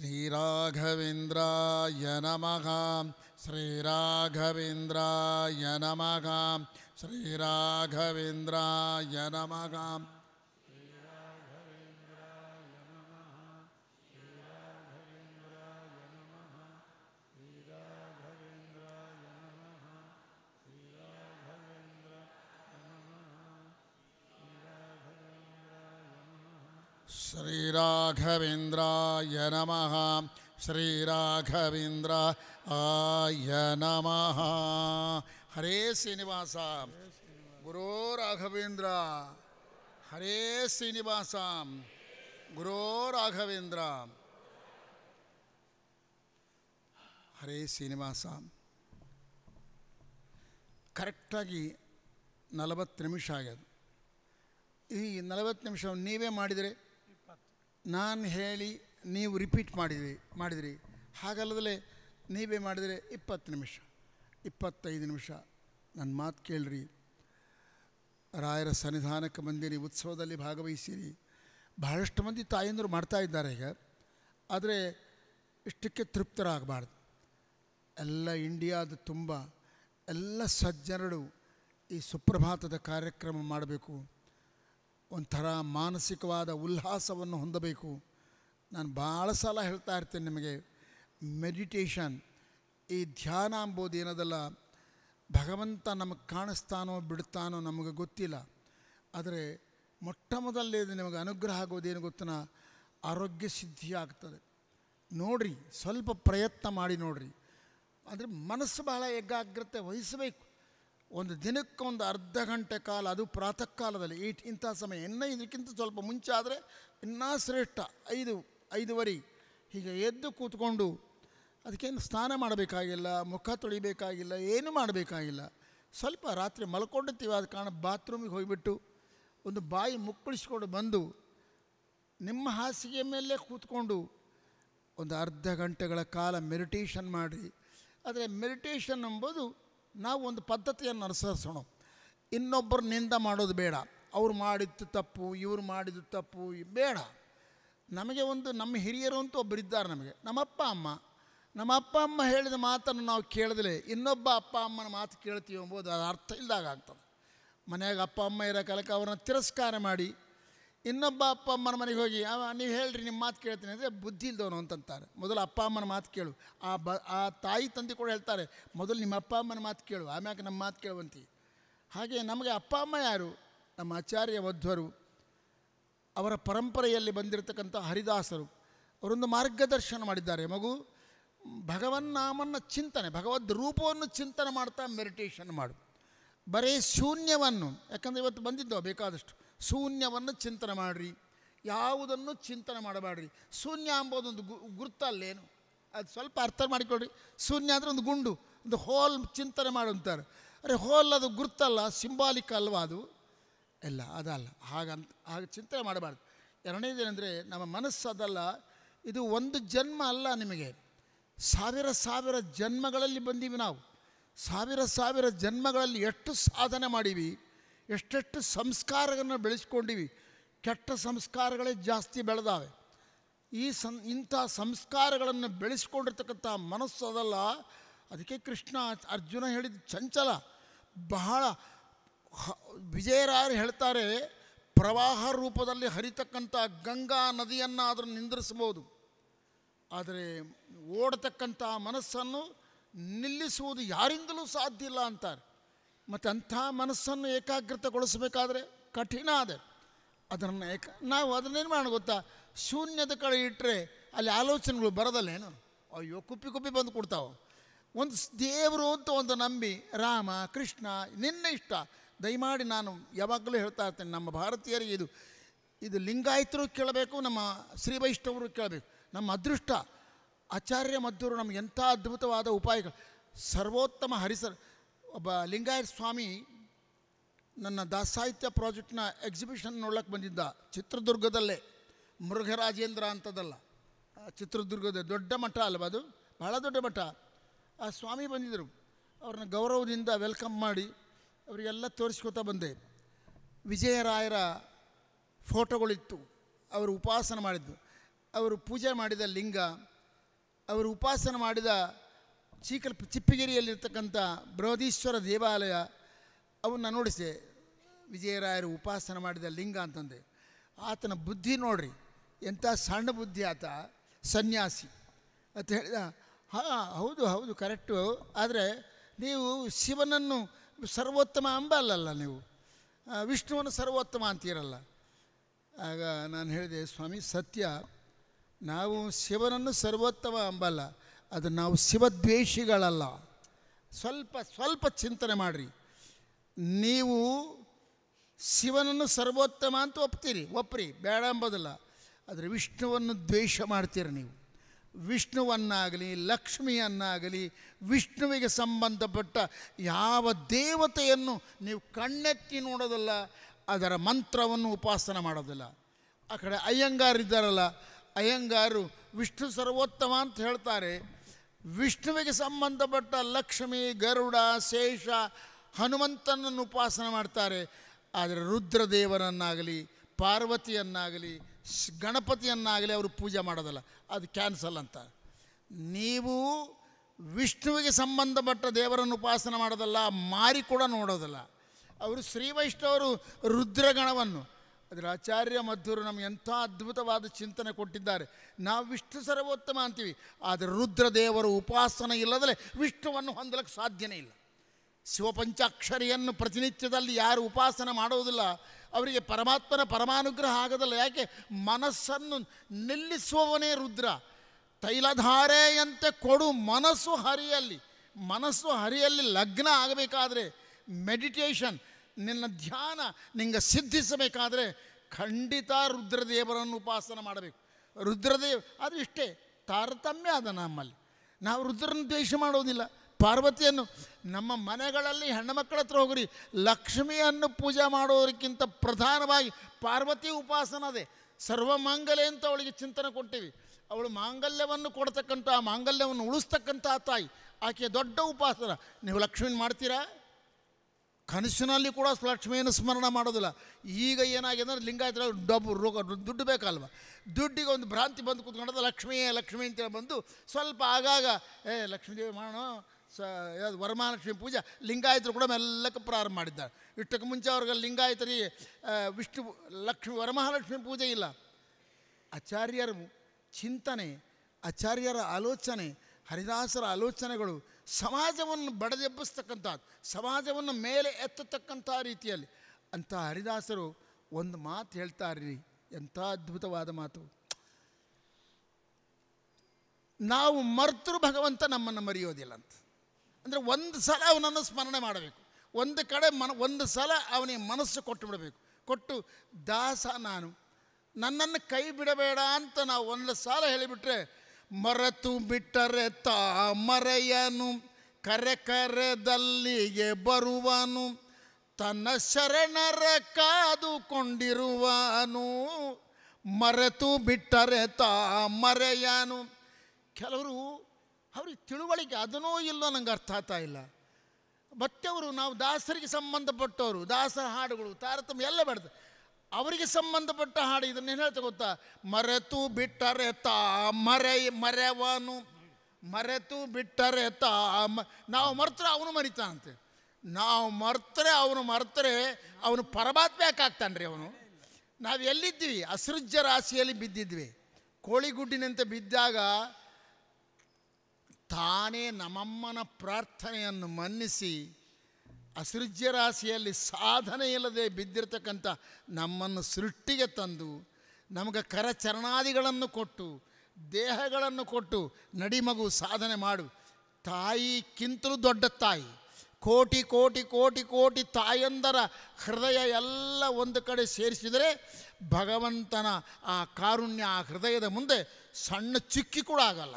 श्रीराघवेन्द्राय नमः श्रीराघवेन्द्राय नमः श्रीराघवेन्द्राय नमः ಶ್ರೀ ರಾಘವೇಂದ್ರ ಯ ನಮಃ ಶ್ರೀ ರಾಘವೇಂದ್ರ ಆಯ ನಮಃ ಹರೇ ಶ್ರೀನಿವಾಸ ಗುರೋ ರಾಘವೇಂದ್ರ ಹರೇ ಶ್ರೀನಿವಾಸ ಗುರೋ ರಾಘವೇಂದ್ರ ಹರೇ ಶ್ರೀನಿವಾಸ ಕರೆಕ್ಟಾಗಿ ನಲವತ್ತು ನಿಮಿಷ ಆಗ್ಯದ ಈ ನಲವತ್ತು ನಿಮಿಷವನ್ನು ನೀವೇ ಮಾಡಿದರೆ ನಾನು ಹೇಳಿ ನೀವು ರಿಪೀಟ್ ಮಾಡಿದ್ರಿ ಮಾಡಿದ್ರಿ ಹಾಗಲ್ಲದಲ್ಲೇ ನೀವೇ ಮಾಡಿದರೆ ಇಪ್ಪತ್ತು ನಿಮಿಷ ಇಪ್ಪತ್ತೈದು ನಿಮಿಷ ನನ್ನ ಮಾತು ಕೇಳ್ರಿ ರಾಯರ ಸನ್ನಿಧಾನಕ್ಕೆ ಬಂದಿರಿ ಉತ್ಸವದಲ್ಲಿ ಭಾಗವಹಿಸಿರಿ ಬಹಳಷ್ಟು ಮಂದಿ ತಾಯಂದರು ಮಾಡ್ತಾ ಇದ್ದಾರೆ ಈಗ ಆದರೆ ಇಷ್ಟಕ್ಕೆ ತೃಪ್ತರಾಗಬಾರ್ದು ಎಲ್ಲ ಇಂಡಿಯಾದ ತುಂಬ ಎಲ್ಲ ಸಜ್ಜನರು ಈ ಸುಪ್ರಭಾತದ ಕಾರ್ಯಕ್ರಮ ಮಾಡಬೇಕು ಒಂಥರ ಮಾನಸಿಕವಾದ ಉಲ್ಲಾಸವನ್ನು ಹೊಂದಬೇಕು ನಾನು ಭಾಳ ಸಲ ಹೇಳ್ತಾ ಇರ್ತೇನೆ ನಿಮಗೆ ಮೆಡಿಟೇಷನ್ ಈ ಧ್ಯಾನ ಅಂಬೋದು ಏನದಲ್ಲ ಭಗವಂತ ನಮಗೆ ಕಾಣಿಸ್ತಾನೋ ಬಿಡ್ತಾನೋ ನಮಗೆ ಗೊತ್ತಿಲ್ಲ ಆದರೆ ಮೊಟ್ಟ ಮೊದಲನೇದು ನಿಮಗೆ ಅನುಗ್ರಹ ಆಗೋದೇನು ಗೊತ್ತನ ಆರೋಗ್ಯ ಸಿದ್ಧಿ ಆಗ್ತದೆ ನೋಡ್ರಿ ಸ್ವಲ್ಪ ಪ್ರಯತ್ನ ಮಾಡಿ ನೋಡ್ರಿ ಅಂದರೆ ಮನಸ್ಸು ಬಹಳ ಏಕಾಗ್ರತೆ ವಹಿಸಬೇಕು ಒಂದು ದಿನಕ್ಕೊಂದು ಅರ್ಧ ಗಂಟೆ ಕಾಲ ಅದು ಪ್ರಾತಃ ಕಾಲದಲ್ಲಿ ಏಟ್ ಇಂಥ ಸಮಯ ಇನ್ನೂ ಇದಕ್ಕಿಂತ ಸ್ವಲ್ಪ ಮುಂಚೆ ಆದರೆ ಇನ್ನೂ ಶ್ರೇಷ್ಠ ಐದು ಐದುವರೆ ಹೀಗೆ ಎದ್ದು ಕೂತ್ಕೊಂಡು ಅದಕ್ಕೇನು ಸ್ನಾನ ಮಾಡಬೇಕಾಗಿಲ್ಲ ಮುಖ ತೊಳಿಬೇಕಾಗಿಲ್ಲ ಏನು ಮಾಡಬೇಕಾಗಿಲ್ಲ ಸ್ವಲ್ಪ ರಾತ್ರಿ ಮಲ್ಕೊಂಡಿರ್ತೀವಿ ಆದ ಕಾರಣ ಬಾತ್ರೂಮಿಗೆ ಹೋಗಿಬಿಟ್ಟು ಒಂದು ಬಾಯಿ ಮುಕ್ಕಳಿಸ್ಕೊಂಡು ಬಂದು ನಿಮ್ಮ ಹಾಸಿಗೆ ಮೇಲೆ ಕೂತ್ಕೊಂಡು ಒಂದು ಅರ್ಧ ಗಂಟೆಗಳ ಕಾಲ ಮೆಡಿಟೇಷನ್ ಮಾಡಿ ಆದರೆ ಮೆಡಿಟೇಷನ್ ಎಂಬುದು ನಾವು ಒಂದು ಪದ್ಧತಿಯನ್ನು ಅನುಸರಿಸೋಣ ಇನ್ನೊಬ್ಬರು ನಿಂದ ಮಾಡೋದು ಬೇಡ ಅವ್ರು ಮಾಡಿದ್ದು ತಪ್ಪು ಇವ್ರು ಮಾಡಿದ್ದು ತಪ್ಪು ಬೇಡ ನಮಗೆ ಒಂದು ನಮ್ಮ ಹಿರಿಯರು ಅಂತ ಒಬ್ಬರಿದ್ದಾರೆ ನಮಗೆ ನಮ್ಮ ಅಪ್ಪ ಅಮ್ಮ ನಮ್ಮ ಅಪ್ಪ ಅಮ್ಮ ಹೇಳಿದ ಮಾತನ್ನು ನಾವು ಕೇಳಿದ್ರೆ ಇನ್ನೊಬ್ಬ ಅಪ್ಪ ಅಮ್ಮನ ಮಾತು ಕೇಳ್ತೀವಿ ಎಂಬುದು ಅದು ಅರ್ಥ ಇಲ್ದಾಗ ಆಗ್ತದೆ ಮನೆಯಾಗ ಅಪ್ಪ ಅಮ್ಮ ಇರೋ ಕಾಲಕ್ಕೆ ಅವ್ರನ್ನ ತಿರಸ್ಕಾರ ಮಾಡಿ ಇನ್ನೊಬ್ಬ ಅಪ್ಪ ಅಮ್ಮನ ಮನೆಗೆ ಹೋಗಿ ನೀವು ಹೇಳ್ರಿ ನಿಮ್ಮ ಮಾತು ಕೇಳ್ತೀನಿ ಅಂದರೆ ಬುದ್ಧಿ ಇಲ್ದವನು ಅಂತಂತಾರೆ ಮೊದಲು ಅಪ್ಪ ಅಮ್ಮನ ಮಾತು ಕೇಳು ಆ ಬ ಆ ತಾಯಿ ತಂದೆ ಕೂಡ ಹೇಳ್ತಾರೆ ಮೊದಲು ನಿಮ್ಮ ಅಪ್ಪ ಅಮ್ಮನ ಮಾತು ಕೇಳು ಆಮ್ಯಾಕೆ ನಮ್ಮ ಮಾತು ಕೇಳುವಂತಿ ಹಾಗೆ ನಮಗೆ ಅಪ್ಪ ಅಮ್ಮ ಯಾರು ನಮ್ಮ ಆಚಾರ್ಯ ವಧ್ವರು ಅವರ ಪರಂಪರೆಯಲ್ಲಿ ಬಂದಿರತಕ್ಕಂಥ ಹರಿದಾಸರು ಅವರೊಂದು ಮಾರ್ಗದರ್ಶನ ಮಾಡಿದ್ದಾರೆ ಮಗು ಭಗವನ್ನಾಮನ ಚಿಂತನೆ ಭಗವದ್ ರೂಪವನ್ನು ಚಿಂತನೆ ಮಾಡ್ತಾ ಮೆಡಿಟೇಷನ್ ಮಾಡು ಬರೀ ಶೂನ್ಯವನ್ನು ಯಾಕಂದರೆ ಇವತ್ತು ಬಂದಿದ್ದೋ ಬೇಕಾದಷ್ಟು ಶೂನ್ಯವನ್ನು ಚಿಂತನೆ ಮಾಡಿರಿ ಯಾವುದನ್ನು ಚಿಂತನೆ ಮಾಡಬೇಡ್ರಿ ಶೂನ್ಯ ಅಂಬೋದೊಂದು ಗು ಗುರ್ತಲ್ಲೇನು ಅದು ಸ್ವಲ್ಪ ಅರ್ಥ ಮಾಡಿಕೊಡ್ರಿ ಶೂನ್ಯ ಅಂದರೆ ಒಂದು ಗುಂಡು ಒಂದು ಹೋಲ್ ಚಿಂತನೆ ಮಾಡುವಂತಾರೆ ಅರೆ ಹೋಲ್ ಅದು ಗುರ್ತಲ್ಲ ಸಿಂಬಾಲಿಕ್ ಅಲ್ವಾ ಅದು ಎಲ್ಲ ಅದಲ್ಲ ಹಾಗಂತ ಹಾಗೆ ಚಿಂತನೆ ಮಾಡಬಾರ್ದು ಎರಡನೇದೇನೆಂದರೆ ನಮ್ಮ ಮನಸ್ಸು ಅದಲ್ಲ ಇದು ಒಂದು ಜನ್ಮ ಅಲ್ಲ ನಿಮಗೆ ಸಾವಿರ ಸಾವಿರ ಜನ್ಮಗಳಲ್ಲಿ ಬಂದೀವಿ ನಾವು ಸಾವಿರ ಸಾವಿರ ಜನ್ಮಗಳಲ್ಲಿ ಎಷ್ಟು ಸಾಧನೆ ಮಾಡೀವಿ ಎಷ್ಟೆಷ್ಟು ಸಂಸ್ಕಾರಗಳನ್ನು ಬೆಳೆಸ್ಕೊಂಡಿವಿ ಕೆಟ್ಟ ಸಂಸ್ಕಾರಗಳೇ ಜಾಸ್ತಿ ಬೆಳೆದಾವೆ ಈ ಸಂ ಇಂಥ ಸಂಸ್ಕಾರಗಳನ್ನು ಬೆಳೆಸ್ಕೊಂಡಿರ್ತಕ್ಕಂಥ ಮನಸ್ಸು ಅದಲ್ಲ ಅದಕ್ಕೆ ಕೃಷ್ಣ ಅರ್ಜುನ ಹೇಳಿದ ಚಂಚಲ ಬಹಳ ವಿಜಯರಾಯರು ಹೇಳ್ತಾರೆ ಪ್ರವಾಹ ರೂಪದಲ್ಲಿ ಹರಿತಕ್ಕಂಥ ಗಂಗಾ ನದಿಯನ್ನು ಅದನ್ನು ನಿಂದ್ರಿಸ್ಬೋದು ಆದರೆ ಓಡತಕ್ಕಂಥ ಮನಸ್ಸನ್ನು ನಿಲ್ಲಿಸುವುದು ಯಾರಿಂದಲೂ ಸಾಧ್ಯ ಇಲ್ಲ ಅಂತಾರೆ ಮತ್ತು ಅಂಥ ಮನಸ್ಸನ್ನು ಏಕಾಗ್ರತೆಗೊಳಿಸಬೇಕಾದ್ರೆ ಕಠಿಣ ಅದೇ ಅದನ್ನು ಏಕ ನಾವು ಅದನ್ನೇನು ಮಾಡೋಣ ಗೊತ್ತಾ ಶೂನ್ಯದ ಕಡೆ ಇಟ್ಟರೆ ಅಲ್ಲಿ ಆಲೋಚನೆಗಳು ಬರೋದಲ್ಲೇನು ಅಯ್ಯೋ ಕುಪ್ಪಿ ಕುಪ್ಪಿ ಬಂದು ಕೊಡ್ತಾವೆ ಒಂದು ದೇವರು ಅಂತ ಒಂದು ನಂಬಿ ರಾಮ ಕೃಷ್ಣ ನಿನ್ನ ಇಷ್ಟ ದಯಮಾಡಿ ನಾನು ಯಾವಾಗಲೂ ಹೇಳ್ತಾ ಇರ್ತೇನೆ ನಮ್ಮ ಭಾರತೀಯರಿಗೆ ಇದು ಇದು ಲಿಂಗಾಯತರು ಕೇಳಬೇಕು ನಮ್ಮ ಶ್ರೀ ವೈಷ್ಣವರು ಕೇಳಬೇಕು ನಮ್ಮ ಅದೃಷ್ಟ ಆಚಾರ್ಯ ಮಧ್ಯರು ನಮ್ಗೆ ಎಂಥ ಅದ್ಭುತವಾದ ಉಪಾಯಗಳು ಸರ್ವೋತ್ತಮ ಹರಿಸರ್ ಒಬ್ಬ ಲಿಂಗಾಯತ್ ಸ್ವಾಮಿ ನನ್ನ ದಾಸಾಹಿತ್ಯ ಪ್ರಾಜೆಕ್ಟ್ನ ಎಕ್ಸಿಬಿಷನ್ ನೋಡೋಕ್ಕೆ ಬಂದಿದ್ದ ಚಿತ್ರದುರ್ಗದಲ್ಲೇ ಮೃಗರಾಜೇಂದ್ರ ಅಂತದಲ್ಲ ಚಿತ್ರದುರ್ಗದ ದೊಡ್ಡ ಮಠ ಅಲ್ವ ಅದು ಬಹಳ ದೊಡ್ಡ ಮಠ ಆ ಸ್ವಾಮಿ ಬಂದಿದ್ದರು ಅವ್ರನ್ನ ಗೌರವದಿಂದ ವೆಲ್ಕಮ್ ಮಾಡಿ ಅವರಿಗೆಲ್ಲ ತೋರಿಸ್ಕೊತಾ ಬಂದೆ ವಿಜಯರಾಯರ ಫೋಟೋಗಳಿತ್ತು ಅವರು ಉಪಾಸನ ಮಾಡಿದ್ದು ಅವರು ಪೂಜೆ ಮಾಡಿದ ಲಿಂಗ ಅವರು ಉಪಾಸನ ಮಾಡಿದ ಚೀಕಲ್ ಚಿಪ್ಪಿಗೆರೆಯಲ್ಲಿರ್ತಕ್ಕಂಥ ಬೃಹದೀಶ್ವರ ದೇವಾಲಯ ಅವನ್ನ ನೋಡಿಸಿದೆ ವಿಜಯರಾಯರು ಉಪಾಸನ ಮಾಡಿದ ಲಿಂಗ ಅಂತಂದೆ ಆತನ ಬುದ್ಧಿ ನೋಡ್ರಿ ಎಂಥ ಸಣ್ಣ ಬುದ್ಧಿ ಆತ ಸನ್ಯಾಸಿ ಅಂತ ಹೇಳಿದ ಹಾಂ ಹೌದು ಹೌದು ಕರೆಕ್ಟು ಆದರೆ ನೀವು ಶಿವನನ್ನು ಸರ್ವೋತ್ತಮ ಅಂಬ ಅಲ್ಲಲ್ಲ ನೀವು ವಿಷ್ಣುವನ್ನು ಸರ್ವೋತ್ತಮ ಅಂತೀರಲ್ಲ ಆಗ ನಾನು ಹೇಳಿದೆ ಸ್ವಾಮಿ ಸತ್ಯ ನಾವು ಶಿವನನ್ನು ಸರ್ವೋತ್ತಮ ಅಂಬಲ್ಲ ಅದು ನಾವು ಶಿವದ್ವೇಷಿಗಳಲ್ಲ ಸ್ವಲ್ಪ ಸ್ವಲ್ಪ ಚಿಂತನೆ ಮಾಡಿರಿ ನೀವು ಶಿವನನ್ನು ಸರ್ವೋತ್ತಮ ಅಂತ ಒಪ್ತೀರಿ ಒಪ್ಪ್ರಿ ಬೇಡ ಎಂಬುದಿಲ್ಲ ಆದರೆ ವಿಷ್ಣುವನ್ನು ದ್ವೇಷ ಮಾಡ್ತೀರಿ ನೀವು ವಿಷ್ಣುವನ್ನಾಗಲಿ ಲಕ್ಷ್ಮಿಯನ್ನಾಗಲಿ ವಿಷ್ಣುವಿಗೆ ಸಂಬಂಧಪಟ್ಟ ಯಾವ ದೇವತೆಯನ್ನು ನೀವು ಕಣ್ಣೆತ್ತಿ ನೋಡೋದಲ್ಲ ಅದರ ಮಂತ್ರವನ್ನು ಉಪಾಸನೆ ಮಾಡೋದಿಲ್ಲ ಆ ಕಡೆ ಅಯ್ಯಂಗಾರಿದ್ದಾರಲ್ಲ ಅಯ್ಯಂಗಾರು ವಿಷ್ಣು ಸರ್ವೋತ್ತಮ ಅಂತ ಹೇಳ್ತಾರೆ ವಿಷ್ಣುವಿಗೆ ಸಂಬಂಧಪಟ್ಟ ಲಕ್ಷ್ಮಿ ಗರುಡ ಶೇಷ ಹನುಮಂತನನ್ನು ಉಪಾಸನೆ ಮಾಡ್ತಾರೆ ಆದರೆ ರುದ್ರದೇವರನ್ನಾಗಲಿ ಪಾರ್ವತಿಯನ್ನಾಗಲಿ ಗಣಪತಿಯನ್ನಾಗಲಿ ಅವರು ಪೂಜೆ ಮಾಡೋದಲ್ಲ ಅದು ಕ್ಯಾನ್ಸಲ್ ಅಂತ ನೀವು ವಿಷ್ಣುವಿಗೆ ಸಂಬಂಧಪಟ್ಟ ದೇವರನ್ನು ಉಪಾಸನೆ ಮಾಡೋದಲ್ಲ ಮಾರಿ ಕೂಡ ನೋಡೋದಲ್ಲ ಅವರು ಶ್ರೀ ವೈಷ್ಣವರು ರುದ್ರಗಣವನ್ನು ಅದರ ಆಚಾರ್ಯ ಮಧ್ವರು ನಮಗೆ ಎಂಥ ಅದ್ಭುತವಾದ ಚಿಂತನೆ ಕೊಟ್ಟಿದ್ದಾರೆ ನಾವು ವಿಷ್ಣು ಸರ್ವೋತ್ತಮ ಅಂತೀವಿ ಆದರೆ ರುದ್ರದೇವರ ಉಪಾಸನೆ ಇಲ್ಲದಲೇ ವಿಷ್ಣುವನ್ನು ಹೊಂದಲಿಕ್ಕೆ ಸಾಧ್ಯನೇ ಇಲ್ಲ ಶಿವಪಂಚಾಕ್ಷರಿಯನ್ನು ಪ್ರತಿನಿತ್ಯದಲ್ಲಿ ಯಾರು ಉಪಾಸನೆ ಮಾಡುವುದಿಲ್ಲ ಅವರಿಗೆ ಪರಮಾತ್ಮನ ಪರಮಾನುಗ್ರಹ ಆಗೋದಿಲ್ಲ ಯಾಕೆ ಮನಸ್ಸನ್ನು ನಿಲ್ಲಿಸುವವನೇ ರುದ್ರ ತೈಲಧಾರೆಯಂತೆ ಕೊಡು ಮನಸ್ಸು ಹರಿಯಲ್ಲಿ ಮನಸ್ಸು ಹರಿಯಲ್ಲಿ ಲಗ್ನ ಆಗಬೇಕಾದರೆ ಮೆಡಿಟೇಷನ್ ನಿನ್ನ ಧ್ಯಾನ ನಿಂಗೆ ಸಿದ್ಧಿಸಬೇಕಾದರೆ ಖಂಡಿತ ರುದ್ರದೇವರನ್ನು ಉಪಾಸನ ಮಾಡಬೇಕು ರುದ್ರದೇವ್ ಅದು ಇಷ್ಟೇ ತಾರತಮ್ಯ ಅದ ನಮ್ಮಲ್ಲಿ ನಾವು ರುದ್ರನ ದ್ವೇಷ ಮಾಡೋದಿಲ್ಲ ಪಾರ್ವತಿಯನ್ನು ನಮ್ಮ ಮನೆಗಳಲ್ಲಿ ಹೆಣ್ಣು ಮಕ್ಕಳ ಹತ್ರ ಹೋಗ್ರಿ ಲಕ್ಷ್ಮಿಯನ್ನು ಪೂಜೆ ಮಾಡೋದಕ್ಕಿಂತ ಪ್ರಧಾನವಾಗಿ ಪಾರ್ವತಿ ಉಪಾಸನ ಅದೇ ಸರ್ವಮಾಂಗಲ್ಯ ಅಂತ ಅವಳಿಗೆ ಚಿಂತನೆ ಕೊಟ್ಟಿವಿ ಅವಳು ಮಾಂಗಲ್ಯವನ್ನು ಕೊಡ್ತಕ್ಕಂಥ ಮಾಂಗಲ್ಯವನ್ನು ಉಳಿಸ್ತಕ್ಕಂಥ ತಾಯಿ ಆಕೆ ದೊಡ್ಡ ಉಪಾಸನ ನೀವು ಲಕ್ಷ್ಮೀನ ಮಾಡ್ತೀರಾ ಕನಸಿನಲ್ಲಿ ಕೂಡ ಲಕ್ಷ್ಮಿಯನ್ನು ಸ್ಮರಣ ಮಾಡೋದಿಲ್ಲ ಈಗ ಏನಾಗಿದೆ ಅಂದರೆ ಲಿಂಗಾಯತರ ಡಬ್ಬು ರೋಗ ದುಡ್ಡು ಬೇಕಲ್ವ ದುಡ್ಡಿಗೆ ಒಂದು ಭ್ರಾಂತಿ ಬಂದು ಕೂತ್ಕೊಂಡದ ಲಕ್ಷ್ಮಿಯೇ ಲಕ್ಷ್ಮಿ ಅಂತೇಳಿ ಬಂದು ಸ್ವಲ್ಪ ಆಗಾಗ ಏ ಲಕ್ಷ್ಮೀದೇವಿ ಮಾಡೋ ಸ ಯಾವುದು ವರಮಹಾಲಕ್ಷ್ಮಿ ಪೂಜೆ ಲಿಂಗಾಯತರು ಕೂಡ ಮೆಲ್ಲಕ್ಕೆ ಪ್ರಾರಂಭ ಮಾಡಿದ್ದಾರೆ ಇಷ್ಟಕ್ಕೆ ಮುಂಚೆ ಅವ್ರಿಗೆ ಲಿಂಗಾಯತರಿ ವಿಷ್ಣು ಲಕ್ಷ್ಮಿ ವರಮಹಾಲಕ್ಷ್ಮಿ ಪೂಜೆ ಇಲ್ಲ ಆಚಾರ್ಯರ ಚಿಂತನೆ ಆಚಾರ್ಯರ ಆಲೋಚನೆ ಹರಿದಾಸರ ಆಲೋಚನೆಗಳು ಸಮಾಜವನ್ನು ಬಡದೆಬ್ಬಿಸ್ತಕ್ಕಂಥದ್ದು ಸಮಾಜವನ್ನು ಮೇಲೆ ಎತ್ತತಕ್ಕಂಥ ರೀತಿಯಲ್ಲಿ ಅಂಥ ಹರಿದಾಸರು ಒಂದು ಮಾತು ಹೇಳ್ತಾರೆ ರೀ ಎಂಥ ಅದ್ಭುತವಾದ ಮಾತು ನಾವು ಮರ್ತರು ಭಗವಂತ ನಮ್ಮನ್ನು ಮರೆಯೋದಿಲ್ಲ ಅಂತ ಅಂದರೆ ಒಂದು ಸಲ ಅವನನ್ನು ಸ್ಮರಣೆ ಮಾಡಬೇಕು ಒಂದು ಕಡೆ ಮನ ಒಂದು ಸಲ ಅವನಿಗೆ ಮನಸ್ಸು ಕೊಟ್ಟು ಬಿಡಬೇಕು ಕೊಟ್ಟು ದಾಸ ನಾನು ನನ್ನನ್ನು ಕೈ ಬಿಡಬೇಡ ಅಂತ ನಾವು ಒಂದು ಸಾಲ ಹೇಳಿಬಿಟ್ರೆ ಮರೆತು ಬಿಟ್ಟರೆ ತಾ ಮರೆಯನು ಕರೆ ಕರೆದಲ್ಲಿಗೆ ಬರುವನು ತನ್ನ ಶರಣರ ಕಾದುಕೊಂಡಿರುವನು ಮರೆತು ಬಿಟ್ಟರೆ ತಾ ಮರೆಯನು ಕೆಲವರು ಅವ್ರಿಗೆ ತಿಳುವಳಿಕೆ ಅದನ್ನೂ ಇಲ್ಲೋ ನಂಗೆ ಅರ್ಥ ಆಗ್ತಾ ಇಲ್ಲ ಮತ್ತೆ ಅವರು ನಾವು ದಾಸರಿಗೆ ಸಂಬಂಧಪಟ್ಟವರು ದಾಸರ ಹಾಡುಗಳು ತಾರತಮ್ಯ ಎಲ್ಲ ಬೇಡ ಅವರಿಗೆ ಸಂಬಂಧಪಟ್ಟ ಹಾಡು ಇದನ್ನು ಹೇಳ್ತಾ ಗೊತ್ತಾ ಮರೆತು ಬಿಟ್ಟರೆ ತಾ ಮರೆಯ ಮರೆವನು ಮರೆತು ಬಿಟ್ಟರೆ ತಾ ನಾವು ಮರ್ತರೆ ಅವನು ಮರಿತಾನಂತೆ ನಾವು ಮರ್ತರೆ ಅವನು ಮರ್ತರೆ ಅವನು ಪರಮಾತ್ಮ ಯಾಕಾಗ್ತಾನೆ ರೀ ಅವನು ನಾವು ಎಲ್ಲಿದ್ದೀವಿ ಅಸೃಜ್ಯ ರಾಶಿಯಲ್ಲಿ ಬಿದ್ದಿದ್ವಿ ಕೋಳಿಗುಡ್ಡಿನಂತೆ ಬಿದ್ದಾಗ ತಾನೇ ನಮ್ಮಮ್ಮನ ಪ್ರಾರ್ಥನೆಯನ್ನು ಮನ್ನಿಸಿ ಅಸೃಜ್ಯ ರಾಶಿಯಲ್ಲಿ ಸಾಧನೆ ಇಲ್ಲದೆ ಬಿದ್ದಿರ್ತಕ್ಕಂಥ ನಮ್ಮನ್ನು ಸೃಷ್ಟಿಗೆ ತಂದು ನಮಗೆ ಕರಚರಣಾದಿಗಳನ್ನು ಕೊಟ್ಟು ದೇಹಗಳನ್ನು ಕೊಟ್ಟು ನಡಿಮಗು ಸಾಧನೆ ಮಾಡು ತಾಯಿಕ್ಕಿಂತಲೂ ದೊಡ್ಡ ತಾಯಿ ಕೋಟಿ ಕೋಟಿ ಕೋಟಿ ಕೋಟಿ ತಾಯಂದರ ಹೃದಯ ಎಲ್ಲ ಒಂದು ಕಡೆ ಸೇರಿಸಿದರೆ ಭಗವಂತನ ಆ ಕಾರುಣ್ಯ ಆ ಹೃದಯದ ಮುಂದೆ ಸಣ್ಣ ಚಿಕ್ಕಿ ಕೂಡ ಆಗಲ್ಲ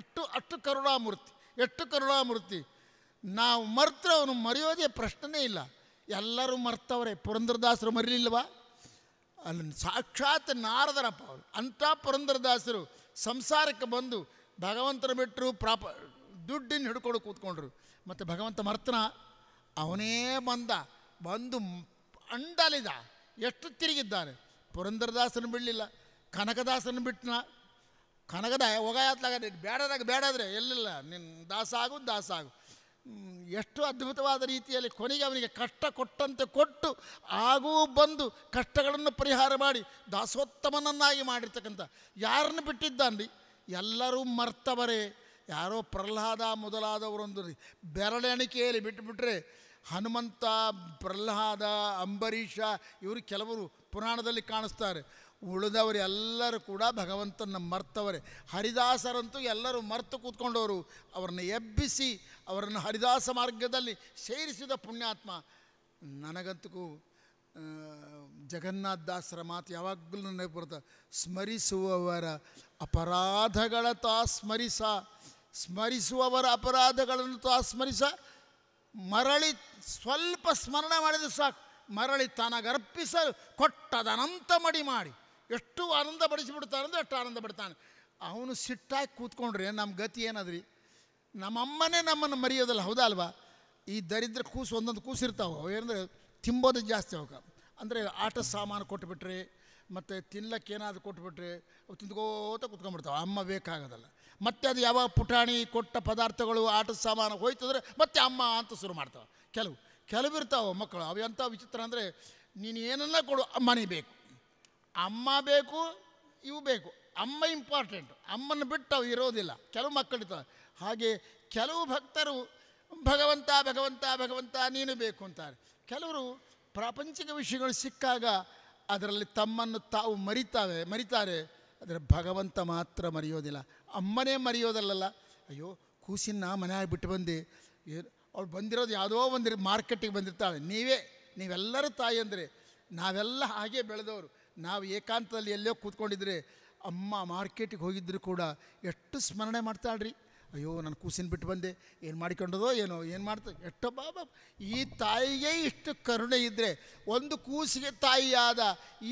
ಅಷ್ಟು ಅಷ್ಟು ಕರುಣಾಮೂರ್ತಿ ಎಷ್ಟು ಕರುಣಾಮೂರ್ತಿ ನಾವು ಮರ್ತರೆ ಅವನು ಮರೆಯೋದೇ ಪ್ರಶ್ನೆನೇ ಇಲ್ಲ ಎಲ್ಲರೂ ಮರ್ತವ್ರೆ ಪುರಂದ್ರದಾಸರು ಮರಿಲಿಲ್ವಾ ಅಲ್ಲಿ ಸಾಕ್ಷಾತ್ ನಾರದರಪ್ಪ ಅವರು ಅಂಥ ಪುರಂದ್ರದಾಸರು ಸಂಸಾರಕ್ಕೆ ಬಂದು ಭಗವಂತನ ಬಿಟ್ಟರು ಪ್ರಾಪ ದುಡ್ಡಿನ ಹಿಡ್ಕೊಂಡು ಕೂತ್ಕೊಂಡ್ರು ಮತ್ತು ಭಗವಂತ ಮರ್ತನ ಅವನೇ ಬಂದ ಬಂದು ಅಂಡಲಿದ ಎಷ್ಟು ತಿರುಗಿದ್ದಾನೆ ಪುರಂದರದಾಸನ ಬಿಡಲಿಲ್ಲ ಕನಕದಾಸನ ಬಿಟ್ಟನ ಕನಕದ ಹೊಗಾಯತ್ಲಾಗ ಬೇಡದಾಗ ಬೇಡಾದ್ರೆ ಎಲ್ಲಿಲ್ಲ ನಿನ್ನ ದಾಸ ಆಗು ದಾಸ ಆಗು ಎಷ್ಟು ಅದ್ಭುತವಾದ ರೀತಿಯಲ್ಲಿ ಕೊನೆಗೆ ಅವನಿಗೆ ಕಷ್ಟ ಕೊಟ್ಟಂತೆ ಕೊಟ್ಟು ಆಗೂ ಬಂದು ಕಷ್ಟಗಳನ್ನು ಪರಿಹಾರ ಮಾಡಿ ದಾಸೋತ್ತಮನನ್ನಾಗಿ ಮಾಡಿರ್ತಕ್ಕಂಥ ಯಾರನ್ನು ಬಿಟ್ಟಿದ್ದಾನ್ರಿ ಎಲ್ಲರೂ ಮರ್ತವರೇ ಯಾರೋ ಪ್ರಹ್ಲಾದ ಮೊದಲಾದವರೊಂದು ಬೆರಳೆಣಿಕೆಯಲ್ಲಿ ಬಿಟ್ಟುಬಿಟ್ರೆ ಹನುಮಂತ ಪ್ರಹ್ಲಾದ ಅಂಬರೀಷ ಇವರು ಕೆಲವರು ಪುರಾಣದಲ್ಲಿ ಕಾಣಿಸ್ತಾರೆ ಉಳಿದವರು ಎಲ್ಲರೂ ಕೂಡ ಭಗವಂತನ ಮರ್ತವರೆ ಹರಿದಾಸರಂತೂ ಎಲ್ಲರೂ ಮರ್ತು ಕೂತ್ಕೊಂಡವರು ಅವರನ್ನು ಎಬ್ಬಿಸಿ ಅವರನ್ನು ಹರಿದಾಸ ಮಾರ್ಗದಲ್ಲಿ ಸೇರಿಸಿದ ಪುಣ್ಯಾತ್ಮ ನನಗಂತೂ ದಾಸರ ಮಾತು ಯಾವಾಗಲೂ ನನಗೆ ಬರುತ್ತೆ ಸ್ಮರಿಸುವವರ ಅಪರಾಧಗಳ ತಾ ಸ್ಮರಿಸ ಸ್ಮರಿಸುವವರ ಅಪರಾಧಗಳನ್ನು ತಾ ಸ್ಮರಿಸ ಮರಳಿ ಸ್ವಲ್ಪ ಸ್ಮರಣೆ ಮಾಡಿದರೆ ಸಾಕು ಮರಳಿ ತನಗರ್ಪಿಸಲು ಕೊಟ್ಟದನಂತ ಮಡಿ ಮಾಡಿ ಎಷ್ಟು ಆನಂದ ಬಡಿಸಿಬಿಡ್ತಾನೆ ಅಂದರೆ ಅಷ್ಟು ಆನಂದ ಬಿಡ್ತಾನೆ ಅವನು ಸಿಟ್ಟಾಗಿ ಕೂತ್ಕೊಂಡ್ರೆ ನಮ್ಮ ಗತಿ ಏನಾದ್ರಿ ನಮ್ಮಮ್ಮನೇ ನಮ್ಮನ್ನು ಮರೆಯೋದಲ್ಲ ಹೌದಾ ಅಲ್ವಾ ಈ ದರಿದ್ರ ಕೂಸು ಒಂದೊಂದು ಕೂಸು ಇರ್ತಾವೆ ಏನಂದರೆ ತಿಂಬೋದು ಜಾಸ್ತಿ ಅವಕ್ಕೆ ಅಂದರೆ ಆಟ ಸಾಮಾನು ಕೊಟ್ಟುಬಿಟ್ರೆ ಮತ್ತು ತಿನ್ಲಕ್ಕೆ ಏನಾದರೂ ಕೊಟ್ಬಿಟ್ರೆ ಅವು ತಿಂದ್ಕೋತ ಕೂತ್ಕೊಂಡ್ಬಿಡ್ತಾವೆ ಅಮ್ಮ ಬೇಕಾಗೋದಲ್ಲ ಮತ್ತೆ ಅದು ಯಾವಾಗ ಪುಟಾಣಿ ಕೊಟ್ಟ ಪದಾರ್ಥಗಳು ಆಟದ ಸಾಮಾನು ಹೋಯ್ತಂದ್ರೆ ಮತ್ತೆ ಅಮ್ಮ ಅಂತ ಶುರು ಮಾಡ್ತಾವೆ ಕೆಲವು ಕೆಲವು ಇರ್ತಾವೆ ಮಕ್ಕಳು ಅವು ಎಂಥ ವಿಚಿತ್ರ ಅಂದರೆ ನೀನು ಏನನ್ನ ಕೊಡು ಅಮ್ಮನಿಗೆ ಬೇಕು ಅಮ್ಮ ಬೇಕು ಇವು ಬೇಕು ಅಮ್ಮ ಇಂಪಾರ್ಟೆಂಟ್ ಅಮ್ಮನ್ನು ಬಿಟ್ಟು ಅವು ಇರೋದಿಲ್ಲ ಕೆಲವು ಮಕ್ಕಳಿರ್ತಾವೆ ಹಾಗೆ ಕೆಲವು ಭಕ್ತರು ಭಗವಂತ ಭಗವಂತ ಭಗವಂತ ನೀನು ಬೇಕು ಅಂತಾರೆ ಕೆಲವರು ಪ್ರಾಪಂಚಿಕ ವಿಷಯಗಳು ಸಿಕ್ಕಾಗ ಅದರಲ್ಲಿ ತಮ್ಮನ್ನು ತಾವು ಮರಿತಾವೆ ಮರಿತಾರೆ ಆದರೆ ಭಗವಂತ ಮಾತ್ರ ಮರೆಯೋದಿಲ್ಲ ಅಮ್ಮನೇ ಮರೆಯೋದಲ್ಲಲ್ಲ ಅಯ್ಯೋ ಕೂಸಿನ ಮನೆಯಾಗಿ ಬಿಟ್ಟು ಬಂದು ಅವ್ಳು ಬಂದಿರೋದು ಯಾವುದೋ ಒಂದು ಮಾರ್ಕೆಟಿಗೆ ಬಂದಿರ್ತಾಳೆ ನೀವೇ ನೀವೆಲ್ಲರೂ ತಾಯಿ ಅಂದರೆ ನಾವೆಲ್ಲ ಹಾಗೆ ಬೆಳೆದವರು ನಾವು ಏಕಾಂತದಲ್ಲಿ ಎಲ್ಲೋ ಕೂತ್ಕೊಂಡಿದ್ರೆ ಅಮ್ಮ ಮಾರ್ಕೆಟಿಗೆ ಹೋಗಿದ್ರು ಕೂಡ ಎಷ್ಟು ಸ್ಮರಣೆ ಮಾಡ್ತಾಳ್ರಿ ಅಯ್ಯೋ ನಾನು ಕೂಸಿನ ಬಿಟ್ಟು ಬಂದೆ ಏನು ಮಾಡಿಕೊಂಡದೋ ಏನೋ ಏನು ಮಾಡ್ತಾ ಎಷ್ಟೋ ಬಾಬ ಈ ತಾಯಿಗೆ ಇಷ್ಟು ಕರುಣೆ ಇದ್ದರೆ ಒಂದು ಕೂಸಿಗೆ ತಾಯಿಯಾದ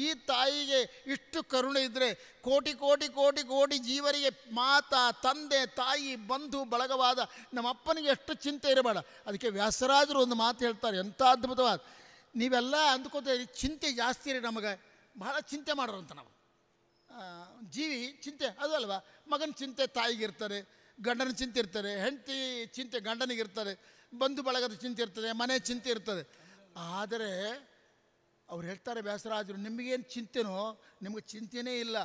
ಈ ತಾಯಿಗೆ ಇಷ್ಟು ಕರುಣೆ ಇದ್ದರೆ ಕೋಟಿ ಕೋಟಿ ಕೋಟಿ ಕೋಟಿ ಜೀವರಿಗೆ ಮಾತ ತಂದೆ ತಾಯಿ ಬಂಧು ಬಳಗವಾದ ನಮ್ಮಪ್ಪನಿಗೆ ಎಷ್ಟು ಚಿಂತೆ ಇರಬೇಡ ಅದಕ್ಕೆ ವ್ಯಾಸರಾಜರು ಒಂದು ಮಾತು ಹೇಳ್ತಾರೆ ಎಂಥ ಅದ್ಭುತವಾದ ನೀವೆಲ್ಲ ಅಂದ್ಕೋತೀರಿ ಚಿಂತೆ ಜಾಸ್ತಿ ರೀ ನಮಗೆ ಬಹಳ ಚಿಂತೆ ಮಾಡೋರಂತ ನಾವು ಜೀವಿ ಚಿಂತೆ ಅದು ಅಲ್ವಾ ಮಗನ ಚಿಂತೆ ತಾಯಿಗಿರ್ತಾರೆ ಗಂಡನ ಚಿಂತೆ ಇರ್ತಾರೆ ಹೆಂಡತಿ ಚಿಂತೆ ಗಂಡನಿಗಿರ್ತಾರೆ ಬಂಧು ಬಳಗದ ಚಿಂತೆ ಇರ್ತದೆ ಮನೆ ಚಿಂತೆ ಇರ್ತದೆ ಆದರೆ ಅವ್ರು ಹೇಳ್ತಾರೆ ವ್ಯಾಸರಾಜರು ನಿಮಗೇನು ಚಿಂತೆನೋ ನಿಮಗೆ ಚಿಂತೆನೇ ಇಲ್ಲ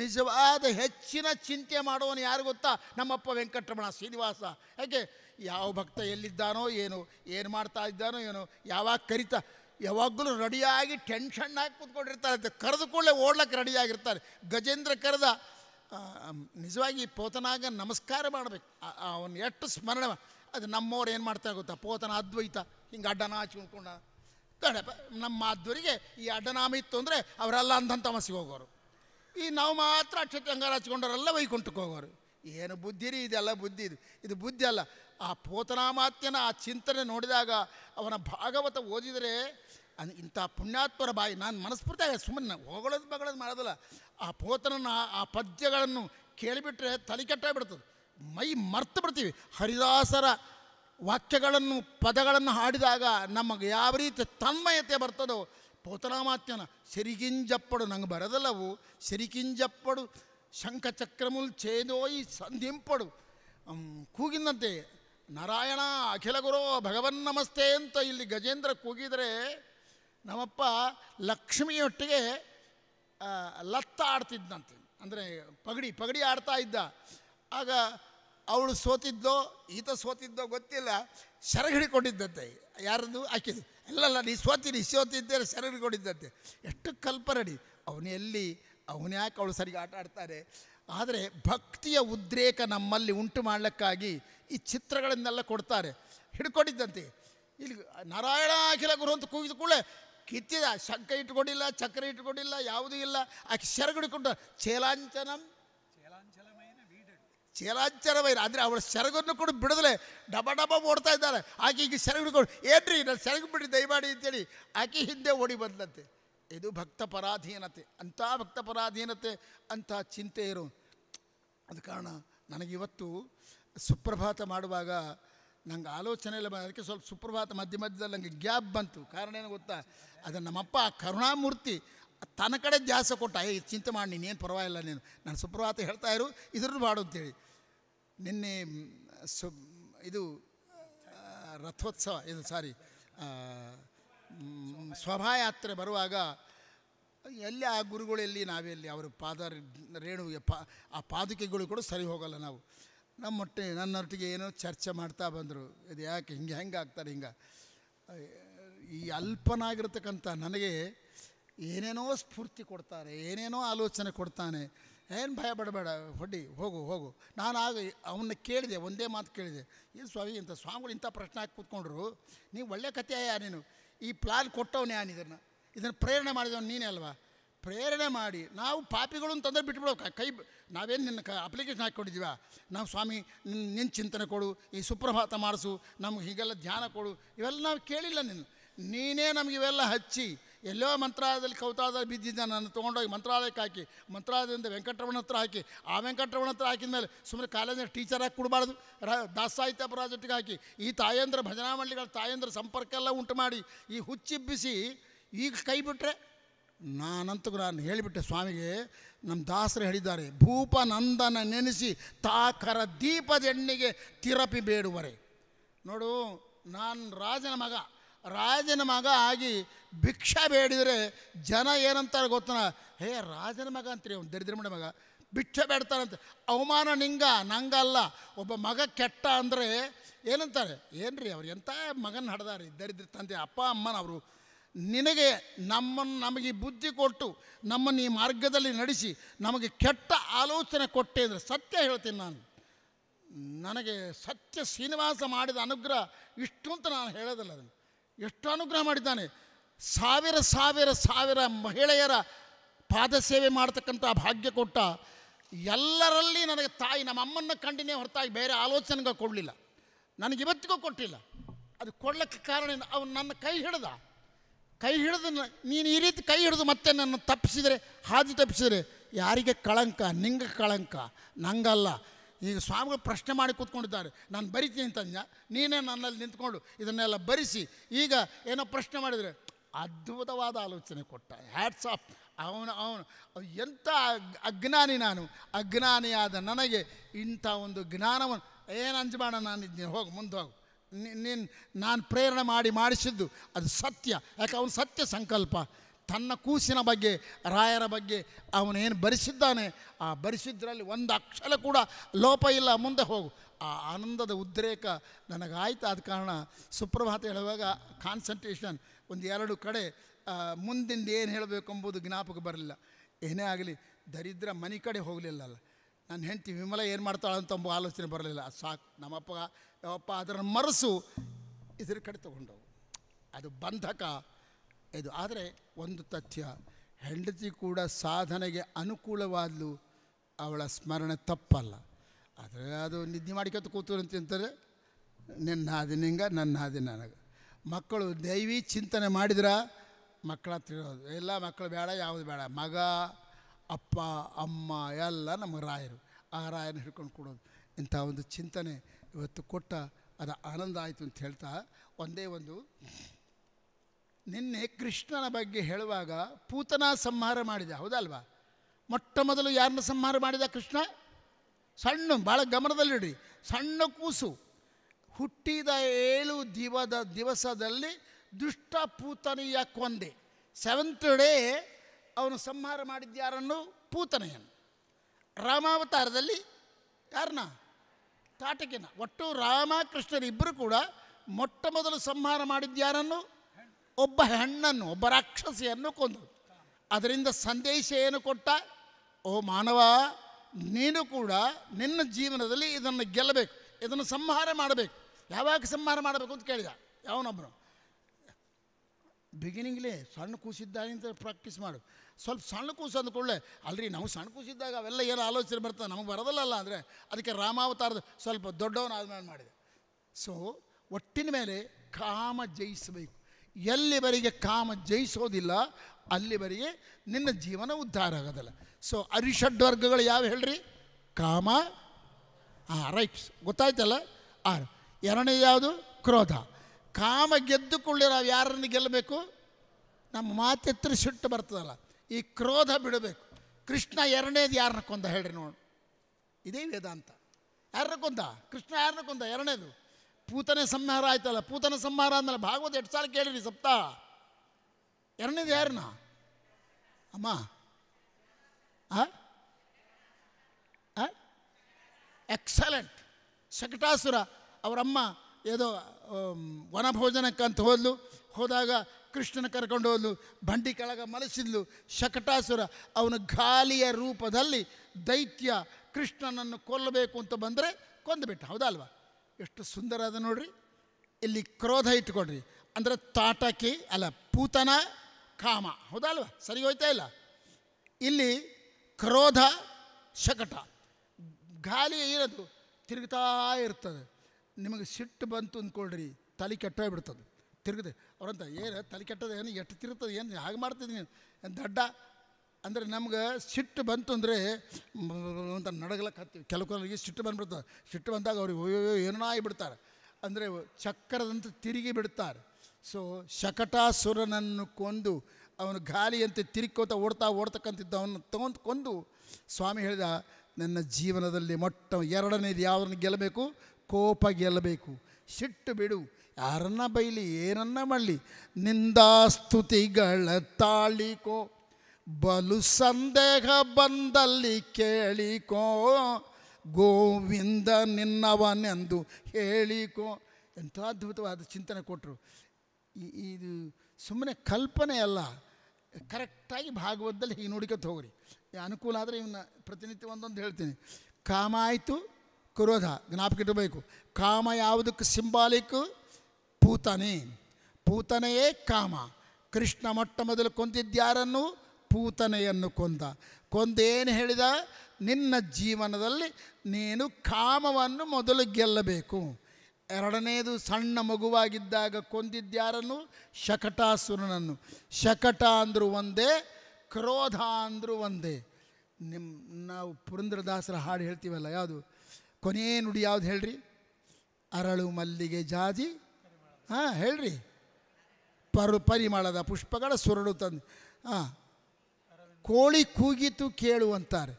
ನಿಜವಾದ ಹೆಚ್ಚಿನ ಚಿಂತೆ ಮಾಡೋನು ಯಾರು ಗೊತ್ತಾ ನಮ್ಮಪ್ಪ ವೆಂಕಟರಮಣ ಶ್ರೀನಿವಾಸ ಯಾಕೆ ಯಾವ ಭಕ್ತ ಎಲ್ಲಿದ್ದಾನೋ ಏನು ಏನು ಮಾಡ್ತಾ ಇದ್ದಾನೋ ಏನೋ ಯಾವಾಗ ಕರಿತಾ ಯಾವಾಗಲೂ ರೆಡಿಯಾಗಿ ಟೆನ್ಷನ್ ಆಗಿ ಕೂತ್ಕೊಂಡಿರ್ತಾರೆ ಕರೆದು ಕೂಡಲೇ ಓಡ್ಲಕ್ಕೆ ರೆಡಿಯಾಗಿರ್ತಾರೆ ಗಜೇಂದ್ರ ಕರೆದ ನಿಜವಾಗಿ ಪೋತನಾಗ ನಮಸ್ಕಾರ ಮಾಡಬೇಕು ಅವನು ಎಷ್ಟು ಸ್ಮರಣೆ ಅದು ನಮ್ಮವ್ರು ಏನು ಮಾಡ್ತಾರೆ ಗೊತ್ತಾ ಪೋತನ ಅದ್ವೈತ ಹಿಂಗೆ ಅಡ್ಡನ ಆಚೆ ಉಣ್ಕೊಂಡ ಕಡೆ ನಮ್ಮ ಮಾಧ್ವರಿಗೆ ಈ ಅಡ್ಡನಾಮ ಇತ್ತು ಅಂದರೆ ಅವರೆಲ್ಲ ಅಂಧಂತಮಸಿಗೆ ಹೋಗೋರು ಈ ನಾವು ಮಾತ್ರ ಅಕ್ಷತೆ ಅಂಗಾರ ಹಚ್ಕೊಂಡವರೆಲ್ಲ ವೈಕುಂಠಕ್ಕೆ ಹೋಗೋರು ಏನು ಬುದ್ಧಿ ರೀ ಇದೆಲ್ಲ ಬುದ್ಧಿ ಇದು ಇದು ಬುದ್ಧಿ ಅಲ್ಲ ಆ ಪೋತನಾಮಾತ್ಯನ ಆ ಚಿಂತನೆ ನೋಡಿದಾಗ ಅವನ ಭಾಗವತ ಓದಿದರೆ ಅನ್ ಇಂಥ ಪುಣ್ಯಾತ್ಮರ ಬಾಯಿ ನಾನು ಮನಸ್ಫೂರ್ತಿಯಾಗ ಸುಮ್ಮನೆ ಹೋಗಳದ್ ಬಗಳೋದು ಮಾಡೋದಲ್ಲ ಆ ಪೋತನನ್ನು ಆ ಪದ್ಯಗಳನ್ನು ಕೇಳಿಬಿಟ್ರೆ ತಲೆ ಬಿಡ್ತದೆ ಮೈ ಮರ್ತು ಬಿಡ್ತೀವಿ ಹರಿದಾಸರ ವಾಕ್ಯಗಳನ್ನು ಪದಗಳನ್ನು ಹಾಡಿದಾಗ ನಮಗೆ ಯಾವ ರೀತಿ ತನ್ಮಯತೆ ಬರ್ತದೋ ಪೋತನಾಮಾತ್ಯನ ಸಿರಿಗಿಂಜಪ್ಪಡು ನಂಗೆ ಬರದಲ್ಲವು ಸಿರಿಗಿಂಜಪ್ಪಡು ಶಂಖಚಕ್ರಮುಲ್ ಛೇದೋಯಿ ಸಂಧಿಂಪಡು ಕೂಗಿದಂತೆ ನಾರಾಯಣ ಅಖಿಲ ಗುರೋ ಭಗವನ್ ನಮಸ್ತೆ ಅಂತ ಇಲ್ಲಿ ಗಜೇಂದ್ರ ಕೂಗಿದರೆ ನಮ್ಮಪ್ಪ ಲಕ್ಷ್ಮಿಯೊಟ್ಟಿಗೆ ಲತ್ತ ಆಡ್ತಿದ್ದಂತೆ ಅಂದರೆ ಪಗಡಿ ಪಗಡಿ ಆಡ್ತಾ ಇದ್ದ ಆಗ ಅವಳು ಸೋತಿದ್ದೋ ಈತ ಸೋತಿದ್ದೋ ಗೊತ್ತಿಲ್ಲ ಶರಗ ಹಿಡ್ಕೊಂಡಿದ್ದಂತೆ ಯಾರದು ಹಾಕಿದ್ದು ಎಲ್ಲಲ್ಲ ನೀ ನೀ ಸೋತಿದ್ದೇನೆ ಸೆರೆ ಹಿಡ್ಕೊಂಡಿದ್ದಂತೆ ಎಷ್ಟು ಕಲ್ಪರಡಿ ಅವನು ಎಲ್ಲಿ ಅವನು ಯಾಕೆ ಅವಳು ಸರಿಗೆ ಆಟ ಆಡ್ತಾರೆ ಆದರೆ ಭಕ್ತಿಯ ಉದ್ರೇಕ ನಮ್ಮಲ್ಲಿ ಉಂಟು ಮಾಡಲಿಕ್ಕಾಗಿ ಈ ಚಿತ್ರಗಳನ್ನೆಲ್ಲ ಕೊಡ್ತಾರೆ ಹಿಡ್ಕೊಂಡಿದ್ದಂತೆ ಇಲ್ಲಿ ನಾರಾಯಣ ಅಖಿಲ ಗುರು ಅಂತ ಕೂಗಿದ ಕೂಡಲೇ ಕಿತ್ತಿದ ಶಂಕ ಇಟ್ಕೊಂಡಿಲ್ಲ ಚಕ್ರ ಇಟ್ಕೊಂಡಿಲ್ಲ ಯಾವುದೂ ಇಲ್ಲ ಆಕೆ ಶರಗಿಡ್ಕೊಂಡು ಚೇಲಾಂಚನಂ ಚೇಲಾಂಚನವೈರ ಅಂದರೆ ಅವಳ ಸೆರಗನ್ನು ಕೂಡ ಬಿಡದಲೆ ಡಬ ಡಬ ಓಡ್ತಾ ಇದ್ದಾರೆ ಆಕೆ ಈಗ ಸೆರಗು ಹಿಡ್ಕೊಂಡು ಏನ್ರಿ ನಾನು ಸೆರಗು ಬಿಡಿ ದಯಮಾಡಿ ಅಂತೇಳಿ ಆಕೆ ಹಿಂದೆ ಓಡಿ ಬಂದಂತೆ ಇದು ಭಕ್ತ ಪರಾಧೀನತೆ ಅಂಥ ಭಕ್ತ ಪರಾಧೀನತೆ ಅಂತ ಚಿಂತೆ ಇರು ಅದು ಕಾರಣ ನನಗಿವತ್ತು ಸುಪ್ರಭಾತ ಮಾಡುವಾಗ ನಂಗೆ ಆಲೋಚನೆ ಎಲ್ಲ ಅದಕ್ಕೆ ಸ್ವಲ್ಪ ಸುಪ್ರಭಾತ ಮಧ್ಯ ಮಧ್ಯದಲ್ಲಿ ನನಗೆ ಗ್ಯಾಪ್ ಬಂತು ಕಾರಣ ಏನು ಗೊತ್ತಾ ಅದು ನಮ್ಮಪ್ಪ ಕರುಣಾಮೂರ್ತಿ ತನ್ನ ಕಡೆ ಧ್ಯಾಸ ಕೊಟ್ಟ ಏ ಚಿಂತೆ ಮಾಡಿ ಏನು ಪರವಾಗಿಲ್ಲ ನೀನು ನಾನು ಸುಪ್ರಭಾತ ಹೇಳ್ತಾ ಇರು ಇದ್ರದ್ದು ಮಾಡು ಅಂತೇಳಿ ನಿನ್ನೆ ಸು ಇದು ರಥೋತ್ಸವ ಇದು ಸಾರಿ ಸ್ವಭಾಯಾತ್ರೆ ಬರುವಾಗ ಎಲ್ಲಿ ಆ ಗುರುಗಳು ಎಲ್ಲಿ ನಾವೆಲ್ಲಿ ಅವರು ಪಾದ ರೇಣುವಿಗೆ ಪಾ ಆ ಪಾದುಕೆಗಳು ಕೂಡ ಸರಿ ಹೋಗಲ್ಲ ನಾವು ನನ್ನ ನನ್ನೊಟ್ಟಿಗೆ ಏನೋ ಚರ್ಚೆ ಮಾಡ್ತಾ ಬಂದರು ಇದು ಯಾಕೆ ಹಿಂಗೆ ಹೆಂಗೆ ಆಗ್ತಾರೆ ಹಿಂಗೆ ಈ ಅಲ್ಪನಾಗಿರ್ತಕ್ಕಂಥ ನನಗೆ ಏನೇನೋ ಸ್ಫೂರ್ತಿ ಕೊಡ್ತಾರೆ ಏನೇನೋ ಆಲೋಚನೆ ಕೊಡ್ತಾನೆ ಏನು ಭಯ ಬಡಬೇಡ ಹೊಡಿ ಹೋಗು ಹೋಗು ನಾನು ಆಗ ಅವನ್ನ ಕೇಳಿದೆ ಒಂದೇ ಮಾತು ಕೇಳಿದೆ ಏನು ಸ್ವಾಮಿ ಇಂಥ ಸ್ವಾಮಿಗಳು ಇಂಥ ಪ್ರಶ್ನೆ ಹಾಕಿ ಕೂತ್ಕೊಂಡ್ರು ನೀವು ಒಳ್ಳೆ ಆಯಾ ನೀನು ಈ ಪ್ಲಾನ್ ಕೊಟ್ಟವನೇ ಇದನ್ನು ಇದನ್ನು ಪ್ರೇರಣೆ ಮಾಡಿದವನು ನೀನೇ ಅಲ್ವಾ ಪ್ರೇರಣೆ ಮಾಡಿ ನಾವು ಪಾಪಿಗಳು ಅಂತಂದರೆ ಬಿಟ್ಬಿಡೋ ಕೈ ನಾವೇನು ನಿನ್ನ ಕ ಅಪ್ಲಿಕೇಶನ್ ಹಾಕ್ಕೊಂಡಿದ್ದೀವ ನಾವು ಸ್ವಾಮಿ ನಿನ್ನ ಚಿಂತನೆ ಕೊಡು ಈ ಸುಪ್ರಭಾತ ಮಾಡಿಸು ನಮ್ಗೆ ಹೀಗೆಲ್ಲ ಧ್ಯಾನ ಕೊಡು ಇವೆಲ್ಲ ನಾವು ಕೇಳಿಲ್ಲ ನಿನ್ನ ನೀನೇ ನಮಗೆ ಇವೆಲ್ಲ ಹಚ್ಚಿ ಎಲ್ಲೋ ಮಂತ್ರಾಲಯದಲ್ಲಿ ಕೌತಾದಲ್ಲಿ ಬಿದ್ದಿದ್ದ ನಾನು ತೊಗೊಂಡೋಗಿ ಮಂತ್ರಾಲಯಕ್ಕೆ ಹಾಕಿ ಮಂತ್ರಾಲಯದಿಂದ ವೆಂಕಟರಮಣ ಹತ್ರ ಹಾಕಿ ಆ ವೆಂಕಟರಮಣ ಹತ್ರ ಹಾಕಿದ ಮೇಲೆ ಸುಮ್ಮನೆ ಕಾಲೇಜಿನ ಟೀಚರಾಗಿ ಕೊಡಬಾರ್ದು ರ ದಾಸಾಹಿತ್ಯ ಪ್ರಾಜೆಕ್ಟ್ಗೆ ಹಾಕಿ ಈ ತಾಯಂದ್ರ ಭಜನಾ ಮಂಡಳಿಗಳ ತಾಯಂದ್ರ ಸಂಪರ್ಕ ಎಲ್ಲ ಉಂಟು ಮಾಡಿ ಈ ಹುಚ್ಚಿಬ್ಬಿಸಿ ಈಗ ಕೈ ಬಿಟ್ಟರೆ ನಾನಂತೂ ನಾನು ಹೇಳಿಬಿಟ್ಟೆ ಸ್ವಾಮಿಗೆ ನಮ್ಮ ದಾಸರು ಹೇಳಿದ್ದಾರೆ ಭೂಪನಂದನ ನೆನೆಸಿ ತಾಕರ ದೀಪದೆಣ್ಣಿಗೆ ತಿರಪಿ ಬೇಡುವರೆ ನೋಡು ನಾನು ರಾಜನ ಮಗ ರಾಜನ ಮಗ ಆಗಿ ಭಿಕ್ಷ ಬೇಡಿದರೆ ಜನ ಏನಂತಾರೆ ಗೊತ್ತನ ಹೇ ರಾಜನ ಮಗ ಅಂತೀರಿ ದರಿದ್ರ ಮಡ ಮಗ ಭಿಕ್ಷ ಬೇಡ್ತಾನಂತೆ ಅವಮಾನ ನಿಂಗ ನಂಗಲ್ಲ ಒಬ್ಬ ಮಗ ಕೆಟ್ಟ ಅಂದರೆ ಏನಂತಾರೆ ಏನು ರೀ ಅವ್ರು ಎಂಥ ಮಗನ ಹಡ್ದಾರಿ ದರಿದ್ರ ತಂದೆ ಅಪ್ಪ ಅಮ್ಮನ ಅವರು ನಿನಗೆ ನಮ್ಮನ್ನು ನಮಗೆ ಬುದ್ಧಿ ಕೊಟ್ಟು ನಮ್ಮನ್ನು ಈ ಮಾರ್ಗದಲ್ಲಿ ನಡೆಸಿ ನಮಗೆ ಕೆಟ್ಟ ಆಲೋಚನೆ ಕೊಟ್ಟೆ ಅಂದರೆ ಸತ್ಯ ಹೇಳ್ತೀನಿ ನಾನು ನನಗೆ ಸತ್ಯ ಶ್ರೀನಿವಾಸ ಮಾಡಿದ ಅನುಗ್ರಹ ಇಷ್ಟು ಅಂತ ನಾನು ಹೇಳೋದಿಲ್ಲ ಅದನ್ನು ಎಷ್ಟು ಅನುಗ್ರಹ ಮಾಡಿದ್ದಾನೆ ಸಾವಿರ ಸಾವಿರ ಸಾವಿರ ಮಹಿಳೆಯರ ಪಾದಸೇವೆ ಮಾಡ್ತಕ್ಕಂಥ ಭಾಗ್ಯ ಕೊಟ್ಟ ಎಲ್ಲರಲ್ಲಿ ನನಗೆ ತಾಯಿ ನಮ್ಮಮ್ಮನ ಕಂಡಿನೇ ಹೊರತಾಗಿ ಬೇರೆ ಆಲೋಚನೆಗೂ ಕೊಡಲಿಲ್ಲ ನನಗೆ ಇವತ್ತಿಗೂ ಕೊಟ್ಟಿಲ್ಲ ಅದು ಕೊಡಲಿಕ್ಕೆ ಕಾರಣ ಅವನು ನನ್ನ ಕೈ ಹಿಡ್ದ ಕೈ ಹಿಡಿದು ನೀನು ಈ ರೀತಿ ಕೈ ಹಿಡಿದು ಮತ್ತೆ ನನ್ನ ತಪ್ಪಿಸಿದರೆ ಹಾದಿ ತಪ್ಪಿಸಿದರೆ ಯಾರಿಗೆ ಕಳಂಕ ನಿಂಗೆ ಕಳಂಕ ನಂಗಲ್ಲ ಈಗ ಸ್ವಾಮಿಗಳು ಪ್ರಶ್ನೆ ಮಾಡಿ ಕೂತ್ಕೊಂಡಿದ್ದಾರೆ ನಾನು ಬರಿತೀನಿ ತಂಜ ನೀನೇ ನನ್ನಲ್ಲಿ ನಿಂತ್ಕೊಂಡು ಇದನ್ನೆಲ್ಲ ಬರಿಸಿ ಈಗ ಏನೋ ಪ್ರಶ್ನೆ ಮಾಡಿದರೆ ಅದ್ಭುತವಾದ ಆಲೋಚನೆ ಕೊಟ್ಟ ಹ್ಯಾಟ್ಸ್ ಆಫ್ ಅವನು ಅವನು ಎಂಥ ಅಜ್ಞಾನಿ ನಾನು ಅಜ್ಞಾನಿಯಾದ ನನಗೆ ಇಂಥ ಒಂದು ಜ್ಞಾನವನ್ನು ಏನು ಅಂಜಬೇಡ ನಾನು ಇದ್ದೀನಿ ಹೋಗು ಮುಂದೆ ಹೋಗು ನಿನ್ನ ನಾನು ಪ್ರೇರಣೆ ಮಾಡಿ ಮಾಡಿಸಿದ್ದು ಅದು ಸತ್ಯ ಯಾಕೆ ಅವನು ಸತ್ಯ ಸಂಕಲ್ಪ ತನ್ನ ಕೂಸಿನ ಬಗ್ಗೆ ರಾಯರ ಬಗ್ಗೆ ಅವನೇನು ಬರಿಸಿದ್ದಾನೆ ಆ ಬರಿಸಿದ್ರಲ್ಲಿ ಒಂದು ಅಕ್ಷರ ಕೂಡ ಲೋಪ ಇಲ್ಲ ಮುಂದೆ ಹೋಗು ಆ ಆನಂದದ ಉದ್ರೇಕ ನನಗಾಯ್ತು ಆದ ಕಾರಣ ಸುಪ್ರಭಾತ ಹೇಳುವಾಗ ಕಾನ್ಸಂಟ್ರೇಷನ್ ಒಂದು ಎರಡು ಕಡೆ ಮುಂದಿಂದ ಏನು ಹೇಳಬೇಕು ಎಂಬುದು ಜ್ಞಾಪಕ ಬರಲಿಲ್ಲ ಏನೇ ಆಗಲಿ ದರಿದ್ರ ಮನೆ ಕಡೆ ಹೋಗಲಿಲ್ಲಲ್ಲ ನನ್ನ ಹೆಂಡತಿ ವಿಮಲ ಏನು ಮಾಡ್ತಾಳೆ ಅಂತ ಆಲೋಚನೆ ಬರಲಿಲ್ಲ ಸಾಕು ನಮ್ಮಪ್ಪ ಯಾವಪ್ಪ ಅದರ ಮರಸು ಇದ್ರ ಕಡೆ ತಗೊಂಡವು ಅದು ಬಂಧಕ ಇದು ಆದರೆ ಒಂದು ತಥ್ಯ ಹೆಂಡತಿ ಕೂಡ ಸಾಧನೆಗೆ ಅನುಕೂಲವಾದಲು ಅವಳ ಸ್ಮರಣೆ ತಪ್ಪಲ್ಲ ಆದರೆ ಅದು ನಿದ್ದೆ ಮಾಡ್ಕೊತ ಕೂತು ಅಂತಂದರೆ ನಿನ್ನ ಹಾದಿ ನಿಂಗ ನನ್ನ ಹಾದಿ ನನಗೆ ಮಕ್ಕಳು ದೈವಿ ಚಿಂತನೆ ಮಾಡಿದ್ರೆ ಮಕ್ಕಳ ತಿಳೋದು ಎಲ್ಲ ಮಕ್ಕಳು ಬೇಡ ಯಾವುದು ಬೇಡ ಮಗ ಅಪ್ಪ ಅಮ್ಮ ಎಲ್ಲ ನಮ್ಮ ರಾಯರು ಆ ರಾಯನ ಹಿಡ್ಕೊಂಡು ಕೊಡೋದು ಇಂಥ ಒಂದು ಚಿಂತನೆ ಇವತ್ತು ಕೊಟ್ಟ ಅದು ಆನಂದ ಆಯಿತು ಅಂತ ಹೇಳ್ತಾ ಒಂದೇ ಒಂದು ನಿನ್ನೆ ಕೃಷ್ಣನ ಬಗ್ಗೆ ಹೇಳುವಾಗ ಪೂತನ ಸಂಹಾರ ಮಾಡಿದ ಹೌದಲ್ವಾ ಮೊಟ್ಟ ಮೊದಲು ಯಾರನ್ನ ಸಂಹಾರ ಮಾಡಿದ ಕೃಷ್ಣ ಸಣ್ಣ ಭಾಳ ಗಮನದಲ್ಲಿಡಿ ಸಣ್ಣ ಕೂಸು ಹುಟ್ಟಿದ ಏಳು ದಿವದ ದಿವಸದಲ್ಲಿ ದುಷ್ಟ ಪೂತನಿಯ ಕೊಂದೆ ಸೆವೆಂತ್ ಡೇ ಅವನು ಸಂಹಾರ ಮಾಡಿದ್ಯಾರನ್ನು ಪೂತನೆಯನ್ನು ರಾಮಾವತಾರದಲ್ಲಿ ಯಾರನ್ನ ತಾಟಕಿನ ಒಟ್ಟು ರಾಮ ಇಬ್ಬರು ಕೂಡ ಮೊಟ್ಟ ಮೊದಲು ಸಂಹಾರ ಮಾಡಿದ್ಯಾರನ್ನು ಒಬ್ಬ ಹೆಣ್ಣನ್ನು ಒಬ್ಬ ರಾಕ್ಷಸಿಯನ್ನು ಕೊಂದು ಅದರಿಂದ ಸಂದೇಶ ಏನು ಕೊಟ್ಟ ಓ ಮಾನವ ನೀನು ಕೂಡ ನಿನ್ನ ಜೀವನದಲ್ಲಿ ಇದನ್ನು ಗೆಲ್ಲಬೇಕು ಇದನ್ನು ಸಂಹಾರ ಮಾಡಬೇಕು ಯಾವಾಗ ಸಂಹಾರ ಮಾಡಬೇಕು ಅಂತ ಕೇಳಿದ ಯಾವನೊಬ್ಬನು ಬಿಗಿನಿಂಗ್ಲೇ ಸಣ್ಣ ಕೂಸಿದ್ದಾನೆ ಅಂತ ಪ್ರಾಕ್ಟೀಸ್ ಮಾಡು ಸ್ವಲ್ಪ ಸಣ್ಣ ಕೂಸು ಅಂದ್ಕೊಳ್ಳೆ ಅಲ್ರಿ ನಾವು ಸಣ್ಣ ಕೂಸಿದ್ದಾಗ ಅವೆಲ್ಲ ಏನು ಆಲೋಚನೆ ಬರ್ತದೆ ನಮಗೆ ಬರೋದಲ್ಲ ಅಂದರೆ ಅದಕ್ಕೆ ರಾಮಾವತಾರದ ಸ್ವಲ್ಪ ದೊಡ್ಡವನ ಮಾಡಿದೆ ಸೊ ಒಟ್ಟಿನ ಮೇಲೆ ಕಾಮ ಜಯಿಸಬೇಕು ಎಲ್ಲಿವರೆಗೆ ಕಾಮ ಜಯಿಸೋದಿಲ್ಲ ಅಲ್ಲಿವರೆಗೆ ನಿನ್ನ ಜೀವನ ಉದ್ಧಾರ ಆಗೋದಲ್ಲ ಸೊ ಅರಿಷಡ್ ವರ್ಗಗಳು ಯಾವ ಹೇಳ್ರಿ ಕಾಮ ಹಾಂ ರೈಟ್ ಗೊತ್ತಾಯ್ತಲ್ಲ ಆ ಎರಡನೇ ಯಾವುದು ಕ್ರೋಧ ಕಾಮ ಗೆದ್ದುಕೊಳ್ಳಿ ನಾವು ಯಾರನ್ನು ಗೆಲ್ಲಬೇಕು ನಮ್ಮ ಮಾತೆತ್ರ ಸಿಟ್ಟು ಬರ್ತದಲ್ಲ ಈ ಕ್ರೋಧ ಬಿಡಬೇಕು ಕೃಷ್ಣ ಎರಡನೇದು ಯಾರನ್ನ ಕೊಂದ ಹೇಳ್ರಿ ನೋಡಿ ಇದೇ ವೇದಾಂತ ಯಾರನ್ನ ಕೊಂದ ಕೃಷ್ಣ ಯಾರನ್ನ ಕೊಂದ ಎರಡನೇದು ಪೂತನ ಸಂಹಾರ ಆಯ್ತಲ್ಲ ಪೂತನ ಸಂಹಾರ ಆದಮೇಲೆ ಭಾಗವತ ಎಷ್ಟು ಸಾಲ ಕೇಳಿರಿ ಸಪ್ತಾ ಎರಡನೇದು ಯಾರನ್ನ ಅಮ್ಮ ಎಕ್ಸಲೆಂಟ್ ಶಕಟಾಸುರ ಅವರಮ್ಮ ಏನೋ ವನಭೋಜನಕ್ಕಂತ ಹೋದ್ಲು ಹೋದಾಗ ಕೃಷ್ಣನ ಕರ್ಕೊಂಡು ಹೋದ್ಲು ಬಂಡಿ ಕೆಳಗ ಮಲಸಿದ್ಲು ಶಕಟಾಸುರ ಅವನ ಗಾಲಿಯ ರೂಪದಲ್ಲಿ ದೈತ್ಯ ಕೃಷ್ಣನನ್ನು ಕೊಲ್ಲಬೇಕು ಅಂತ ಬಂದರೆ ಕೊಂದುಬಿಟ್ಟ ಹೌದಲ್ವಾ ಎಷ್ಟು ಸುಂದರ ಅದ ನೋಡ್ರಿ ಇಲ್ಲಿ ಕ್ರೋಧ ಇಟ್ಕೊಡ್ರಿ ಅಂದರೆ ತಾಟಕಿ ಅಲ್ಲ ಪೂತನ ಕಾಮ ಹೌದಲ್ವಾ ಸರಿ ಹೋಯ್ತಾ ಇಲ್ಲ ಇಲ್ಲಿ ಕ್ರೋಧ ಶಕಟ ಗಾಲಿ ಇರೋದು ತಿರುಗ್ತಾ ಇರ್ತದೆ ನಿಮಗೆ ಸಿಟ್ಟು ಬಂತು ಅಂದ್ಕೊಳ್ರಿ ತಲೆ ಕೆಟ್ಟೋಗ್ಬಿಡ್ತದೆ ತಿರುಗಿದೆ ಅವ್ರಂತ ಏನು ತಲೆ ಕೆಟ್ಟದ ಏನು ಎಷ್ಟು ತಿರುತ್ತದೆ ಏನು ಹಾಗೆ ಮಾಡ್ತಿದ್ದೀನಿ ಏನು ದಡ್ಡ ಅಂದರೆ ನಮ್ಗೆ ಸಿಟ್ಟು ಬಂತು ಅಂದರೆ ಅಂತ ನಡಗಲಕ್ಕೆ ಕತ್ತಿ ಕೆಲವು ಕೆಲವರಿಗೆ ಸಿಟ್ಟು ಬಂದ್ಬಿಡ್ತಾರೆ ಸಿಟ್ಟು ಬಂದಾಗ ಅವ್ರಿಗೆ ಓಯೋ ಏನೋ ಆಗಿಬಿಡ್ತಾರೆ ಅಂದರೆ ಚಕ್ರದಂತ ತಿರುಗಿ ಬಿಡ್ತಾರೆ ಸೊ ಶಕಟಾಸುರನನ್ನು ಕೊಂದು ಅವನು ಗಾಲಿಯಂತೆ ತಿರುಕೋತ ಓಡ್ತಾ ಓಡ್ತಕ್ಕಂಥದ್ದು ಅವನು ತಗೊಂಡು ಕೊಂದು ಸ್ವಾಮಿ ಹೇಳಿದ ನನ್ನ ಜೀವನದಲ್ಲಿ ಮೊಟ್ಟ ಎರಡನೇದು ಯಾವ್ದನ್ನು ಗೆಲ್ಲಬೇಕು ಕೋಪ ಗೆಲ್ಲಬೇಕು ಸಿಟ್ಟು ಬಿಡು ಯಾರನ್ನ ಬೈಲಿ ಏನನ್ನ ಮಾಡಲಿ ನಿಂದಾಸ್ತುತಿಗಳ ತಾಳಿಕೋ ಬಲು ಸಂದೇಹ ಬಂದಲ್ಲಿ ಕೇಳಿಕೋ ಗೋವಿಂದ ನಿನ್ನವನೆಂದು ಹೇಳಿಕೋ ಎಂಥ ಅದ್ಭುತವಾದ ಚಿಂತನೆ ಕೊಟ್ಟರು ಇದು ಸುಮ್ಮನೆ ಕಲ್ಪನೆ ಅಲ್ಲ ಕರೆಕ್ಟಾಗಿ ಭಾಗವತದಲ್ಲಿ ಹೀಗೆ ನೋಡ್ಕೊತ ಹೋಗ್ರಿ ಅನುಕೂಲ ಆದರೆ ಇವನ್ನ ಪ್ರತಿನಿತ್ಯ ಒಂದೊಂದು ಹೇಳ್ತೀನಿ ಕಾಮ ಆಯಿತು ಕ್ರೋಧ ಬೇಕು ಕಾಮ ಯಾವುದಕ್ಕೆ ಸಿಂಬಾಲಿಕ್ಕು ಪೂತನೇ ಪೂತನೆಯೇ ಕಾಮ ಕೃಷ್ಣ ಮೊಟ್ಟ ಮೊದಲು ಕೊಂದಿದ್ದ್ಯಾರನ್ನು ಪೂತನೆಯನ್ನು ಕೊಂದ ಕೊಂದೇನು ಹೇಳಿದ ನಿನ್ನ ಜೀವನದಲ್ಲಿ ನೀನು ಕಾಮವನ್ನು ಮೊದಲು ಗೆಲ್ಲಬೇಕು ಎರಡನೇದು ಸಣ್ಣ ಮಗುವಾಗಿದ್ದಾಗ ಕೊಂದಿದ್ದಾರನ್ನು ಶಕಟಾಸುರನನ್ನು ಶಕಟ ಅಂದರೂ ಒಂದೇ ಕ್ರೋಧ ಅಂದರೂ ಒಂದೇ ನಿಮ್ಮ ನಾವು ಪುರಂದ್ರದಾಸರ ಹಾಡು ಹೇಳ್ತೀವಲ್ಲ ಯಾವುದು ಕೊನೆಯೇ ನುಡಿ ಯಾವುದು ಹೇಳ್ರಿ ಅರಳು ಮಲ್ಲಿಗೆ ಜಾಜಿ ಹಾಂ ಹೇಳ್ರಿ ಪರು ಪರಿಮಳದ ಪುಷ್ಪಗಳ ಸುರಡು ತಂದು ಹಾಂ ಕೋಳಿ ಕೂಗಿತು ಕೇಳು ಅಂತಾರೆ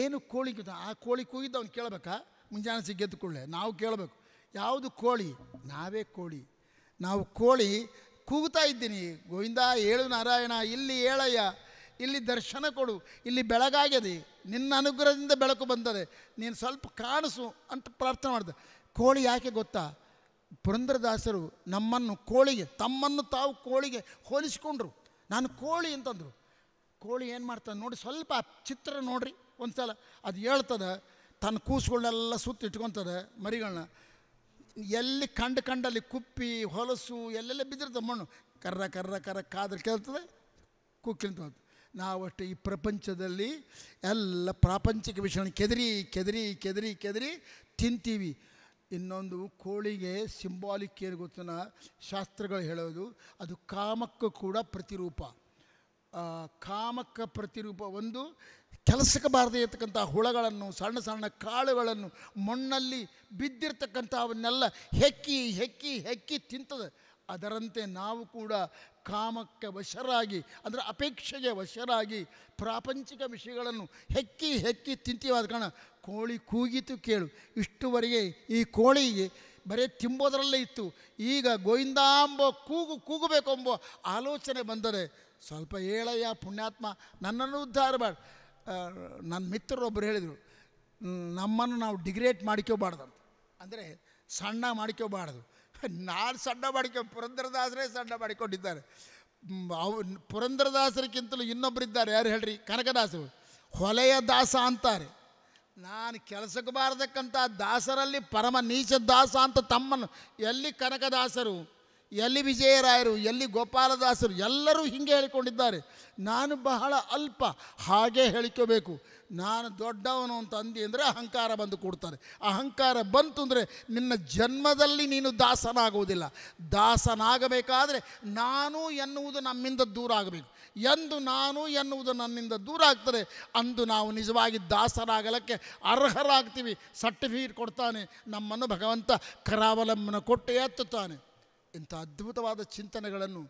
ಏನು ಕೋಳಿ ಆ ಕೋಳಿ ಕೂಗಿದ್ದು ಅವ್ನು ಕೇಳಬೇಕಾ ಮುಂಜಾನೆ ಗೆದ್ದುಕೊಳ್ಳೆ ನಾವು ಕೇಳಬೇಕು ಯಾವುದು ಕೋಳಿ ನಾವೇ ಕೋಳಿ ನಾವು ಕೋಳಿ ಕೂಗ್ತಾ ಇದ್ದೀನಿ ಗೋವಿಂದ ಏಳು ನಾರಾಯಣ ಇಲ್ಲಿ ಏಳಯ್ಯ ಇಲ್ಲಿ ದರ್ಶನ ಕೊಡು ಇಲ್ಲಿ ಬೆಳಗಾಗ್ಯದೆ ನಿನ್ನ ಅನುಗ್ರಹದಿಂದ ಬೆಳಕು ಬಂದದೆ ನೀನು ಸ್ವಲ್ಪ ಕಾಣಿಸು ಅಂತ ಪ್ರಾರ್ಥನೆ ಮಾಡಿದೆ ಕೋಳಿ ಯಾಕೆ ಗೊತ್ತಾ ಪುರಂದ್ರದಾಸರು ನಮ್ಮನ್ನು ಕೋಳಿಗೆ ತಮ್ಮನ್ನು ತಾವು ಕೋಳಿಗೆ ಹೋಲಿಸಿಕೊಂಡ್ರು ನಾನು ಕೋಳಿ ಅಂತಂದರು ಕೋಳಿ ಏನು ಮಾಡ್ತದೆ ನೋಡಿ ಸ್ವಲ್ಪ ಚಿತ್ರ ನೋಡ್ರಿ ಒಂದು ಸಲ ಅದು ಹೇಳ್ತದೆ ತನ್ನ ಕೂಸುಗಳನ್ನೆಲ್ಲ ಸುತ್ತ ಇಟ್ಕೊತದೆ ಮರಿಗಳನ್ನ ಎಲ್ಲಿ ಕಂಡು ಕಂಡಲ್ಲಿ ಕುಪ್ಪಿ ಹೊಲಸು ಎಲ್ಲೆಲ್ಲ ಬಿದ್ದಿರ್ತದೆ ಮಣ್ಣು ಕರ್ರ ಕರ್ರ ಕರ್ರ ಕಾದ್ರೆ ಕೇಳ್ತದೆ ಕುಕ್ಕಿಂತ ನಾವಷ್ಟು ಈ ಪ್ರಪಂಚದಲ್ಲಿ ಎಲ್ಲ ಪ್ರಾಪಂಚಿಕ ವಿಷಯ ಕೆದರಿ ಕೆದರಿ ಕೆದರಿ ಕೆದರಿ ತಿಂತೀವಿ ಇನ್ನೊಂದು ಕೋಳಿಗೆ ಸಿಂಬಾಲಿಕ್ ಏನು ಗೊತ್ತನ ಶಾಸ್ತ್ರಗಳು ಹೇಳೋದು ಅದು ಕಾಮಕ್ಕೂ ಕೂಡ ಪ್ರತಿರೂಪ ಕಾಮಕ್ಕ ಪ್ರತಿರೂಪ ಒಂದು ಕೆಲಸಕ್ಕೆ ಬಾರದೆ ಇರ್ತಕ್ಕಂಥ ಹುಳಗಳನ್ನು ಸಣ್ಣ ಸಣ್ಣ ಕಾಳುಗಳನ್ನು ಮಣ್ಣಲ್ಲಿ ಬಿದ್ದಿರ್ತಕ್ಕಂಥ ಅವನ್ನೆಲ್ಲ ಹೆಕ್ಕಿ ಹೆಕ್ಕಿ ಹೆಕ್ಕಿ ತಿಂತದೆ ಅದರಂತೆ ನಾವು ಕೂಡ ಕಾಮಕ್ಕೆ ವಶರಾಗಿ ಅಂದರೆ ಅಪೇಕ್ಷೆಗೆ ವಶರಾಗಿ ಪ್ರಾಪಂಚಿಕ ವಿಷಯಗಳನ್ನು ಹೆಕ್ಕಿ ಹೆಕ್ಕಿ ತಿಂತೀವಾದ ಕಾರಣ ಕೋಳಿ ಕೂಗಿತು ಕೇಳು ಇಷ್ಟುವರೆಗೆ ಈ ಕೋಳಿಗೆ ಬರೀ ತಿಂಬೋದ್ರಲ್ಲೇ ಇತ್ತು ಈಗ ಗೋವಿಂದಾಂಬೋ ಕೂಗು ಕೂಗಬೇಕು ಅಂಬೋ ಆಲೋಚನೆ ಬಂದರೆ ಸ್ವಲ್ಪ ಹೇಳಯ್ಯ ಪುಣ್ಯಾತ್ಮ ನನ್ನನ್ನು ಉದ್ಧಾರ ಮಾಡ ನನ್ನ ಮಿತ್ರರೊಬ್ಬರು ಹೇಳಿದರು ನಮ್ಮನ್ನು ನಾವು ಡಿಗ್ರೇಟ್ ಮಾಡ್ಕೋಬಾರ್ದು ಅಂದರೆ ಸಣ್ಣ ಮಾಡ್ಕೋಬಾರ್ದು ನಾನು ಸಣ್ಣ ಮಾಡ್ಕೊ ಪುರಂದ್ರದಾಸರೇ ಸಣ್ಣ ಮಾಡಿಕೊಂಡಿದ್ದಾರೆ ಅವ್ ಪುರಂದ್ರದಾಸರಿಗಿಂತಲೂ ಇನ್ನೊಬ್ಬರಿದ್ದಾರೆ ಯಾರು ಹೇಳ್ರಿ ಕನಕದಾಸರು ಹೊಲೆಯ ದಾಸ ಅಂತಾರೆ ನಾನು ಕೆಲಸಕ್ಕೆ ಬಾರದಕ್ಕಂಥ ದಾಸರಲ್ಲಿ ಪರಮ ನೀಚ ದಾಸ ಅಂತ ತಮ್ಮನು ಎಲ್ಲಿ ಕನಕದಾಸರು ಎಲ್ಲಿ ವಿಜಯರಾಯರು ಎಲ್ಲಿ ಗೋಪಾಲದಾಸರು ಎಲ್ಲರೂ ಹೀಗೆ ಹೇಳಿಕೊಂಡಿದ್ದಾರೆ ನಾನು ಬಹಳ ಅಲ್ಪ ಹಾಗೆ ಹೇಳಿಕೋಬೇಕು ನಾನು ದೊಡ್ಡವನು ಅಂತ ಅಂದಿ ಅಂದರೆ ಅಹಂಕಾರ ಬಂದು ಕೊಡ್ತಾರೆ ಅಹಂಕಾರ ಬಂತು ಅಂದರೆ ನಿನ್ನ ಜನ್ಮದಲ್ಲಿ ನೀನು ದಾಸನಾಗುವುದಿಲ್ಲ ದಾಸನಾಗಬೇಕಾದರೆ ನಾನು ಎನ್ನುವುದು ನಮ್ಮಿಂದ ದೂರ ಆಗಬೇಕು ಎಂದು ನಾನು ಎನ್ನುವುದು ನನ್ನಿಂದ ದೂರ ಆಗ್ತದೆ ಅಂದು ನಾವು ನಿಜವಾಗಿ ದಾಸರಾಗಲಕ್ಕೆ ಅರ್ಹರಾಗ್ತೀವಿ ಸರ್ಟಿಫಿಕೇಟ್ ಕೊಡ್ತಾನೆ ನಮ್ಮನ್ನು ಭಗವಂತ ಕರಾವಲಂಬನ ಕೊಟ್ಟು ಎತ್ತುತ್ತಾನೆ ಇಂಥ ಅದ್ಭುತವಾದ ಚಿಂತನೆಗಳನ್ನು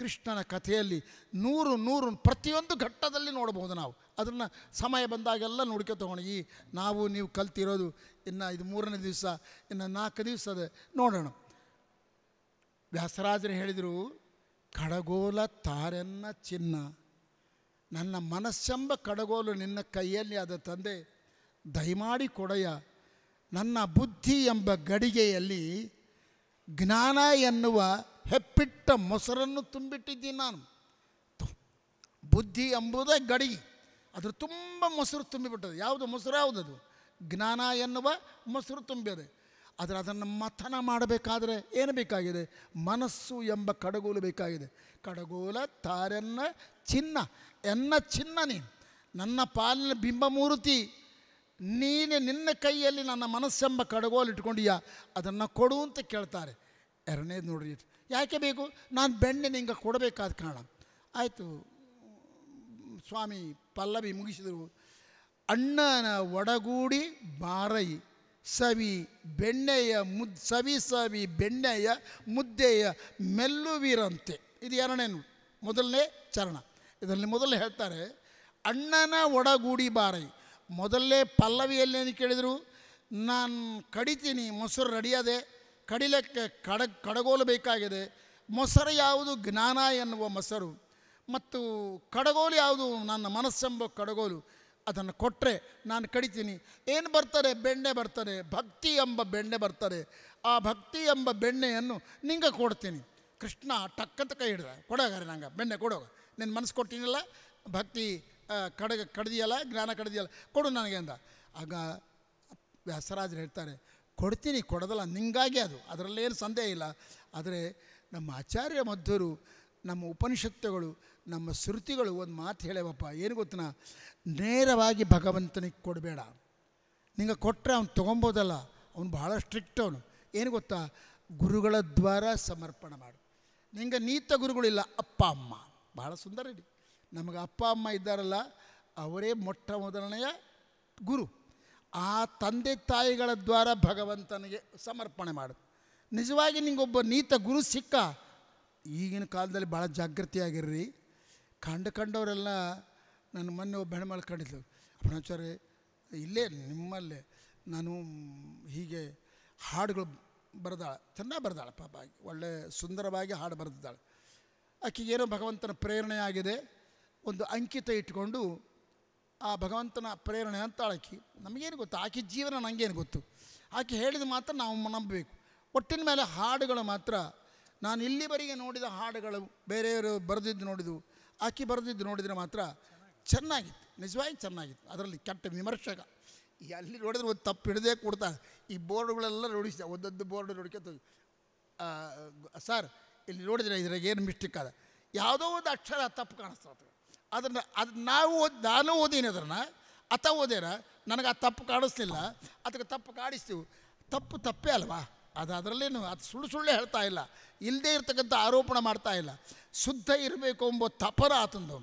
ಕೃಷ್ಣನ ಕಥೆಯಲ್ಲಿ ನೂರು ನೂರು ಪ್ರತಿಯೊಂದು ಘಟ್ಟದಲ್ಲಿ ನೋಡಬಹುದು ನಾವು ಅದನ್ನು ಸಮಯ ಬಂದಾಗೆಲ್ಲ ನೋಡ್ಕೊ ತಗೋಣ ಈ ನಾವು ನೀವು ಕಲ್ತಿರೋದು ಇನ್ನು ಇದು ಮೂರನೇ ದಿವಸ ಇನ್ನು ನಾಲ್ಕು ದಿವಸದ ನೋಡೋಣ ವ್ಯಾಸರಾಜರು ಹೇಳಿದರು ಕಡಗೋಲ ತಾರೆನ್ನ ಚಿನ್ನ ನನ್ನ ಮನಸ್ಸೆಂಬ ಕಡಗೋಲು ನಿನ್ನ ಕೈಯಲ್ಲಿ ಅದ ತಂದೆ ದಯಮಾಡಿ ಕೊಡೆಯ ನನ್ನ ಬುದ್ಧಿ ಎಂಬ ಗಡಿಗೆಯಲ್ಲಿ ಜ್ಞಾನ ಎನ್ನುವ ಹೆಪ್ಪಿಟ್ಟ ಮೊಸರನ್ನು ತುಂಬಿಟ್ಟಿದ್ದೀನಿ ನಾನು ಬುದ್ಧಿ ಎಂಬುದೇ ಗಡಿ ಅದ್ರ ತುಂಬ ಮೊಸರು ತುಂಬಿಬಿಟ್ಟದೆ ಯಾವುದು ಮೊಸರು ಯಾವುದದು ಜ್ಞಾನ ಎನ್ನುವ ಮೊಸರು ತುಂಬಿದೆ ಆದರೆ ಅದನ್ನು ಮಥನ ಮಾಡಬೇಕಾದ್ರೆ ಏನು ಬೇಕಾಗಿದೆ ಮನಸ್ಸು ಎಂಬ ಕಡಗೋಲು ಬೇಕಾಗಿದೆ ಕಡಗೋಲ ತಾರೆನ್ನ ಚಿನ್ನ ಎನ್ನ ಚಿನ್ನ ನನ್ನ ಪಾಲಿನ ಬಿಂಬ ಮೂರ್ತಿ ನೀನೆ ನಿನ್ನ ಕೈಯಲ್ಲಿ ನನ್ನ ಮನಸ್ಸೆಂಬ ಇಟ್ಕೊಂಡಿಯಾ ಅದನ್ನು ಕೊಡು ಅಂತ ಕೇಳ್ತಾರೆ ಎರಡನೇದು ನೋಡ್ರಿ ಯಾಕೆ ಬೇಕು ನಾನು ಬೆಣ್ಣೆ ನಿಂಗೆ ಕೊಡಬೇಕಾದ ಕಾರಣ ಆಯಿತು ಸ್ವಾಮಿ ಪಲ್ಲವಿ ಮುಗಿಸಿದರು ಅಣ್ಣನ ಒಡಗೂಡಿ ಬಾರೈ ಸವಿ ಬೆಣ್ಣೆಯ ಮುದ್ ಸವಿ ಸವಿ ಬೆಣ್ಣೆಯ ಮುದ್ದೆಯ ಮೆಲ್ಲುವಿರಂತೆ ಇದು ಎರಡನೇ ಮೊದಲನೇ ಚರಣ ಇದರಲ್ಲಿ ಮೊದಲು ಹೇಳ್ತಾರೆ ಅಣ್ಣನ ಒಡಗೂಡಿ ಬಾರೈ ಮೊದಲೇ ಪಲ್ಲವಿಯಲ್ಲೇನು ಕೇಳಿದರು ನಾನು ಕಡಿತೀನಿ ಮೊಸರು ರೆಡಿಯಾದೆ ಕಡಿಲಕ್ಕೆ ಕಡ ಕಡಗೋಲು ಬೇಕಾಗಿದೆ ಮೊಸರು ಯಾವುದು ಜ್ಞಾನ ಎನ್ನುವ ಮೊಸರು ಮತ್ತು ಕಡಗೋಲು ಯಾವುದು ನನ್ನ ಮನಸ್ಸೆಂಬ ಕಡಗೋಲು ಅದನ್ನು ಕೊಟ್ಟರೆ ನಾನು ಕಡಿತೀನಿ ಏನು ಬರ್ತಾರೆ ಬೆಣ್ಣೆ ಬರ್ತಾರೆ ಭಕ್ತಿ ಎಂಬ ಬೆಣ್ಣೆ ಬರ್ತಾರೆ ಆ ಭಕ್ತಿ ಎಂಬ ಬೆಣ್ಣೆಯನ್ನು ನಿಂಗೆ ಕೊಡ್ತೀನಿ ಕೃಷ್ಣ ಟಕ್ಕಂತ ಕೈ ಹಿಡಿದ ಕೊಡೋಗಾರೆ ನಂಗೆ ಬೆಣ್ಣೆ ಕೊಡೋಗ ನಿನ್ನ ಮನಸ್ಸು ಕೊಟ್ಟಿನಲ್ಲ ಭಕ್ತಿ ಕಡಗ ಕಡ್ದಿಯಲ್ಲ ಜ್ಞಾನ ಕಡ್ದಿಯಲ್ಲ ಕೊಡು ನನಗೆ ಅಂದ ಆಗ ವ್ಯಾಸರಾಜರು ಹೇಳ್ತಾರೆ ಕೊಡ್ತೀನಿ ಕೊಡೋದಲ್ಲ ನಿಂಗಾಗಿ ಅದು ಅದರಲ್ಲೇನು ಸಂದೇಹ ಇಲ್ಲ ಆದರೆ ನಮ್ಮ ಆಚಾರ್ಯ ಮಧ್ಯರು ನಮ್ಮ ಉಪನಿಷತ್ತುಗಳು ನಮ್ಮ ಶ್ರುತಿಗಳು ಒಂದು ಮಾತು ಹೇಳೇವಪ್ಪ ಏನು ಗೊತ್ತಿನ ನೇರವಾಗಿ ಭಗವಂತನಿಗೆ ಕೊಡಬೇಡ ನಿಂಗೆ ಕೊಟ್ಟರೆ ಅವ್ನು ತೊಗೊಬೋದಲ್ಲ ಅವನು ಭಾಳ ಸ್ಟ್ರಿಕ್ಟ್ ಅವನು ಏನು ಗೊತ್ತಾ ಗುರುಗಳ ದ್ವಾರ ಸಮರ್ಪಣೆ ಮಾಡು ನಿಂಗೆ ನೀತ ಗುರುಗಳಿಲ್ಲ ಅಪ್ಪ ಅಮ್ಮ ಬಹಳ ಸುಂದರ ಇಡಿ ನಮಗೆ ಅಪ್ಪ ಅಮ್ಮ ಇದ್ದಾರಲ್ಲ ಅವರೇ ಮೊಟ್ಟ ಮೊದಲನೆಯ ಗುರು ಆ ತಂದೆ ತಾಯಿಗಳ ದ್ವಾರ ಭಗವಂತನಿಗೆ ಸಮರ್ಪಣೆ ಮಾಡು ನಿಜವಾಗಿ ಒಬ್ಬ ನೀತ ಗುರು ಸಿಕ್ಕ ಈಗಿನ ಕಾಲದಲ್ಲಿ ಭಾಳ ಜಾಗೃತಿಯಾಗಿರ್ರಿ ಕಂಡು ಕಂಡವರೆಲ್ಲ ನನ್ನ ಮೊನ್ನೆ ಒಬ್ಬ ಹೆಣ್ಮಳು ಕಂಡಿದ್ದು ಇಲ್ಲೇ ನಿಮ್ಮಲ್ಲೇ ನಾನು ಹೀಗೆ ಹಾಡುಗಳು ಬರೆದಾಳೆ ಚೆನ್ನಾಗಿ ಬರೆದಾಳೆ ಪಾಪ ಒಳ್ಳೆ ಸುಂದರವಾಗಿ ಹಾಡು ಬರೆದಿದ್ದಾಳೆ ಆಕೆಗೇನೋ ಭಗವಂತನ ಪ್ರೇರಣೆ ಆಗಿದೆ ಒಂದು ಅಂಕಿತ ಇಟ್ಟುಕೊಂಡು ಆ ಭಗವಂತನ ಪ್ರೇರಣೆ ಅಂತ ಆಕೆ ನಮಗೇನು ಗೊತ್ತು ಆಕೆ ಜೀವನ ನನಗೇನು ಗೊತ್ತು ಆಕೆ ಹೇಳಿದ ಮಾತ್ರ ನಾವು ನಂಬಬೇಕು ಒಟ್ಟಿನ ಮೇಲೆ ಹಾಡುಗಳು ಮಾತ್ರ ನಾನು ಇಲ್ಲಿವರೆಗೆ ನೋಡಿದ ಹಾಡುಗಳು ಬೇರೆಯವರು ಬರೆದಿದ್ದು ನೋಡಿದ್ದು ಆಕೆ ಬರೆದಿದ್ದು ನೋಡಿದರೆ ಮಾತ್ರ ಚೆನ್ನಾಗಿತ್ತು ನಿಜವಾಗಿ ಚೆನ್ನಾಗಿತ್ತು ಅದರಲ್ಲಿ ಕೆಟ್ಟ ವಿಮರ್ಶಕ ಎಲ್ಲಿ ನೋಡಿದ್ರೆ ಒಂದು ತಪ್ಪು ಹಿಡಿದೇ ಕೊಡ್ತಾ ಈ ಬೋರ್ಡ್ಗಳೆಲ್ಲ ನೋಡಿಸಿದೆ ಒಂದೊಂದು ಬೋರ್ಡ್ ನೋಡ್ಕೊತ ಸರ್ ಇಲ್ಲಿ ನೋಡಿದರೆ ಇದ್ರಾಗ ಏನು ಮಿಸ್ಟೇಕ್ ಆದ ಯಾವುದೋ ಒಂದು ಅಕ್ಷರ ತಪ್ಪು ಕಾಣಿಸ್ತದೆ ಅದನ್ನು ಅದು ನಾವು ಓದಿ ನಾನು ಓದೀನಿ ಅದನ್ನು ಅತ ಓದ್ಯಾರ ನನಗೆ ಆ ತಪ್ಪು ಕಾಣಿಸ್ಲಿಲ್ಲ ಅದಕ್ಕೆ ತಪ್ಪು ಕಾಡಿಸ್ತೀವಿ ತಪ್ಪು ತಪ್ಪೇ ಅಲ್ವಾ ಅದು ಅದರಲ್ಲೇನು ಅದು ಸುಳ್ಳು ಸುಳ್ಳೇ ಹೇಳ್ತಾ ಇಲ್ಲ ಇಲ್ಲದೇ ಇರ್ತಕ್ಕಂಥ ಆರೋಪಣ ಮಾಡ್ತಾ ಇಲ್ಲ ಶುದ್ಧ ಇರಬೇಕು ಎಂಬ ತಪರ ಆತಂದು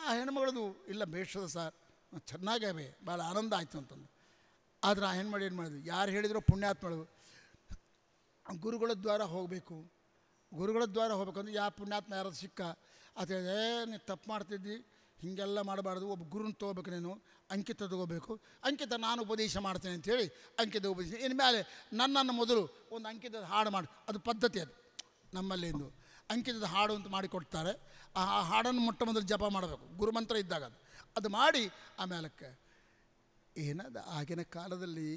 ಆ ಹೆಣ್ಮಗಳದು ಇಲ್ಲ ಬೇಷದ ಸರ್ ಚೆನ್ನಾಗವೆ ಭಾಳ ಆನಂದ ಆಯಿತು ಅಂತಂದು ಆದರೆ ಆ ಹೆಣ್ಮಗಳು ಏನು ಮಾಡೋದು ಯಾರು ಹೇಳಿದ್ರು ಪುಣ್ಯಾತ್ಮಗಳು ಗುರುಗಳ ದ್ವಾರ ಹೋಗಬೇಕು ಗುರುಗಳ ದ್ವಾರ ಹೋಗ್ಬೇಕಂದ್ರೆ ಯಾವ ಪುಣ್ಯಾತ್ಮ ಯಾರು ಸಿಕ್ಕ ಅದೇ ನೀನು ತಪ್ಪು ಮಾಡ್ತಿದ್ದಿ ಹೀಗೆಲ್ಲ ಮಾಡಬಾರ್ದು ಒಬ್ಬ ಗುರುನ ತೊಗೋಬೇಕು ನೀನು ಅಂಕಿತ ತಗೋಬೇಕು ಅಂಕಿತ ನಾನು ಉಪದೇಶ ಮಾಡ್ತೇನೆ ಅಂಥೇಳಿ ಅಂಕಿತ ಉಪದೇಶ ಇನ್ನು ಮೇಲೆ ನನ್ನನ್ನು ಮೊದಲು ಒಂದು ಅಂಕಿತದ ಹಾಡು ಮಾಡಿ ಅದು ಪದ್ಧತಿ ಅದು ನಮ್ಮಲ್ಲಿಂದು ಅಂಕಿತದ ಹಾಡು ಅಂತ ಮಾಡಿಕೊಡ್ತಾರೆ ಆ ಹಾಡನ್ನು ಮೊಟ್ಟ ಮೊದಲು ಜಪ ಮಾಡಬೇಕು ಗುರುಮಂತ್ರ ಇದ್ದಾಗ ಅದು ಅದು ಮಾಡಿ ಆಮೇಲಕ್ಕೆ ಏನದು ಆಗಿನ ಕಾಲದಲ್ಲಿ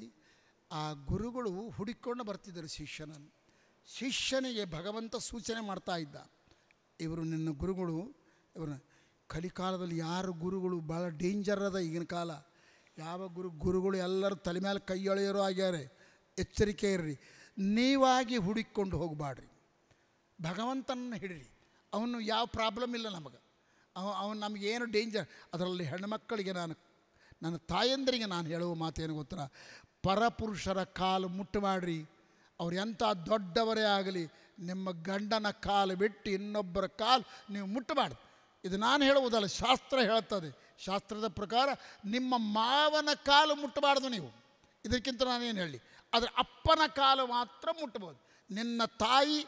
ಆ ಗುರುಗಳು ಹುಡುಕೊಂಡು ಬರ್ತಿದ್ದರು ಶಿಷ್ಯನನ್ನು ಶಿಷ್ಯನಿಗೆ ಭಗವಂತ ಸೂಚನೆ ಮಾಡ್ತಾ ಇದ್ದ ಇವರು ನಿನ್ನ ಗುರುಗಳು ಇವ್ರನ್ನ ಕಲಿಕಾಲದಲ್ಲಿ ಯಾರು ಗುರುಗಳು ಭಾಳ ಡೇಂಜರ್ ಅದ ಈಗಿನ ಕಾಲ ಯಾವ ಗುರು ಗುರುಗಳು ಎಲ್ಲರೂ ತಲೆ ಮೇಲೆ ಕೈ ಎಳೆಯೋರು ಆಗ್ಯಾರೆ ಎಚ್ಚರಿಕೆ ಇರ್ರಿ ನೀವಾಗಿ ಹುಡುಕಿಕೊಂಡು ಹೋಗಬಾಡ್ರಿ ಭಗವಂತನ ಹಿಡಿರಿ ಅವನು ಯಾವ ಪ್ರಾಬ್ಲಮ್ ಇಲ್ಲ ನಮಗೆ ಅವ ಅವನು ನಮಗೇನು ಡೇಂಜರ್ ಅದರಲ್ಲಿ ಹೆಣ್ಮಕ್ಕಳಿಗೆ ನಾನು ನನ್ನ ತಾಯಂದರಿಗೆ ನಾನು ಹೇಳುವ ಮಾತೇನು ಗೊತ್ತಾ ಪರಪುರುಷರ ಕಾಲು ಮುಟ್ಟು ಮಾಡಿರಿ ಅವ್ರು ಎಂಥ ದೊಡ್ಡವರೇ ಆಗಲಿ ನಿಮ್ಮ ಗಂಡನ ಕಾಲು ಬಿಟ್ಟು ಇನ್ನೊಬ್ಬರ ಕಾಲು ನೀವು ಮುಟ್ಟಬಾರ್ದು ಇದು ನಾನು ಹೇಳುವುದಲ್ಲ ಶಾಸ್ತ್ರ ಹೇಳುತ್ತದೆ ಶಾಸ್ತ್ರದ ಪ್ರಕಾರ ನಿಮ್ಮ ಮಾವನ ಕಾಲು ಮುಟ್ಟಬಾರ್ದು ನೀವು ಇದಕ್ಕಿಂತ ನಾನೇನು ಹೇಳಿ ಆದರೆ ಅಪ್ಪನ ಕಾಲು ಮಾತ್ರ ಮುಟ್ಬೋದು ನಿನ್ನ ತಾಯಿ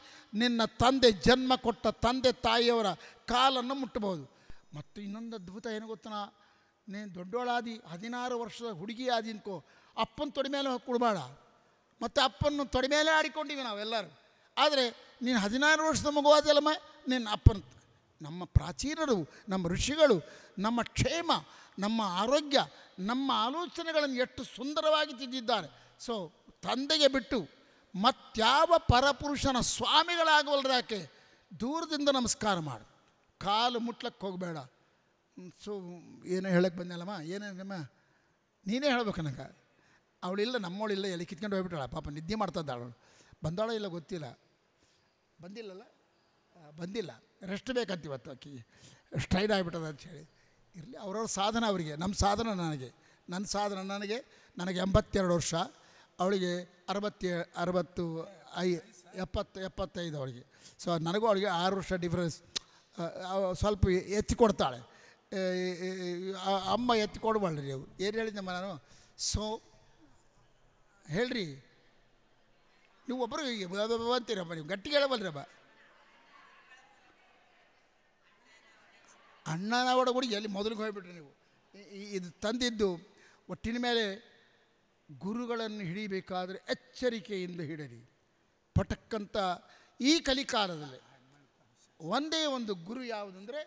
ನಿನ್ನ ತಂದೆ ಜನ್ಮ ಕೊಟ್ಟ ತಂದೆ ತಾಯಿಯವರ ಕಾಲನ್ನು ಮುಟ್ಟಬಹುದು ಮತ್ತು ಇನ್ನೊಂದು ಅದ್ಭುತ ಏನು ಗೊತ್ತನಾ ನೀನು ದೊಡ್ಡೋಳಾದಿ ಹದಿನಾರು ವರ್ಷದ ಹುಡುಗಿ ಆದಿ ಅಪ್ಪನ ತೊಡೆ ಮೇಲೆ ಕೊಡಬೇಡ ಮತ್ತು ಅಪ್ಪನ ತೊಡೆ ಮೇಲೆ ಆಡಿಕೊಂಡಿವಿ ನಾವೆಲ್ಲರೂ ಆದರೆ ನೀನು ಹದಿನಾರು ವರ್ಷದ ಮಗುವಾದಲ್ಲಮ್ಮ ನಿನ್ನ ಅಪ್ಪನ ನಮ್ಮ ಪ್ರಾಚೀನರು ನಮ್ಮ ಋಷಿಗಳು ನಮ್ಮ ಕ್ಷೇಮ ನಮ್ಮ ಆರೋಗ್ಯ ನಮ್ಮ ಆಲೋಚನೆಗಳನ್ನು ಎಷ್ಟು ಸುಂದರವಾಗಿ ತಿದ್ದಿದ್ದಾರೆ ಸೊ ತಂದೆಗೆ ಬಿಟ್ಟು ಮತ್ಯಾವ ಪರಪುರುಷನ ಸ್ವಾಮಿಗಳಾಗವಲ್ರಾಕೆ ದೂರದಿಂದ ನಮಸ್ಕಾರ ಮಾಡು ಕಾಲು ಮುಟ್ಲಕ್ಕೆ ಹೋಗಬೇಡ ಸೊ ಏನೇ ಹೇಳಕ್ಕೆ ಬಂದಲ್ಲಮ್ಮ ಏನೇನಮ್ಮ ನೀನೇ ಹೇಳ್ಬೇಕು ನನಗೆ ಅವಳಿಲ್ಲ ನಮ್ಮವಳಿಲ್ಲ ಎಲ್ಲಿ ಕಿತ್ಕೊಂಡು ಹೋಗ್ಬಿಟ್ಟಾಳ ಪಾಪ ನಿದ್ದೆ ಮಾಡ್ತಾ ಇದ್ದಾಳು ಬಂದಾಳೋ ಇಲ್ಲ ಗೊತ್ತಿಲ್ಲ ಬಂದಿಲ್ಲಲ್ಲ ಬಂದಿಲ್ಲ ರೆಸ್ಟ್ ಬೇಕಂತ ಇವತ್ತು ಅಕ್ಕಿ ಸ್ಟ್ರೈಡ್ ಆಗಿಬಿಟ್ಟದ ಹೇಳಿ ಇರಲಿ ಅವ್ರವ್ರ ಸಾಧನ ಅವರಿಗೆ ನಮ್ಮ ಸಾಧನ ನನಗೆ ನನ್ನ ಸಾಧನ ನನಗೆ ನನಗೆ ಎಂಬತ್ತೆರಡು ವರ್ಷ ಅವಳಿಗೆ ಅರವತ್ತೇ ಅರವತ್ತು ಐ ಎಪ್ಪತ್ತು ಎಪ್ಪತ್ತೈದು ಅವಳಿಗೆ ಸೊ ನನಗೂ ಅವಳಿಗೆ ಆರು ವರ್ಷ ಡಿಫ್ರೆನ್ಸ್ ಸ್ವಲ್ಪ ಎತ್ತಿ ಕೊಡ್ತಾಳೆ ಅಮ್ಮ ಎತ್ತಿ ಕೊಡಬಾಳ್ರಿ ಅವ್ರು ಏನು ಹೇಳಿದ್ದೆ ನಾನು ಸೊ ಹೇಳ್ರಿ ನೀವು ಒಬ್ಬರು ಅಂತೀರಪ್ಪ ನೀವು ಗಟ್ಟಿ ಹೇಳಬಲ್ರಪ್ಪ ಅಣ್ಣನ ಕೂಡ ಎಲ್ಲಿ ಮೊದಲು ಹೋಗ್ಬಿಟ್ರಿ ನೀವು ಇದು ತಂದಿದ್ದು ಒಟ್ಟಿನ ಮೇಲೆ ಗುರುಗಳನ್ನು ಹಿಡಿಬೇಕಾದ್ರೆ ಎಚ್ಚರಿಕೆಯಿಂದ ಹಿಡರಿ ಪಟಕ್ಕಂಥ ಈ ಕಲಿಕಾಲದಲ್ಲಿ ಒಂದೇ ಒಂದು ಗುರು ಯಾವುದಂದರೆ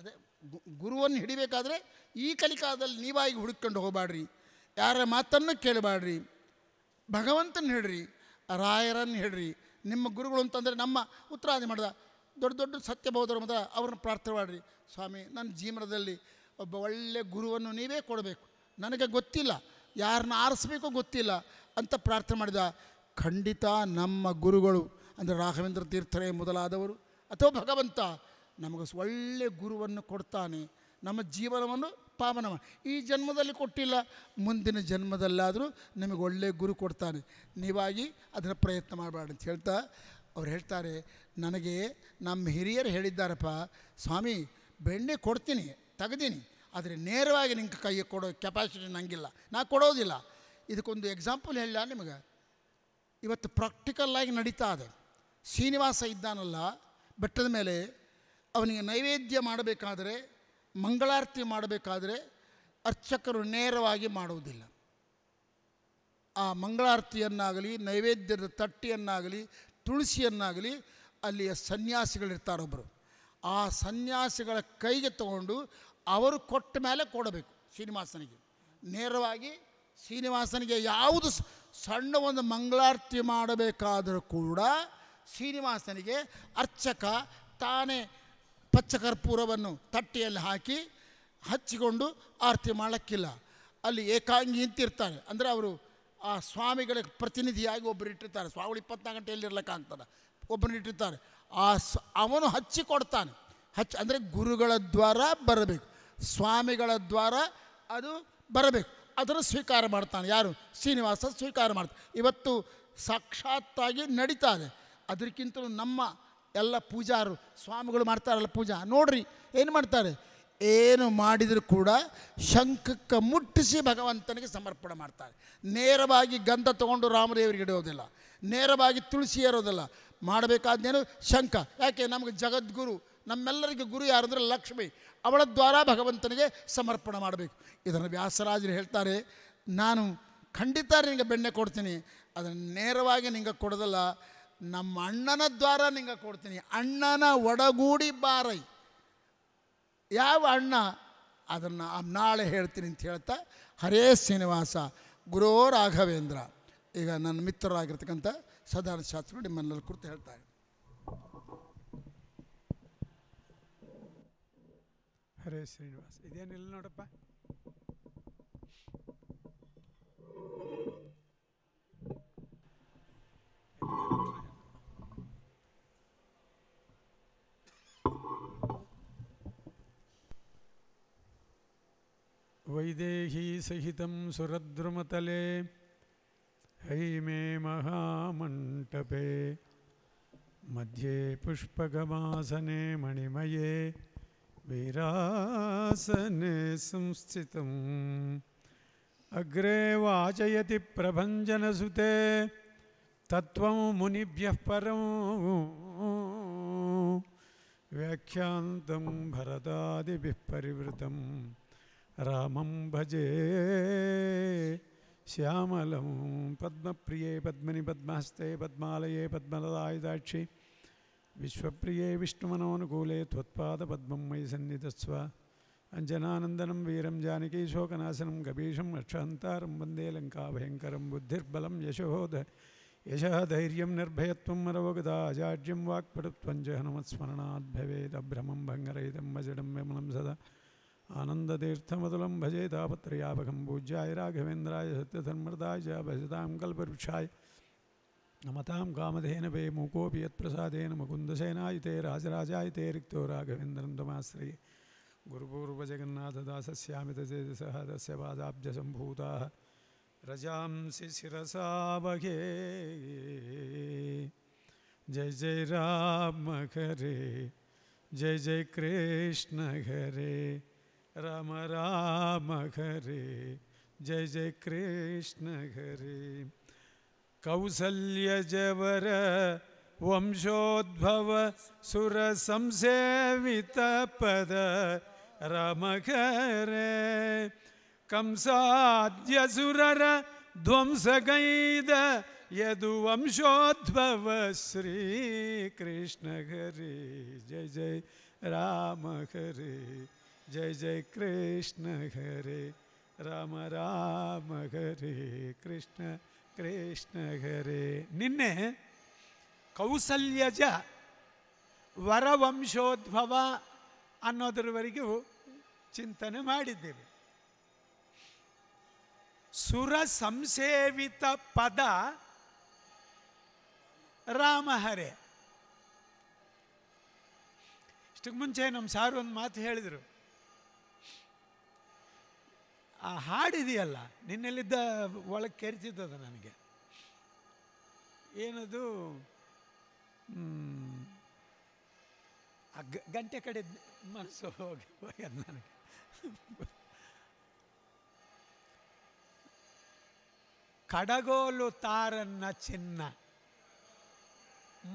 ಅದೇ ಗುರುವನ್ನು ಹಿಡಿಬೇಕಾದ್ರೆ ಈ ಕಲಿಕಾಲದಲ್ಲಿ ನೀವಾಗಿ ಹುಡುಕೊಂಡು ಹೋಗಬಾಡ್ರಿ ಯಾರ ಮಾತನ್ನು ಕೇಳಬೇಡ್ರಿ ಭಗವಂತನ ಹೇಳ್ರಿ ರಾಯರನ್ನು ಹೇಳ್ರಿ ನಿಮ್ಮ ಗುರುಗಳು ಅಂತಂದರೆ ನಮ್ಮ ಉತ್ತರಾದಿ ಮಾಡಿದ ದೊಡ್ಡ ದೊಡ್ಡ ಸತ್ಯಬೋಧರು ಮಾತ್ರ ಅವ್ರನ್ನ ಪ್ರಾರ್ಥನೆ ಮಾಡಿರಿ ಸ್ವಾಮಿ ನನ್ನ ಜೀವನದಲ್ಲಿ ಒಬ್ಬ ಒಳ್ಳೆಯ ಗುರುವನ್ನು ನೀವೇ ಕೊಡಬೇಕು ನನಗೆ ಗೊತ್ತಿಲ್ಲ ಯಾರನ್ನ ಆರಿಸ್ಬೇಕೋ ಗೊತ್ತಿಲ್ಲ ಅಂತ ಪ್ರಾರ್ಥನೆ ಮಾಡಿದ ಖಂಡಿತ ನಮ್ಮ ಗುರುಗಳು ಅಂದರೆ ರಾಘವೇಂದ್ರ ತೀರ್ಥರೇ ಮೊದಲಾದವರು ಅಥವಾ ಭಗವಂತ ನಮಗೆ ಒಳ್ಳೆಯ ಗುರುವನ್ನು ಕೊಡ್ತಾನೆ ನಮ್ಮ ಜೀವನವನ್ನು ಪಾವನವ ಈ ಜನ್ಮದಲ್ಲಿ ಕೊಟ್ಟಿಲ್ಲ ಮುಂದಿನ ಜನ್ಮದಲ್ಲಾದರೂ ನಿಮಗೆ ಒಳ್ಳೆಯ ಗುರು ಕೊಡ್ತಾನೆ ನೀವಾಗಿ ಅದರ ಪ್ರಯತ್ನ ಮಾಡಬೇಡ ಅಂತ ಹೇಳ್ತಾ ಅವ್ರು ಹೇಳ್ತಾರೆ ನನಗೆ ನಮ್ಮ ಹಿರಿಯರು ಹೇಳಿದ್ದಾರಪ್ಪ ಸ್ವಾಮಿ ಬೆಣ್ಣೆ ಕೊಡ್ತೀನಿ ತೆಗ್ದೀನಿ ಆದರೆ ನೇರವಾಗಿ ನಿಮ್ಗೆ ಕೈಗೆ ಕೊಡೋ ಕೆಪಾಸಿಟಿ ನನಗಿಲ್ಲ ನಾ ಕೊಡೋದಿಲ್ಲ ಇದಕ್ಕೊಂದು ಎಕ್ಸಾಂಪಲ್ ಹೇಳ ನಿಮಗೆ ಇವತ್ತು ಪ್ರಾಕ್ಟಿಕಲ್ಲಾಗಿ ನಡೀತಾ ಇದೆ ಶ್ರೀನಿವಾಸ ಇದ್ದಾನಲ್ಲ ಬೆಟ್ಟದ ಮೇಲೆ ಅವನಿಗೆ ನೈವೇದ್ಯ ಮಾಡಬೇಕಾದರೆ ಮಂಗಳಾರತಿ ಮಾಡಬೇಕಾದ್ರೆ ಅರ್ಚಕರು ನೇರವಾಗಿ ಮಾಡುವುದಿಲ್ಲ ಆ ಮಂಗಳಾರತಿಯನ್ನಾಗಲಿ ನೈವೇದ್ಯದ ತಟ್ಟಿಯನ್ನಾಗಲಿ ತುಳಸಿಯನ್ನಾಗಲಿ ಅಲ್ಲಿಯ ಸನ್ಯಾಸಿಗಳಿರ್ತಾರೊಬ್ಬರು ಆ ಸನ್ಯಾಸಿಗಳ ಕೈಗೆ ತಗೊಂಡು ಅವರು ಕೊಟ್ಟ ಮೇಲೆ ಕೊಡಬೇಕು ಶ್ರೀನಿವಾಸನಿಗೆ ನೇರವಾಗಿ ಶ್ರೀನಿವಾಸನಿಗೆ ಯಾವುದು ಸಣ್ಣ ಒಂದು ಮಂಗಳಾರತಿ ಮಾಡಬೇಕಾದರೂ ಕೂಡ ಶ್ರೀನಿವಾಸನಿಗೆ ಅರ್ಚಕ ತಾನೇ ಪಚ್ಚ ಕರ್ಪೂರವನ್ನು ತಟ್ಟೆಯಲ್ಲಿ ಹಾಕಿ ಹಚ್ಚಿಕೊಂಡು ಆರತಿ ಮಾಡೋಕ್ಕಿಲ್ಲ ಅಲ್ಲಿ ಏಕಾಂಗಿ ಅಂತಿರ್ತಾರೆ ಅಂದರೆ ಅವರು ಆ ಸ್ವಾಮಿಗಳ ಪ್ರತಿನಿಧಿಯಾಗಿ ಒಬ್ಬರು ಇಟ್ಟಿರ್ತಾರೆ ಸ್ವಾಮಿಗಳು ಇಪ್ಪತ್ನಾಲ್ಕು ಗಂಟೆಯಲ್ಲಿ ಇರ್ಲಿಕ್ಕಾಗ್ತದೆ ಒಬ್ಬರು ಇಟ್ಟಿರ್ತಾರೆ ಆ ಸ್ ಅವನು ಹಚ್ಚಿಕೊಡ್ತಾನೆ ಹಚ್ಚಿ ಅಂದರೆ ಗುರುಗಳ ದ್ವಾರ ಬರಬೇಕು ಸ್ವಾಮಿಗಳ ದ್ವಾರ ಅದು ಬರಬೇಕು ಅದನ್ನು ಸ್ವೀಕಾರ ಮಾಡ್ತಾನೆ ಯಾರು ಶ್ರೀನಿವಾಸ ಸ್ವೀಕಾರ ಮಾಡ್ತಾನೆ ಇವತ್ತು ಸಾಕ್ಷಾತ್ತಾಗಿ ನಡೀತಾ ಅದಕ್ಕಿಂತಲೂ ನಮ್ಮ ಎಲ್ಲ ಪೂಜಾರು ಸ್ವಾಮಿಗಳು ಮಾಡ್ತಾರಲ್ಲ ಪೂಜಾ ನೋಡ್ರಿ ಏನು ಮಾಡ್ತಾರೆ ಏನು ಮಾಡಿದರೂ ಕೂಡ ಶಂಖಕ್ಕೆ ಮುಟ್ಟಿಸಿ ಭಗವಂತನಿಗೆ ಸಮರ್ಪಣೆ ಮಾಡ್ತಾರೆ ನೇರವಾಗಿ ಗಂಧ ತಗೊಂಡು ರಾಮದೇವರಿಗೆ ಇಡೋದಿಲ್ಲ ನೇರವಾಗಿ ತುಳಸಿ ಏರೋದಿಲ್ಲ ಮಾಡಬೇಕಾದ್ದೇನು ಶಂಖ ಯಾಕೆ ನಮಗೆ ಜಗದ್ಗುರು ನಮ್ಮೆಲ್ಲರಿಗೆ ಗುರು ಯಾರಂದ್ರೆ ಲಕ್ಷ್ಮಿ ಅವಳ ದ್ವಾರ ಭಗವಂತನಿಗೆ ಸಮರ್ಪಣೆ ಮಾಡಬೇಕು ಇದನ್ನು ವ್ಯಾಸರಾಜರು ಹೇಳ್ತಾರೆ ನಾನು ಖಂಡಿತ ನಿನಗೆ ಬೆಣ್ಣೆ ಕೊಡ್ತೀನಿ ಅದನ್ನು ನೇರವಾಗಿ ನಿಂಗೆ ಕೊಡೋದಲ್ಲ ನಮ್ಮ ಅಣ್ಣನ ದ್ವಾರ ನಿಂಗೆ ಕೊಡ್ತೀನಿ ಅಣ್ಣನ ಒಡಗೂಡಿ ಬಾರೈ ಯಾವ ಅಣ್ಣ ಅದನ್ನು ನಾಳೆ ಹೇಳ್ತೀನಿ ಅಂತ ಹೇಳ್ತಾ ಹರೇ ಶ್ರೀನಿವಾಸ ಗುರು ರಾಘವೇಂದ್ರ ಈಗ ನನ್ನ ಮಿತ್ರರಾಗಿರ್ತಕ್ಕಂಥ ಸದಾನಂದ ಶಾಸ್ತ್ರಿಗಳು ನಿಮ್ಮನ್ನಲ್ಲಿ ಕುರಿತು ಹೇಳ್ತಾರೆ ಹರೇ ಶ್ರೀನಿವಾಸ ಇದೇನಿಲ್ಲ ನೋಡಪ್ಪ वैदेहीसहितं सुरद्रुमतले हैमे महामण्टपे मध्ये पुष्पगमासने मणिमये वीरासने संस्थितम् अग्रे वाचयति प्रभञ्जनसुते तत्त्वं मुनिभ्यः परम् व्याख्यान्तं भरतादिभिः परिवृतम् रामं भजे श्यामलं पद्मप्रिये पद्मनि पद्महस्ते पद्मालये पद्मलदायुदाक्षि विश्वप्रिये विष्णुमनोनुकूले त्वत्पादपद्मं मयि सन्निधस्व अञ्जनानन्दनं वीरं जानकीशोकनाशनं कबीशं रक्षान्तारं वन्दे लङ्काभयङ्करं बुद्धिर्बलं यशोध यशः धैर्यं निर्भयत्वं मरोगदा अजाड्यं वाक्पटुत्वं हनुमत्स्मरणाद्भवेदभ्रमं भङ्गरहितं वजडं व्यमनं सदा आनन्दतीर्थमतुलं भजे तापत्रयापकं पूज्याय राघवेन्द्राय सत्यधर्मृताय च भजतां कल्पवृक्षाय नमतां कामधेन वे मूकोऽपि यत्प्रसादेन मुकुन्दसेनाय ते राजराजाय ते रिक्तो राघवेन्द्रं तमाश्रये गुरुपूर्वजगन्नाथदासस्यामितचेतसः तस्य पादाब्जसम्भूताः रजांसि शिरसा वघे जय जय राम घरे जय जय कृष्ण घरे राम राम हरे जय जय कृष्ण हरे कौसल्यजवर वंशोद्भव सुर सुरसंसेवितपद रमघरे ध्वंस ध्वंसगैद यदुवंशोद्भव श्रीकृष्णहरे जय जय राम हरे ಜೈ ಜಯ ಕೃಷ್ಣ ಹರೇ ರಾಮ ರಾಮ ಹರೇ ಕೃಷ್ಣ ಕೃಷ್ಣ ಹರೇ ನಿನ್ನೆ ಕೌಸಲ್ಯಜ ವರವಂಶೋದ್ಭವ ಅನ್ನೋದ್ರವರೆಗೂ ಚಿಂತನೆ ಮಾಡಿದ್ದೇವೆ ಸುರ ಸಂಸೇವಿತ ಪದ ರಾಮ ಹರೆ ಇಷ್ಟಕ್ಕೆ ಮುಂಚೆ ನಮ್ಮ ಸಾರು ಒಂದು ಮಾತು ಹೇಳಿದರು ಆ ಹಾಡಿದೆಯಲ್ಲ ನಿನ್ನೆಲ್ಲಿದ್ದ ಒಳಗೆ ಕೆರೆಸಿದ್ದದ ನನಗೆ ಏನದು ಆ ಗಂಟೆ ಕಡೆ ಮನಸ್ಸು ಹೋಗಿ ಹೋಗ್ಯದ ನನಗೆ ಕಡಗೋಲು ತಾರನ್ನ ಚಿನ್ನ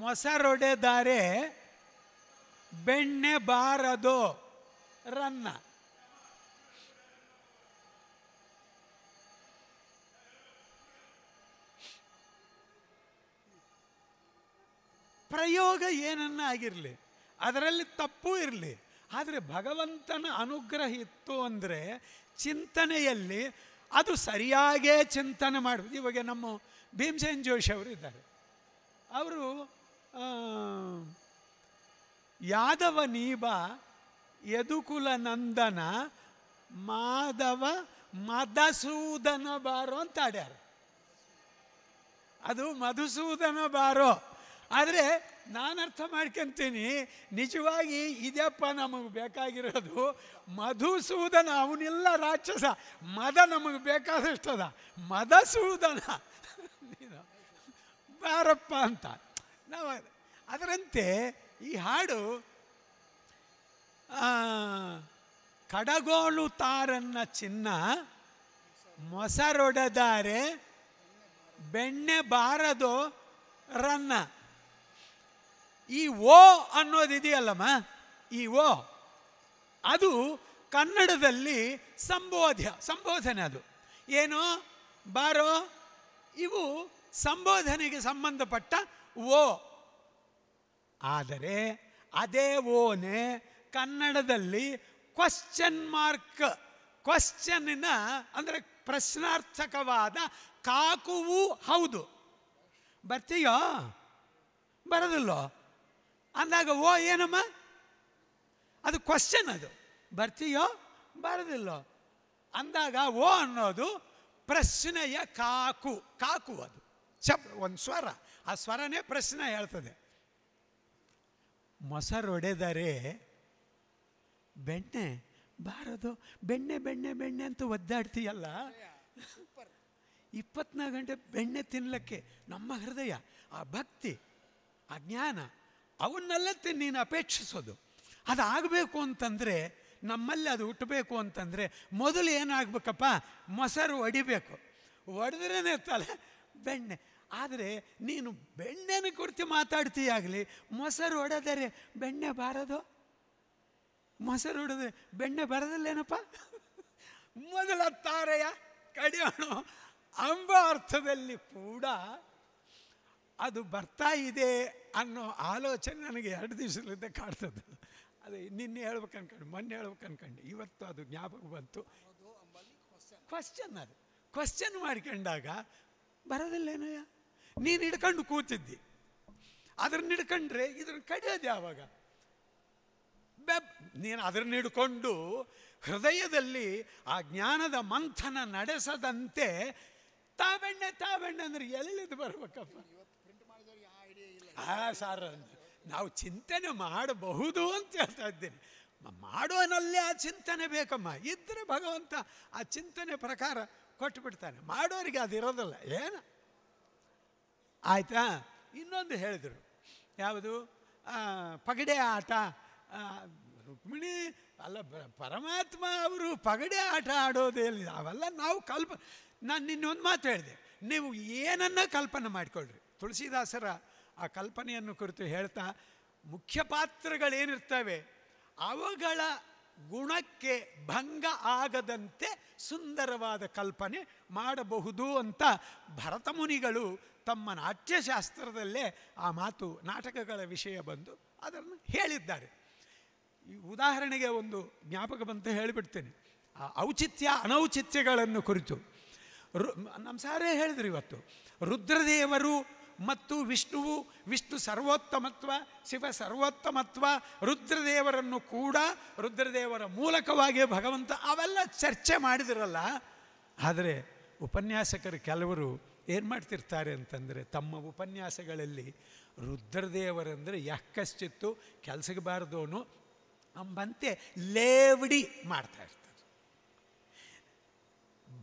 ಮೊಸರೊಡೆದಾರೆ ಬೆಣ್ಣೆ ಬಾರದು ರನ್ನ ಪ್ರಯೋಗ ಏನನ್ನ ಆಗಿರಲಿ ಅದರಲ್ಲಿ ತಪ್ಪು ಇರಲಿ ಆದರೆ ಭಗವಂತನ ಅನುಗ್ರಹ ಇತ್ತು ಅಂದರೆ ಚಿಂತನೆಯಲ್ಲಿ ಅದು ಸರಿಯಾಗೇ ಚಿಂತನೆ ಮಾಡುವುದು ಇವಾಗ ನಮ್ಮ ಭೀಮಸೇನ್ ಜೋಶಿ ಅವರು ಇದ್ದಾರೆ ಅವರು ಯಾದವ ನೀಬ ಯದುಕುಲ ನಂದನ ಮಾಧವ ಮಧಸೂದನ ಬಾರೋ ಅಂತ ಆಡ್ಯಾರ ಅದು ಮಧುಸೂದನ ಬಾರೋ ಆದರೆ ನಾನು ಅರ್ಥ ಮಾಡ್ಕೊತೀನಿ ನಿಜವಾಗಿ ಇದೆಯಪ್ಪ ನಮಗೆ ಬೇಕಾಗಿರೋದು ಮಧುಸೂದನ ಅವನೆಲ್ಲ ರಾಕ್ಷಸ ಮದ ನಮಗೆ ಬೇಕಾದಷ್ಟದ ಮದಸೂದನ ಬಾರಪ್ಪ ಅಂತ ನಾವು ಅದರಂತೆ ಈ ಹಾಡು ಕಡಗೋಳು ತಾರನ್ನ ಚಿನ್ನ ಮೊಸರೊಡೆದಾರೆ ಬೆಣ್ಣೆ ಬಾರದು ರನ್ನ ಈ ಓ ಅನ್ನೋದಿದೆಯಲ್ಲಮ್ಮ ಈ ಓ ಅದು ಕನ್ನಡದಲ್ಲಿ ಸಂಬೋಧ್ಯ ಸಂಬೋಧನೆ ಅದು ಏನು ಬಾರೋ ಇವು ಸಂಬೋಧನೆಗೆ ಸಂಬಂಧಪಟ್ಟ ಓ ಆದರೆ ಅದೇ ಓನೆ ಕನ್ನಡದಲ್ಲಿ ಕ್ವಶ್ಚನ್ ಮಾರ್ಕ್ ಕ್ವಶನ್ನ ಅಂದರೆ ಪ್ರಶ್ನಾರ್ಥಕವಾದ ಕಾಕುವು ಹೌದು ಬರ್ತೀಯೋ ಬರೋದಿಲ್ಲೋ ಅಂದಾಗ ಓ ಏನಮ್ಮ ಅದು ಕ್ವಶನ್ ಅದು ಬರ್ತೀಯೋ ಬರೋದಿಲ್ಲೋ ಅಂದಾಗ ಓ ಅನ್ನೋದು ಪ್ರಶ್ನೆಯ ಕಾಕು ಕಾಕು ಅದು ಶಬ್ ಒಂದು ಸ್ವರ ಆ ಸ್ವರನೇ ಪ್ರಶ್ನೆ ಹೇಳ್ತದೆ ಮೊಸರೊಡೆದರೆ ಬೆಣ್ಣೆ ಬಾರದು ಬೆಣ್ಣೆ ಬೆಣ್ಣೆ ಬೆಣ್ಣೆ ಅಂತ ಒದ್ದಾಡ್ತೀಯಲ್ಲ ಇಪ್ಪತ್ನಾಲ್ಕು ಗಂಟೆ ಬೆಣ್ಣೆ ತಿನ್ನಲಿಕ್ಕೆ ನಮ್ಮ ಹೃದಯ ಆ ಭಕ್ತಿ ಆ ಜ್ಞಾನ ಅವನ್ನೆಲ್ಲ ನೀನು ಅಪೇಕ್ಷಿಸೋದು ಅದಾಗಬೇಕು ಅಂತಂದರೆ ನಮ್ಮಲ್ಲಿ ಅದು ಹುಟ್ಟಬೇಕು ಅಂತಂದರೆ ಮೊದಲು ಏನಾಗಬೇಕಪ್ಪ ಮೊಸರು ಒಡಿಬೇಕು ಒಡೆದ್ರೇ ತಲೆ ಬೆಣ್ಣೆ ಆದರೆ ನೀನು ಬೆಣ್ಣೆನ ಕುರಿತು ಮಾತಾಡ್ತೀಯಾಗಲಿ ಮೊಸರು ಒಡೆದರೆ ಬೆಣ್ಣೆ ಬಾರದು ಮೊಸರು ಹೊಡೆದ್ರೆ ಬೆಣ್ಣೆ ಬರೋದಲ್ಲೇನಪ್ಪ ಮೊದಲ ತಾರೆಯ ಕಡಿಯೋಣ ಅಂಬ ಅರ್ಥದಲ್ಲಿ ಕೂಡ ಅದು ಬರ್ತಾ ಇದೆ ಅನ್ನೋ ಆಲೋಚನೆ ನನಗೆ ಎರಡು ದಿವಸದಿಂದ ಕಾಡ್ತದೆ ಅದು ನಿನ್ನೆ ಹೇಳ್ಬೇಕು ಅನ್ಕೊಂಡು ಮೊನ್ನೆ ಹೇಳ್ಬೇಕು ಅನ್ಕೊಂಡು ಇವತ್ತು ಅದು ಜ್ಞಾಪಕ ಬಂತು ಕ್ವಶನ್ ಅದು ಕ್ವಶನ್ ಮಾಡ್ಕೊಂಡಾಗ ಬರೋದಿಲ್ಲೇನಯ್ಯ ನೀನು ಹಿಡ್ಕೊಂಡು ಕೂತಿದ್ದಿ ಅದನ್ನ ಹಿಡ್ಕೊಂಡ್ರೆ ಇದನ್ನು ಕಡಿಯೋದು ಯಾವಾಗ ಬೆಬ್ ನೀನು ಅದನ್ನ ಹಿಡ್ಕೊಂಡು ಹೃದಯದಲ್ಲಿ ಆ ಜ್ಞಾನದ ಮಂಥನ ನಡೆಸದಂತೆ ತಾಬೆಣ್ಣೆ ತಾಬೆಣ್ಣೆ ಅಂದ್ರೆ ಎಲ್ಲಿದ್ದು ಬರ್ಬೇಕಪ್ಪ ಆ ಸಾರ ನಾವು ಚಿಂತನೆ ಮಾಡಬಹುದು ಅಂತ ಹೇಳ್ತಾ ಇದ್ದೇನೆ ಮಾಡೋನಲ್ಲೇ ಆ ಚಿಂತನೆ ಬೇಕಮ್ಮ ಇದ್ದರೆ ಭಗವಂತ ಆ ಚಿಂತನೆ ಪ್ರಕಾರ ಕೊಟ್ಟು ಮಾಡೋರಿಗೆ ಅದು ಇರೋದಲ್ಲ ಏನು ಆಯಿತಾ ಇನ್ನೊಂದು ಹೇಳಿದರು ಯಾವುದು ಪಗಡೆ ಆಟ ರುಕ್ಮಿಣಿ ಅಲ್ಲ ಪರಮಾತ್ಮ ಅವರು ಪಗಡೆ ಆಟ ಆಡೋದೇ ಇಲ್ಲ ಅವೆಲ್ಲ ನಾವು ಕಲ್ಪ ನಾನು ನಿನ್ನೊಂದು ಮಾತು ಹೇಳಿದೆ ನೀವು ಏನನ್ನ ಕಲ್ಪನೆ ಮಾಡಿಕೊಳ್ಳ್ರಿ ತುಳಸಿದಾಸರ ಆ ಕಲ್ಪನೆಯನ್ನು ಕುರಿತು ಹೇಳ್ತಾ ಮುಖ್ಯ ಪಾತ್ರಗಳೇನಿರ್ತವೆ ಅವುಗಳ ಗುಣಕ್ಕೆ ಭಂಗ ಆಗದಂತೆ ಸುಂದರವಾದ ಕಲ್ಪನೆ ಮಾಡಬಹುದು ಅಂತ ಭರತ ಮುನಿಗಳು ತಮ್ಮ ನಾಟ್ಯಶಾಸ್ತ್ರದಲ್ಲೇ ಆ ಮಾತು ನಾಟಕಗಳ ವಿಷಯ ಬಂದು ಅದನ್ನು ಹೇಳಿದ್ದಾರೆ ಈ ಉದಾಹರಣೆಗೆ ಒಂದು ಜ್ಞಾಪಕ ಬಂತು ಹೇಳಿಬಿಡ್ತೇನೆ ಆ ಔಚಿತ್ಯ ಅನೌಚಿತ್ಯಗಳನ್ನು ಕುರಿತು ರು ನಮ್ಮ ಸಾರೇ ಹೇಳಿದ್ರು ಇವತ್ತು ರುದ್ರದೇವರು ಮತ್ತು ವಿಷ್ಣುವು ವಿಷ್ಣು ಸರ್ವೋತ್ತಮತ್ವ ಶಿವ ಸರ್ವೋತ್ತಮತ್ವ ರುದ್ರದೇವರನ್ನು ಕೂಡ ರುದ್ರದೇವರ ಮೂಲಕವಾಗಿ ಭಗವಂತ ಅವೆಲ್ಲ ಚರ್ಚೆ ಮಾಡಿದಿರಲ್ಲ ಆದರೆ ಉಪನ್ಯಾಸಕರು ಕೆಲವರು ಏನು ಮಾಡ್ತಿರ್ತಾರೆ ಅಂತಂದರೆ ತಮ್ಮ ಉಪನ್ಯಾಸಗಳಲ್ಲಿ ರುದ್ರದೇವರಂದರೆ ಯಾಕಶ್ಚಿತ್ತು ಕೆಲಸಕ್ಕೆ ಬಾರ್ದೋನು ಅಂಬಂತೆ ಲೇವಡಿ ಮಾಡ್ತಾ ಇರ್ತಾರೆ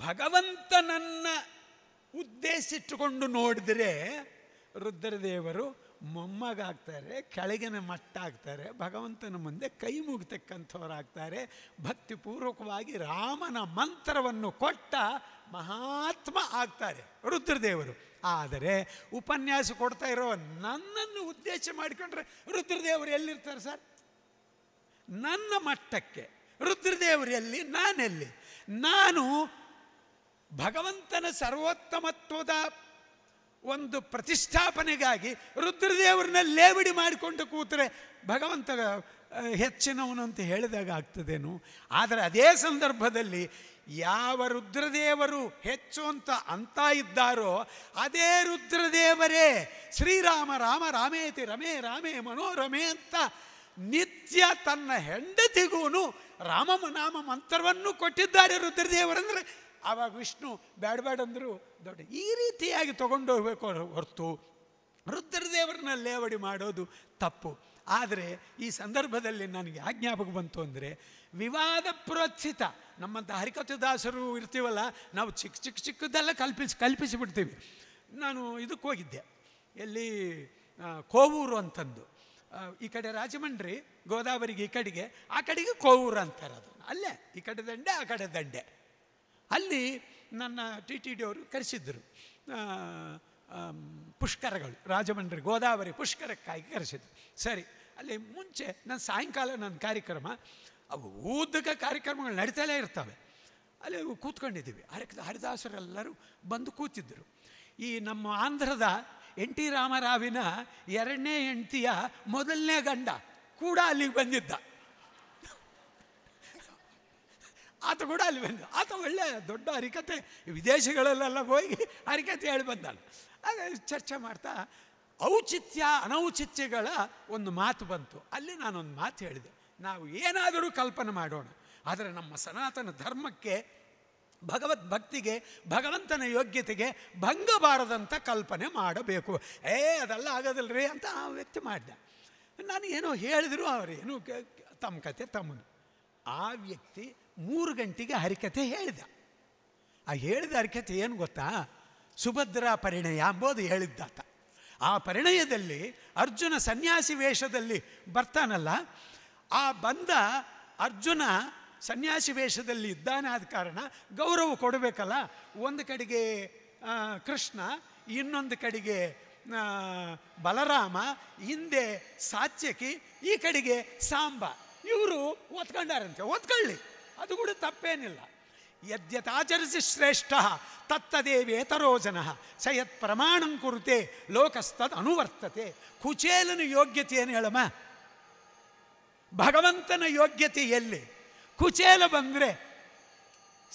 ಭಗವಂತನನ್ನು ಉದ್ದೇಶಿಟ್ಟುಕೊಂಡು ನೋಡಿದರೆ ರುದ್ರದೇವರು ಮೊಮ್ಮಗಾಗ್ತಾರೆ ಕೆಳಗಿನ ಮಟ್ಟ ಆಗ್ತಾರೆ ಭಗವಂತನ ಮುಂದೆ ಕೈ ಮುಗಿತಕ್ಕಂಥವರಾಗ್ತಾರೆ ಭಕ್ತಿಪೂರ್ವಕವಾಗಿ ರಾಮನ ಮಂತ್ರವನ್ನು ಕೊಟ್ಟ ಮಹಾತ್ಮ ಆಗ್ತಾರೆ ರುದ್ರದೇವರು ಆದರೆ ಉಪನ್ಯಾಸ ಕೊಡ್ತಾ ಇರೋ ನನ್ನನ್ನು ಉದ್ದೇಶ ಮಾಡಿಕೊಂಡ್ರೆ ರುದ್ರದೇವರು ಎಲ್ಲಿರ್ತಾರೆ ಸರ್ ನನ್ನ ಮಟ್ಟಕ್ಕೆ ರುದ್ರದೇವರು ಎಲ್ಲಿ ನಾನೆಲ್ಲಿ ನಾನು ಭಗವಂತನ ಸರ್ವೋತ್ತಮತ್ವದ ಒಂದು ಪ್ರತಿಷ್ಠಾಪನೆಗಾಗಿ ರುದ್ರದೇವರನ್ನ ಲೇವಡಿ ಮಾಡಿಕೊಂಡು ಕೂತರೆ ಭಗವಂತ ಹೆಚ್ಚಿನವನು ಅಂತ ಹೇಳಿದಾಗ ಆಗ್ತದೇನು ಆದರೆ ಅದೇ ಸಂದರ್ಭದಲ್ಲಿ ಯಾವ ರುದ್ರದೇವರು ಹೆಚ್ಚು ಅಂತ ಅಂತ ಇದ್ದಾರೋ ಅದೇ ರುದ್ರದೇವರೇ ಶ್ರೀರಾಮ ರಾಮ ರಾಮೇತಿ ರಮೇ ರಾಮೇ ಮನೋರಮೇ ಅಂತ ನಿತ್ಯ ತನ್ನ ಹೆಂಡತಿಗೂ ರಾಮ ನಾಮ ಮಂತ್ರವನ್ನು ಕೊಟ್ಟಿದ್ದಾರೆ ರುದ್ರದೇವರಂದ್ರೆ ಆವಾಗ ವಿಷ್ಣು ಅಂದರು ದೊಡ್ಡ ಈ ರೀತಿಯಾಗಿ ತಗೊಂಡು ಹೋಗಬೇಕು ಹೊರತು ರುದ್ರದೇವರನ್ನ ಲೇವಡಿ ಮಾಡೋದು ತಪ್ಪು ಆದರೆ ಈ ಸಂದರ್ಭದಲ್ಲಿ ನನಗೆ ಆಜ್ಞಾಪಕ ಬಂತು ಅಂದರೆ ವಿವಾದ ಪ್ರೋತ್ಸಿತ ನಮ್ಮಂಥ ಹರಿಕತದಾಸರು ಇರ್ತೀವಲ್ಲ ನಾವು ಚಿಕ್ಕ ಚಿಕ್ಕ ಚಿಕ್ಕದೆಲ್ಲ ಕಲ್ಪಿಸಿ ಕಲ್ಪಿಸಿಬಿಡ್ತೀವಿ ನಾನು ಇದಕ್ಕೆ ಹೋಗಿದ್ದೆ ಎಲ್ಲಿ ಕೋವೂರು ಅಂತಂದು ಈ ಕಡೆ ರಾಜಮಂಡ್ರಿ ಗೋದಾವರಿಗೆ ಈ ಕಡೆಗೆ ಆ ಕಡೆಗೆ ಕೋವೂರು ಅಂತಾರೆ ಅದನ್ನು ಅಲ್ಲೇ ಈ ಕಡೆ ದಂಡೆ ಆ ಕಡೆ ದಂಡೆ ಅಲ್ಲಿ ನನ್ನ ಟಿ ಟಿ ಡಿ ಅವರು ಕರೆಸಿದ್ದರು ಪುಷ್ಕರಗಳು ರಾಜಮಂಡ್ರಿ ಗೋದಾವರಿ ಪುಷ್ಕರಕ್ಕಾಗಿ ಕರೆಸಿದ್ರು ಸರಿ ಅಲ್ಲಿ ಮುಂಚೆ ನಾನು ಸಾಯಂಕಾಲ ನನ್ನ ಕಾರ್ಯಕ್ರಮ ಅವು ಊದಕ ಕಾರ್ಯಕ್ರಮಗಳು ನಡೀತಲೇ ಇರ್ತವೆ ಅಲ್ಲಿ ಕೂತ್ಕೊಂಡಿದ್ದೀವಿ ಹರಿ ಹರಿದಾಸರೆಲ್ಲರೂ ಬಂದು ಕೂತಿದ್ದರು ಈ ನಮ್ಮ ಆಂಧ್ರದ ಎನ್ ಟಿ ರಾಮರಾವಿನ ಎರಡನೇ ಹೆಂಡತಿಯ ಮೊದಲನೇ ಗಂಡ ಕೂಡ ಅಲ್ಲಿಗೆ ಬಂದಿದ್ದ ಆತ ಕೂಡ ಅಲ್ಲಿ ಬಂದ ಆತ ಒಳ್ಳೆ ದೊಡ್ಡ ಹರಿಕತೆ ವಿದೇಶಗಳಲ್ಲೆಲ್ಲ ಹೋಗಿ ಹರಿಕತೆ ಹೇಳಿ ಬಂದಾನೆ ಅದೇ ಚರ್ಚೆ ಮಾಡ್ತಾ ಔಚಿತ್ಯ ಅನೌಚಿತ್ಯಗಳ ಒಂದು ಮಾತು ಬಂತು ಅಲ್ಲಿ ನಾನೊಂದು ಮಾತು ಹೇಳಿದೆ ನಾವು ಏನಾದರೂ ಕಲ್ಪನೆ ಮಾಡೋಣ ಆದರೆ ನಮ್ಮ ಸನಾತನ ಧರ್ಮಕ್ಕೆ ಭಗವತ್ ಭಕ್ತಿಗೆ ಭಗವಂತನ ಯೋಗ್ಯತೆಗೆ ಭಂಗ ಬಾರದಂಥ ಕಲ್ಪನೆ ಮಾಡಬೇಕು ಏ ಅದೆಲ್ಲ ಆಗೋದಿಲ್ಲ ರೀ ಅಂತ ಆ ವ್ಯಕ್ತಿ ಮಾಡಿದೆ ನಾನು ಏನೋ ಹೇಳಿದ್ರು ಅವರೇನು ತಮ್ಮ ಕತೆ ತಮ್ಮನು ಆ ವ್ಯಕ್ತಿ ಮೂರು ಗಂಟೆಗೆ ಹರಿಕತೆ ಹೇಳಿದ ಆ ಹೇಳಿದ ಹರಿಕತೆ ಏನು ಗೊತ್ತಾ ಸುಭದ್ರ ಪರಿಣಯ ಅಂಬೋದು ಹೇಳಿದ್ದಾತ ಆ ಪರಿಣಯದಲ್ಲಿ ಅರ್ಜುನ ಸನ್ಯಾಸಿ ವೇಷದಲ್ಲಿ ಬರ್ತಾನಲ್ಲ ಆ ಬಂದ ಅರ್ಜುನ ಸನ್ಯಾಸಿ ವೇಷದಲ್ಲಿ ಇದ್ದಾನೆ ಆದ ಕಾರಣ ಗೌರವ ಕೊಡಬೇಕಲ್ಲ ಒಂದು ಕಡೆಗೆ ಕೃಷ್ಣ ಇನ್ನೊಂದು ಕಡೆಗೆ ಬಲರಾಮ ಹಿಂದೆ ಸಾತ್ಯಕಿ ಈ ಕಡೆಗೆ ಸಾಂಬ ಇವರು ಒತ್ಕೊಂಡಾರಂತೆ ಒತ್ಕೊಳ್ಳಿ ಅದು ಕೂಡ ತಪ್ಪೇನಿಲ್ಲ ಯದ್ಯತಾಚರಿಸಿ ಶ್ರೇಷ್ಠ ತತ್ತದೇವೇತರೋ ಜನ ಸಯತ್ ಸಯತ್ ಪ್ರಮಾಣಂ ಕುರುತೆ ಲೋಕಸ್ತದ ಅನುವರ್ತತೆ ಕುಚೇಲನ ಯೋಗ್ಯತೆ ಏನು ಹೇಳಮ್ಮ ಭಗವಂತನ ಯೋಗ್ಯತೆ ಎಲ್ಲಿ ಕುಚೇಲ ಬಂದರೆ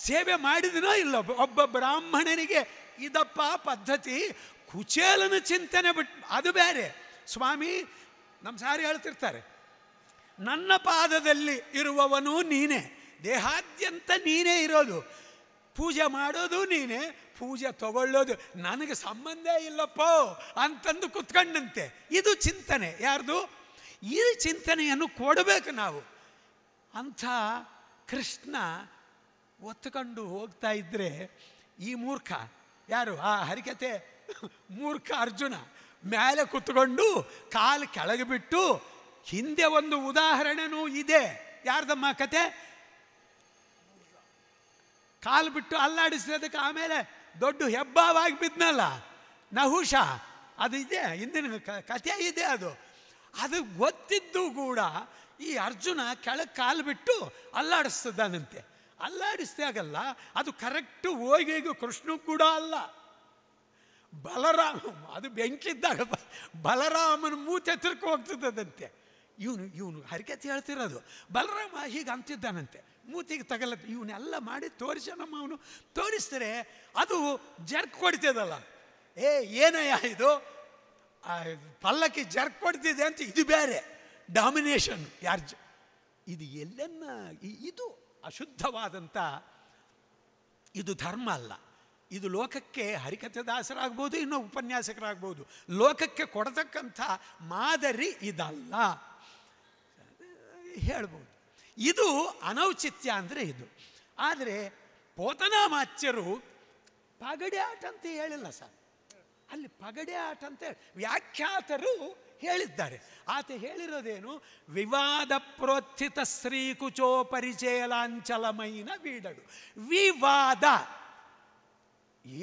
ಸೇವೆ ಮಾಡಿದನೋ ಇಲ್ಲ ಒಬ್ಬ ಬ್ರಾಹ್ಮಣನಿಗೆ ಇದಪ್ಪ ಪದ್ಧತಿ ಕುಚೇಲನ ಚಿಂತನೆ ಬಿಟ್ ಅದು ಬೇರೆ ಸ್ವಾಮಿ ನಮ್ಮ ಸಾರಿ ಹೇಳ್ತಿರ್ತಾರೆ ನನ್ನ ಪಾದದಲ್ಲಿ ಇರುವವನು ನೀನೇ ದೇಹಾದ್ಯಂತ ನೀನೇ ಇರೋದು ಪೂಜೆ ಮಾಡೋದು ನೀನೇ ಪೂಜೆ ತಗೊಳ್ಳೋದು ನನಗೆ ಸಂಬಂಧ ಇಲ್ಲಪ್ಪ ಅಂತಂದು ಕುತ್ಕೊಂಡಂತೆ ಇದು ಚಿಂತನೆ ಯಾರ್ದು ಈ ಚಿಂತನೆಯನ್ನು ಕೊಡಬೇಕು ನಾವು ಅಂಥ ಕೃಷ್ಣ ಒತ್ಕೊಂಡು ಹೋಗ್ತಾ ಇದ್ದರೆ ಈ ಮೂರ್ಖ ಯಾರು ಆ ಹರಿಕತೆ ಮೂರ್ಖ ಅರ್ಜುನ ಮೇಲೆ ಕುತ್ಕೊಂಡು ಕಾಲು ಕೆಳಗೆ ಬಿಟ್ಟು ಹಿಂದೆ ಒಂದು ಉದಾಹರಣೆನೂ ಇದೆ ಯಾರ್ದಮ್ಮ ಕತೆ ಕಾಲು ಬಿಟ್ಟು ಅಲ್ಲಾಡಿಸಿರೋದಕ್ಕೆ ಆಮೇಲೆ ದೊಡ್ಡ ಹೆಬ್ಬಾವಾಗಿ ಬಿದ್ದನಲ್ಲ ನಹುಷ ಅದು ಇದೆ ಹಿಂದಿನ ಕಥೆ ಇದೆ ಅದು ಅದು ಗೊತ್ತಿದ್ದು ಕೂಡ ಈ ಅರ್ಜುನ ಕೆಳಗೆ ಕಾಲು ಬಿಟ್ಟು ಅಲ್ಲಾಡಿಸ್ತದಾನಂತೆ ಆಗಲ್ಲ ಅದು ಕರೆಕ್ಟು ಹೋಗಿಗೂ ಕೃಷ್ಣ ಕೂಡ ಅಲ್ಲ ಬಲರಾಮ ಅದು ಬೆಂಕಿದ್ದಾಗ ಬಲರಾಮನ ಮೂತೆತ್ರಕ್ಕೆ ಹೋಗ್ತಿದ್ದದಂತೆ ಇವನು ಇವನು ಹರಿಕೆ ಹೇಳ್ತಿರೋದು ಬಲರಾಮ ಹೀಗೆ ಅಂತಿದ್ದಾನಂತೆ ಮೂತಿಗೆ ತಗಲತ್ತೆ ಇವನ್ನೆಲ್ಲ ಮಾಡಿ ತೋರಿಸೋಣಮ್ಮ ಅವನು ತೋರಿಸ್ತಾರೆ ಅದು ಜರ್ಕ್ ಕೊಡ್ತಿದಲ್ಲ ಏ ಏನಯ್ಯ ಇದು ಪಲ್ಲಕ್ಕಿ ಜರ್ಕ್ ಕೊಡ್ತಿದೆ ಅಂತ ಇದು ಬೇರೆ ಡಾಮಿನೇಷನ್ ಯಾರ್ಜ್ ಇದು ಎಲ್ಲನ್ನ ಇದು ಅಶುದ್ಧವಾದಂಥ ಇದು ಧರ್ಮ ಅಲ್ಲ ಇದು ಲೋಕಕ್ಕೆ ಹರಿಕಥದಾಸರಾಗ್ಬೋದು ಇನ್ನು ಉಪನ್ಯಾಸಕರಾಗ್ಬೋದು ಲೋಕಕ್ಕೆ ಕೊಡತಕ್ಕಂಥ ಮಾದರಿ ಇದಲ್ಲ ಹೇಳ್ಬೋದು ಇದು ಅನೌಚಿತ್ಯ ಅಂದರೆ ಇದು ಆದರೆ ಪೋತನಾಮಾಚ್ಯರು ಪಗಡೆ ಆಟ ಅಂತ ಹೇಳಿಲ್ಲ ಸರ್ ಅಲ್ಲಿ ಪಗಡೆ ಆಟ ಅಂತ ವ್ಯಾಖ್ಯಾತರು ಹೇಳಿದ್ದಾರೆ ಆತ ಹೇಳಿರೋದೇನು ವಿವಾದ ಪ್ರೋತ್ಥಿತ ಕುಚೋ ಪರಿಚಯಲಾಂಚಲಮೈನ ಬೀಡಡು ವಿವಾದ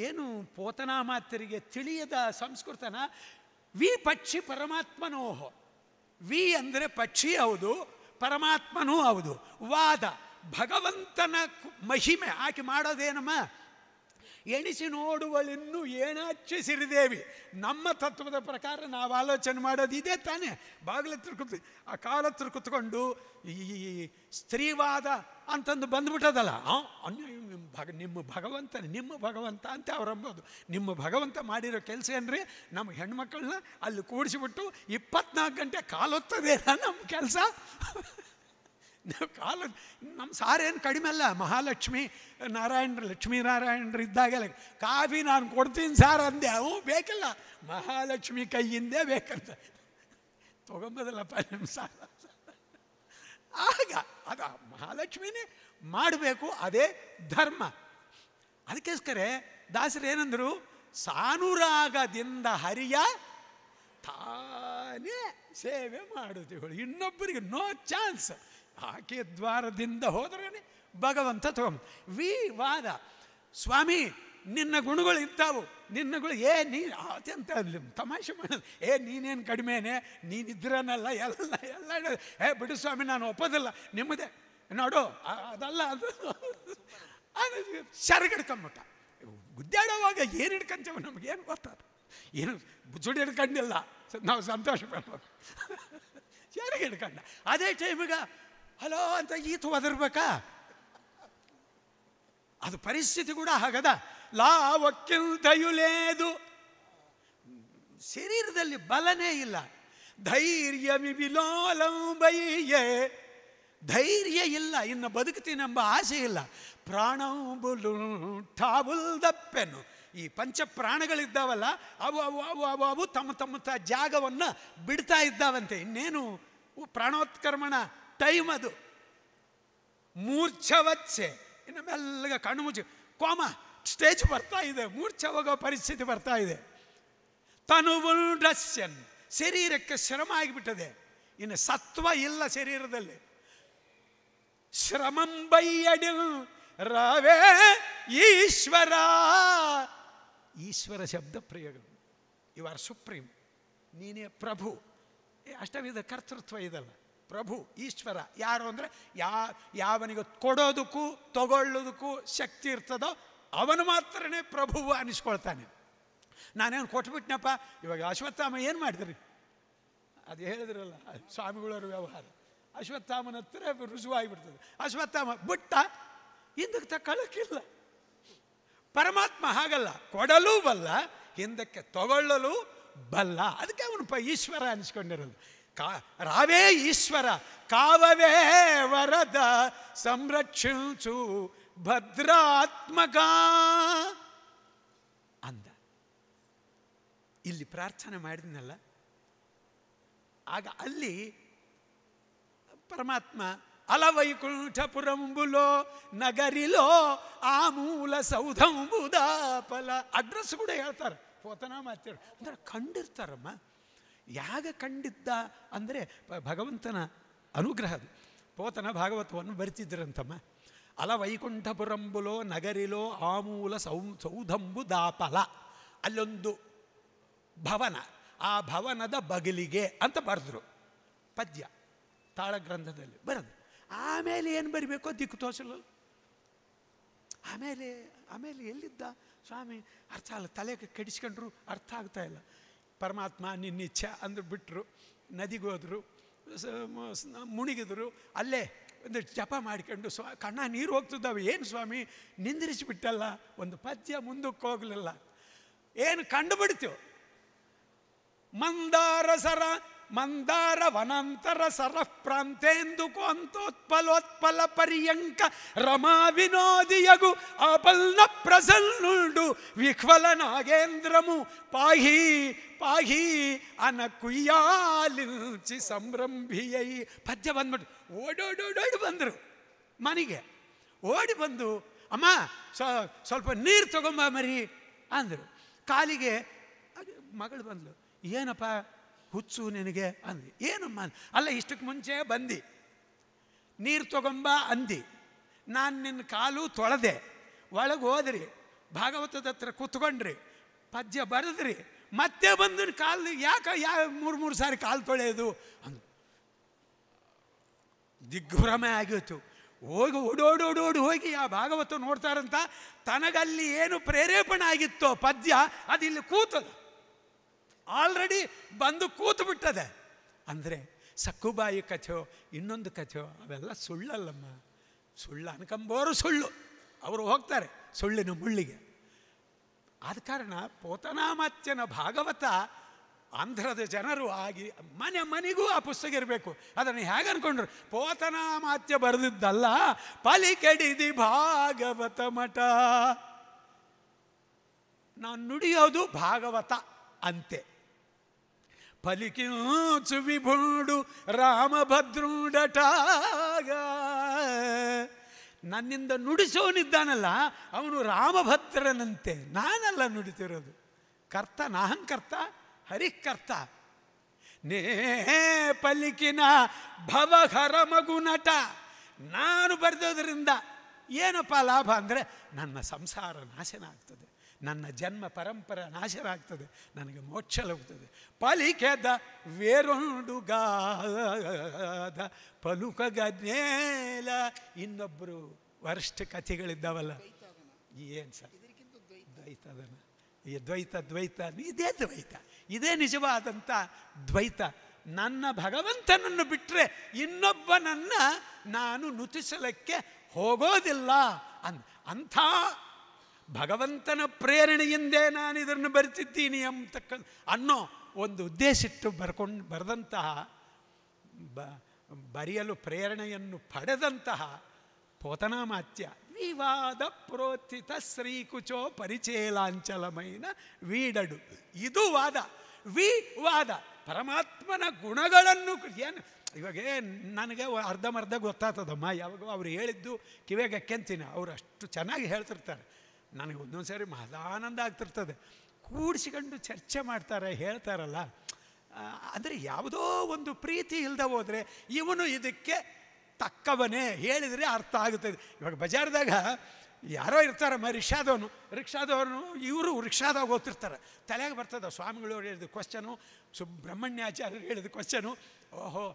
ಏನು ಪೋತನಾಮಾತ್ಯರಿಗೆ ತಿಳಿಯದ ಸಂಸ್ಕೃತನ ವಿ ಪಕ್ಷಿ ಪರಮಾತ್ಮನೋಹ ವಿ ಅಂದರೆ ಪಕ್ಷಿ ಹೌದು ಪರಮಾತ್ಮನೂ ಹೌದು ವಾದ ಭಗವಂತನ ಮಹಿಮೆ ಆಕೆ ಮಾಡೋದೇನಮ್ಮ ಎಣಿಸಿ ನೋಡುವಳಿನ್ನೂ ಏನಾಚೆ ಸಿರಿದೇವಿ ನಮ್ಮ ತತ್ವದ ಪ್ರಕಾರ ನಾವು ಆಲೋಚನೆ ಮಾಡೋದು ಇದೇ ತಾನೇ ಬಾಗಿಲತ್ರ ಕೂತು ಆ ಕಾಲತ್ರ ಕುತ್ಕೊಂಡು ಈ ಸ್ತ್ರೀವಾದ ಅಂತಂದು ಬಂದ್ಬಿಟ್ಟದಲ್ಲ ಭಗ ನಿಮ್ಮ ಭಗವಂತ ನಿಮ್ಮ ಭಗವಂತ ಅಂತ ಅವ್ರು ಅಂಬೋದು ನಿಮ್ಮ ಭಗವಂತ ಮಾಡಿರೋ ಕೆಲಸ ಏನ್ರಿ ನಮ್ಮ ಹೆಣ್ಮಕ್ಕಳನ್ನ ಅಲ್ಲಿ ಕೂಡಿಸಿಬಿಟ್ಟು ಇಪ್ಪತ್ನಾಲ್ಕು ಗಂಟೆ ಕಾಲೊತ್ತದೆ ನಮ್ಮ ಕೆಲಸ ಕಾಲ ನಮ್ಮ ಸಾರೇನು ಕಡಿಮೆ ಅಲ್ಲ ಮಹಾಲಕ್ಷ್ಮಿ ನಾರಾಯಣರು ನಾರಾಯಣರು ಇದ್ದಾಗೆಲ್ಲ ಕಾಫಿ ನಾನು ಕೊಡ್ತೀನಿ ಸಾರ್ ಅಂದೆ ಅವು ಬೇಕಿಲ್ಲ ಮಹಾಲಕ್ಷ್ಮಿ ಕೈಯಿಂದೇ ಬೇಕಂತ ತೊಗೊಂಬೋದಲ್ಲಪ್ಪ ನಿಮ್ಮ ಸಾರ ಆಗ ಅದು ಮಹಾಲಕ್ಷ್ಮಿನೇ ಮಾಡಬೇಕು ಅದೇ ಧರ್ಮ ಅದಕ್ಕೋಸ್ಕರ ದಾಸರು ಏನಂದರು ಸಾನುರಾಗದಿಂದ ಹರಿಯ ತಾನೇ ಸೇವೆ ಮಾಡುತ್ತಿವಳು ಇನ್ನೊಬ್ಬರಿಗೆ ನೋ ಚಾನ್ಸ್ ಆಕೆ ದ್ವಾರದಿಂದ ಹೋದ್ರೇ ಭಗವಂತ ತಗೊಂಬ ವಿ ಸ್ವಾಮಿ ನಿನ್ನ ಗುಣಗಳು ನಿನ್ನ ನಿನ್ನಗಳು ಏ ನೀನು ಅತ್ಯಂತ ತಮಾಷೆ ಮಾಡೋದು ಏ ನೀನೇನು ಕಡಿಮೆನೆ ನೀನಿದ್ರನಲ್ಲ ಎಲ್ಲ ಎಲ್ಲ ಏ ಬಿಡು ಸ್ವಾಮಿ ನಾನು ಒಪ್ಪೋದಿಲ್ಲ ನಿಮ್ಮದೇ ನೋಡು ಅದಲ್ಲ ಅದು ಅದು ಶರಗಿಡ್ಕೊಂಬಿಟ್ಟ ಗುದ್ದಾಡೋವಾಗ ಏನು ಹಿಡ್ಕೊಂತೇವೆ ನಮಗೇನು ಗೊತ್ತಾದ ಏನು ಬುಜುಡಿ ಹಿಡ್ಕೊಂಡಿಲ್ಲ ನಾವು ಸಂತೋಷ ಪಡ್ಬೋದು ಶರಿಗೆ ಹಿಡ್ಕೊಂಡ ಅದೇ ಟೈಮಿಗೆ ಹಲೋ ಅಂತ ಈತ ಒದರ್ಬೇಕಾ ಅದು ಪರಿಸ್ಥಿತಿ ಕೂಡ ಹಾಗದ ಲಾವಕ್ಕಿಂತೆಯೂ ಲೇದು ಶರೀರದಲ್ಲಿ ಬಲನೇ ಇಲ್ಲ ಧೈರ್ಯ ಧೈರ್ಯ ಇಲ್ಲ ಇನ್ನು ಬದುಕುತ್ತೀನೆಂಬ ಆಸೆ ಇಲ್ಲ ಪ್ರಾಣಂಬುಲು ಠಾಬುಲ್ ದಪ್ಪೆನು ಈ ಪಂಚ ಪ್ರಾಣಗಳಿದ್ದಾವಲ್ಲ ಅವು ಅವು ಅವು ಅವು ಅವು ತಮ್ಮ ತಮ್ಮ ತ ಜಾಗವನ್ನು ಬಿಡ್ತಾ ಇದ್ದಾವಂತೆ ಇನ್ನೇನು ಪ್ರಾಣೋತ್ಕರ್ಮಣ ಟೈಮ್ ಅದು ಮೂರ್ಛವಚ್ಚೆ ಇನ್ನು ಮೆಲ್ಲಗ ಕಣ್ಣು ಮುಚ್ಚಿ ಕೋಮ ಸ್ಟೇಜ್ ಬರ್ತಾ ಇದೆ ಮೂರ್ಛೆ ಹೋಗೋ ಪರಿಸ್ಥಿತಿ ಬರ್ತಾ ಇದೆ ತನು ಡಸ್ಯನ್ ಶರೀರಕ್ಕೆ ಶ್ರಮ ಆಗಿಬಿಟ್ಟದೆ ಇನ್ನು ಸತ್ವ ಇಲ್ಲ ಶರೀರದಲ್ಲಿ ಶ್ರಮಂಬೈಯಡಿಲ್ ರವೇ ಈಶ್ವರ ಈಶ್ವರ ಶಬ್ದ ಪ್ರಯೋಗ ಯು ಆರ್ ಸುಪ್ರೀಂ ನೀನೇ ಪ್ರಭು ಅಷ್ಟವಿಧ ಕರ್ತೃತ್ವ ಇದಲ್ಲ ಪ್ರಭು ಈಶ್ವರ ಯಾರು ಅಂದ್ರೆ ಯಾ ಯಾವನಿಗೆ ಕೊಡೋದಕ್ಕೂ ತಗೊಳ್ಳೋದಕ್ಕೂ ಶಕ್ತಿ ಇರ್ತದೋ ಅವನು ಮಾತ್ರನೇ ಪ್ರಭುವು ಅನಿಸ್ಕೊಳ್ತಾನೆ ನಾನೇನು ಕೊಟ್ಬಿಟ್ನಪ್ಪ ಇವಾಗ ಅಶ್ವತ್ಥಾಮ ಏನು ಮಾಡಿದ್ರಿ ಅದು ಹೇಳಿದ್ರಲ್ಲ ಸ್ವಾಮಿಗಳವ್ರ ವ್ಯವಹಾರ ಅಶ್ವತ್ಥಾಮನ ಹತ್ರ ರುಜುವಾಗಿಬಿಡ್ತದೆ ಅಶ್ವತ್ಥಾಮ ಬುಟ್ಟ ಹಿಂದಕ್ಕೆ ತಕ್ಕಳಕ್ಕಿಲ್ಲ ಪರಮಾತ್ಮ ಹಾಗಲ್ಲ ಕೊಡಲೂ ಬಲ್ಲ ಹಿಂದಕ್ಕೆ ತಗೊಳ್ಳಲು ಬಲ್ಲ ಅದಕ್ಕೆ ಅವನು ಪ ಈಶ್ವರ ಅನಿಸ್ಕೊಂಡಿರೋದು ಕಾ ರಾವೇ ಈಶ್ವರ ಕಾವವೇ ವರದ ಸಂರಕ್ಷಿಸು ಭದ್ರಾತ್ಮಕ ಅಂದ ಇಲ್ಲಿ ಪ್ರಾರ್ಥನೆ ಮಾಡಿದ್ನಲ್ಲ ಆಗ ಅಲ್ಲಿ ಪರಮಾತ್ಮ ಅಲವೈಕುಂಠಪುರಂಬುಲೋ ನಗರಿಲೋ ಆ ಮೂಲ ಸೌಧಂಬುದಾಪಲ ಅಡ್ರೆಸ್ ಕೂಡ ಹೇಳ್ತಾರೆ ಪೋತನ ಮಾಡ್ತೀರ ಅಂದ್ರೆ ಕಂಡಿರ್ತಾರಮ್ಮ ಯಾಗ ಕಂಡಿದ್ದ ಅಂದರೆ ಭಗವಂತನ ಅನುಗ್ರಹ ಪೋತನ ಭಾಗವತವನ್ನು ಬರಿತಿದ್ರಂತಮ್ಮ ಅಲ ವೈಕುಂಠಪುರಂಬುಲೋ ನಗರಿಲೋ ಆಮೂಲ ಸೌ ಸೌಧಂಬು ದಾಪಲ ಅಲ್ಲೊಂದು ಭವನ ಆ ಭವನದ ಬಗಲಿಗೆ ಅಂತ ಬರೆದ್ರು ಪದ್ಯ ತಾಳಗ್ರಂಥದಲ್ಲಿ ಬರೋದು ಆಮೇಲೆ ಏನು ಬರಿಬೇಕೋ ದಿಕ್ಕು ತೋಸಲು ಆಮೇಲೆ ಆಮೇಲೆ ಎಲ್ಲಿದ್ದ ಸ್ವಾಮಿ ಅರ್ಥ ಅಲ್ಲ ತಲೆ ಕೆಡಿಸ್ಕೊಂಡ್ರು ಅರ್ಥ ಆಗ್ತಾ ಇಲ್ಲ ಪರಮಾತ್ಮ ನಿನ್ನಿಚ್ಛೆ ಅಂದ್ರೆ ಬಿಟ್ಟರು ನದಿಗೋದ್ರು ಮುಣಿಗಿದ್ರು ಅಲ್ಲೇ ಒಂದು ಜಪ ಮಾಡಿಕೊಂಡು ಸ್ವ ಕಣ್ಣ ನೀರು ಹೋಗ್ತಿದ್ದಾವೆ ಏನು ಸ್ವಾಮಿ ನಿಂದಿರಿಸಿಬಿಟ್ಟಲ್ಲ ಒಂದು ಪದ್ಯ ಮುಂದಕ್ಕೆ ಹೋಗಲಿಲ್ಲ ಏನು ಕಂಡುಬಿಡ್ತೀವಿ ಮಂದಾರಸರ మందార వనాంతర సర ప్రాంతేందుకోంతోత్పలోత్పల పర్యంక రమా వినోదియగు ఆపల్న ప్రసన్నుడు విహ్వల నాగేంద్రము పాహి పాహి అన కుయ్యాలించి ಸಂಭ್ರಂಭಿಯೈ పద్య ಬಂದ್ಬಿಟ್ಟು ఓడోడోడోడు ಬಂದರು మనిగే ಓಡಿ ಬಂದು ಅಮ್ಮ ಸ್ವಲ್ಪ ನೀರು ತಗೊಂಬ ಮರಿ ಅಂದರು ಕಾಲಿಗೆ ಮಗಳು ಬಂದಳು ಏನಪ್ಪ ಹುಚ್ಚು ನಿನಗೆ ಏನು ಏನಮ್ಮ ಅಲ್ಲ ಇಷ್ಟಕ್ಕೆ ಮುಂಚೆ ಬಂದಿ ನೀರು ತಗೊಂಬ ಅಂದಿ ನಾನು ನಿನ್ನ ಕಾಲು ತೊಳೆದೆ ಒಳಗೆ ಹೋದ್ರಿ ಭಾಗವತದ ಹತ್ರ ಕೂತ್ಕೊಂಡ್ರಿ ಪದ್ಯ ಬರೆದ್ರಿ ಮತ್ತೆ ಬಂದು ಕಾಲು ಯಾಕೆ ಯಾ ಮೂರು ಮೂರು ಸಾರಿ ಕಾಲು ತೊಳೆಯೋದು ಅಂದು ದಿಗ್ಭ್ರಮೆ ಆಗಿತ್ತು ಹೋಗಿ ಓಡೋಡೋಡೋಡು ಹೋಗಿ ಆ ಭಾಗವತ ನೋಡ್ತಾರಂತ ತನಗಲ್ಲಿ ಏನು ಪ್ರೇರೇಪಣೆ ಆಗಿತ್ತೋ ಪದ್ಯ ಅದಿಲ್ಲಿ ಕೂತದ ಆಲ್ರೆಡಿ ಬಂದು ಕೂತು ಬಿಟ್ಟದೆ ಅಂದರೆ ಸಕ್ಕುಬಾಯಿ ಕಥೆಯೋ ಇನ್ನೊಂದು ಕಥೆಯೋ ಅವೆಲ್ಲ ಸುಳ್ಳಲ್ಲಮ್ಮ ಸುಳ್ಳು ಅನ್ಕಂಬೋರು ಸುಳ್ಳು ಅವರು ಹೋಗ್ತಾರೆ ಸುಳ್ಳಿನ ಮುಳ್ಳಿಗೆ ಆದ ಕಾರಣ ಪೋತನಾಮತ್ಯನ ಭಾಗವತ ಆಂಧ್ರದ ಜನರು ಆಗಿ ಮನೆ ಮನೆಗೂ ಆ ಪುಸ್ತಕ ಇರಬೇಕು ಅದನ್ನು ಹೇಗೆ ಅನ್ಕೊಂಡ್ರು ಪೋತನಾಮಾತ್ಯ ಬರೆದಿದ್ದಲ್ಲ ಪಲಿಕೆಡಿದಿ ಭಾಗವತ ಮಠ ನಾನು ನುಡಿಯೋದು ಭಾಗವತ ಅಂತೆ పలికించు విభుడు ರಾಮಭದ್ರುಡಟಾಗ ನನ್ನಿಂದ ನುಡಿಸೋನಿದ್ದಾನಲ್ಲ ಅವನು ರಾಮಭದ್ರನಂತೆ ನಾನಲ್ಲ ನುಡಿತಿರೋದು ಕರ್ತ ನಾಹಂಕರ್ತ ಕರ್ತ ನೇ ಪಲಿಕಿನ ಭವಹರ ನಟ ನಾನು ಬರೆದೋದ್ರಿಂದ ಏನಪ್ಪ ಲಾಭ ಅಂದರೆ ನನ್ನ ಸಂಸಾರ ನಾಶನ ಆಗ್ತದೆ ನನ್ನ ಜನ್ಮ ಪರಂಪರೆ ನಾಶರಾಗ್ತದೆ ನನಗೆ ಮೋಕ್ಷ ಲೋಗ್ತದೆ ಪಲಿಕೆದ ವೇರೊಂಡುಗಾದ ಪಲುಕಗನೇಲ ಇನ್ನೊಬ್ಬರು ವರಿಷ್ಠ ಕಥೆಗಳಿದ್ದಾವಲ್ಲ ಏನು ಸರ್ ದ್ವೈತದನ ಈ ದ್ವೈತ ದ್ವೈತ ಇದೇ ದ್ವೈತ ಇದೇ ನಿಜವಾದಂಥ ದ್ವೈತ ನನ್ನ ಭಗವಂತನನ್ನು ಬಿಟ್ಟರೆ ಇನ್ನೊಬ್ಬನನ್ನು ನಾನು ನುತಿಸಲಿಕ್ಕೆ ಹೋಗೋದಿಲ್ಲ ಅಂಥ ಭಗವಂತನ ಪ್ರೇರಣೆಯಿಂದೇ ನಾನು ಇದನ್ನು ಬರಿತಿದ್ದೀನಿ ಅಂತಕ್ಕ ಅನ್ನೋ ಒಂದು ಉದ್ದೇಶ ಇಟ್ಟು ಬರ್ಕೊಂಡು ಬರೆದಂತಹ ಬ ಬರೆಯಲು ಪ್ರೇರಣೆಯನ್ನು ಪಡೆದಂತಹ ಪೋತನಾಮಾತ್ಯ ವಿವಾದ ಪ್ರೋತ್ಥಿತ ಶ್ರೀಕುಚೋ ಪರಿಚೇಲಾಂಚಲಮೈನ ವೀಡಡು ಇದು ವಾದ ವಿ ವಾದ ಪರಮಾತ್ಮನ ಗುಣಗಳನ್ನು ಏನು ಇವಾಗೇ ನನಗೆ ಅರ್ಧಮರ್ಧ ಗೊತ್ತಾಗ್ತದಮ್ಮ ಯಾವಾಗ ಅವ್ರು ಹೇಳಿದ್ದು ಕಿವೆಗೆ ಕೆಂತೀನಿ ಅವರು ಅಷ್ಟು ಚೆನ್ನಾಗಿ ಹೇಳ್ತಿರ್ತಾರೆ ನನಗೆ ಒಂದೊಂದು ಸಾರಿ ಮಹದಾನಂದ ಆಗ್ತಿರ್ತದೆ ಕೂಡಿಸಿಕೊಂಡು ಚರ್ಚೆ ಮಾಡ್ತಾರೆ ಹೇಳ್ತಾರಲ್ಲ ಅಂದರೆ ಯಾವುದೋ ಒಂದು ಪ್ರೀತಿ ಇಲ್ಲದೆ ಹೋದರೆ ಇವನು ಇದಕ್ಕೆ ತಕ್ಕವನೇ ಹೇಳಿದರೆ ಅರ್ಥ ಆಗುತ್ತದೆ ಇವಾಗ ಬಜಾರ್ದಾಗ ಯಾರೋ ಇರ್ತಾರಮ್ಮ ರಿಕ್ಷಾದವನು ರಿಕ್ಷಾದವನು ಇವರು ರಿಕ್ಷಾದಾಗ ಓದ್ತಿರ್ತಾರೆ ತಲೆಗೆ ಬರ್ತದೆ ಸ್ವಾಮಿಗಳವ್ರು ಹೇಳಿದ ಕ್ವಶನು ಸುಬ್ರಹ್ಮಣ್ಯಾಚಾರ್ಯರು ಹೇಳಿದ ಕ್ವಶನು ಓಹೋ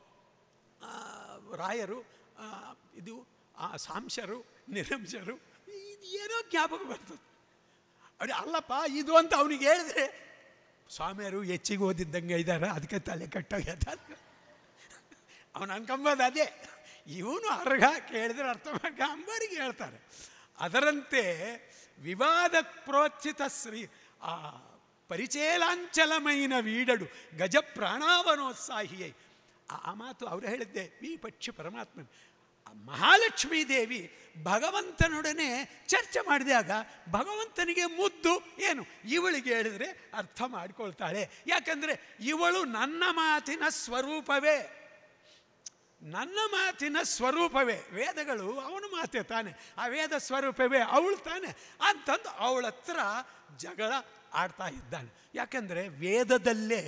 ರಾಯರು ಇದು ಸಾಂಶರು ನಿರಂಶರು ಏನೋ ಜ್ಞಾಪಕ ಬರ್ತದೆ ಅವ್ರಿ ಅಲ್ಲಪ್ಪ ಇದು ಅಂತ ಅವನಿಗೆ ಹೇಳಿದ್ರೆ ಸ್ವಾಮಿಯರು ಹೆಚ್ಚಿಗೆ ಓದಿದ್ದಂಗೆ ಇದ್ದಾರೆ ಅದಕ್ಕೆ ತಲೆ ಕಟ್ಟೋಗ್ಯದ ಅವನು ಅನ್ಕೊಂಬೋದು ಅದೇ ಇವನು ಅರ್ಹ ಕೇಳಿದ್ರೆ ಅರ್ಥ ಅಂಬರಿಗೆ ಹೇಳ್ತಾರೆ ಅದರಂತೆ ವಿವಾದ ಪ್ರೋತ್ಸಿತ ಶ್ರೀ ಆ ಪರಿಚೇಲಾಂಚಲಮೈನ ವೀಡಡು ಗಜ ಪ್ರಾಣಾವನೋತ್ಸಾಹಿಯೈ ಆ ಮಾತು ಅವರು ಹೇಳಿದ್ದೆ ವಿ ಪಕ್ಷಿ ಪರಮಾತ್ಮನ್ ಮಹಾಲಕ್ಷ್ಮೀ ದೇವಿ ಭಗವಂತನೊಡನೆ ಚರ್ಚೆ ಮಾಡಿದಾಗ ಭಗವಂತನಿಗೆ ಮುದ್ದು ಏನು ಇವಳಿಗೆ ಹೇಳಿದರೆ ಅರ್ಥ ಮಾಡಿಕೊಳ್ತಾಳೆ ಯಾಕಂದರೆ ಇವಳು ನನ್ನ ಮಾತಿನ ಸ್ವರೂಪವೇ ನನ್ನ ಮಾತಿನ ಸ್ವರೂಪವೇ ವೇದಗಳು ಅವನ ಮಾತೆ ತಾನೆ ಆ ವೇದ ಸ್ವರೂಪವೇ ಅವಳು ತಾನೆ ಅಂತಂದು ಅವಳ ಜಗಳ ಆಡ್ತಾ ಇದ್ದಾನೆ ಯಾಕೆಂದರೆ ವೇದದಲ್ಲೇ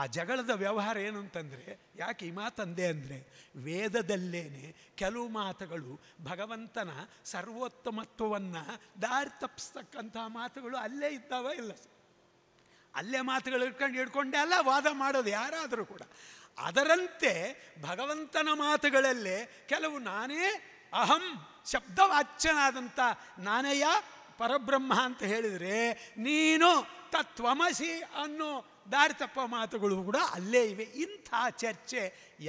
ಆ ಜಗಳದ ವ್ಯವಹಾರ ಏನು ಅಂತಂದರೆ ಯಾಕೆ ಈ ಮಾತಂದೆ ಅಂದರೆ ವೇದದಲ್ಲೇನೆ ಕೆಲವು ಮಾತುಗಳು ಭಗವಂತನ ಸರ್ವೋತ್ತಮತ್ವವನ್ನು ದಾರಿ ತಪ್ಪಿಸ್ತಕ್ಕಂತಹ ಮಾತುಗಳು ಅಲ್ಲೇ ಇದ್ದಾವ ಇಲ್ಲ ಅಲ್ಲೇ ಮಾತುಗಳು ಇಟ್ಕೊಂಡು ಇಟ್ಕೊಂಡೆ ಅಲ್ಲ ವಾದ ಮಾಡೋದು ಯಾರಾದರೂ ಕೂಡ ಅದರಂತೆ ಭಗವಂತನ ಮಾತುಗಳಲ್ಲೇ ಕೆಲವು ನಾನೇ ಅಹಂ ಶಬ್ದವಾಚ್ಯನಾದಂಥ ನಾನಯ್ಯ ಪರಬ್ರಹ್ಮ ಅಂತ ಹೇಳಿದರೆ ನೀನು ತತ್ವಮಸಿ ಅನ್ನೋ ದಾರಿ ತಪ್ಪ ಮಾತುಗಳು ಕೂಡ ಅಲ್ಲೇ ಇವೆ ಇಂಥ ಚರ್ಚೆ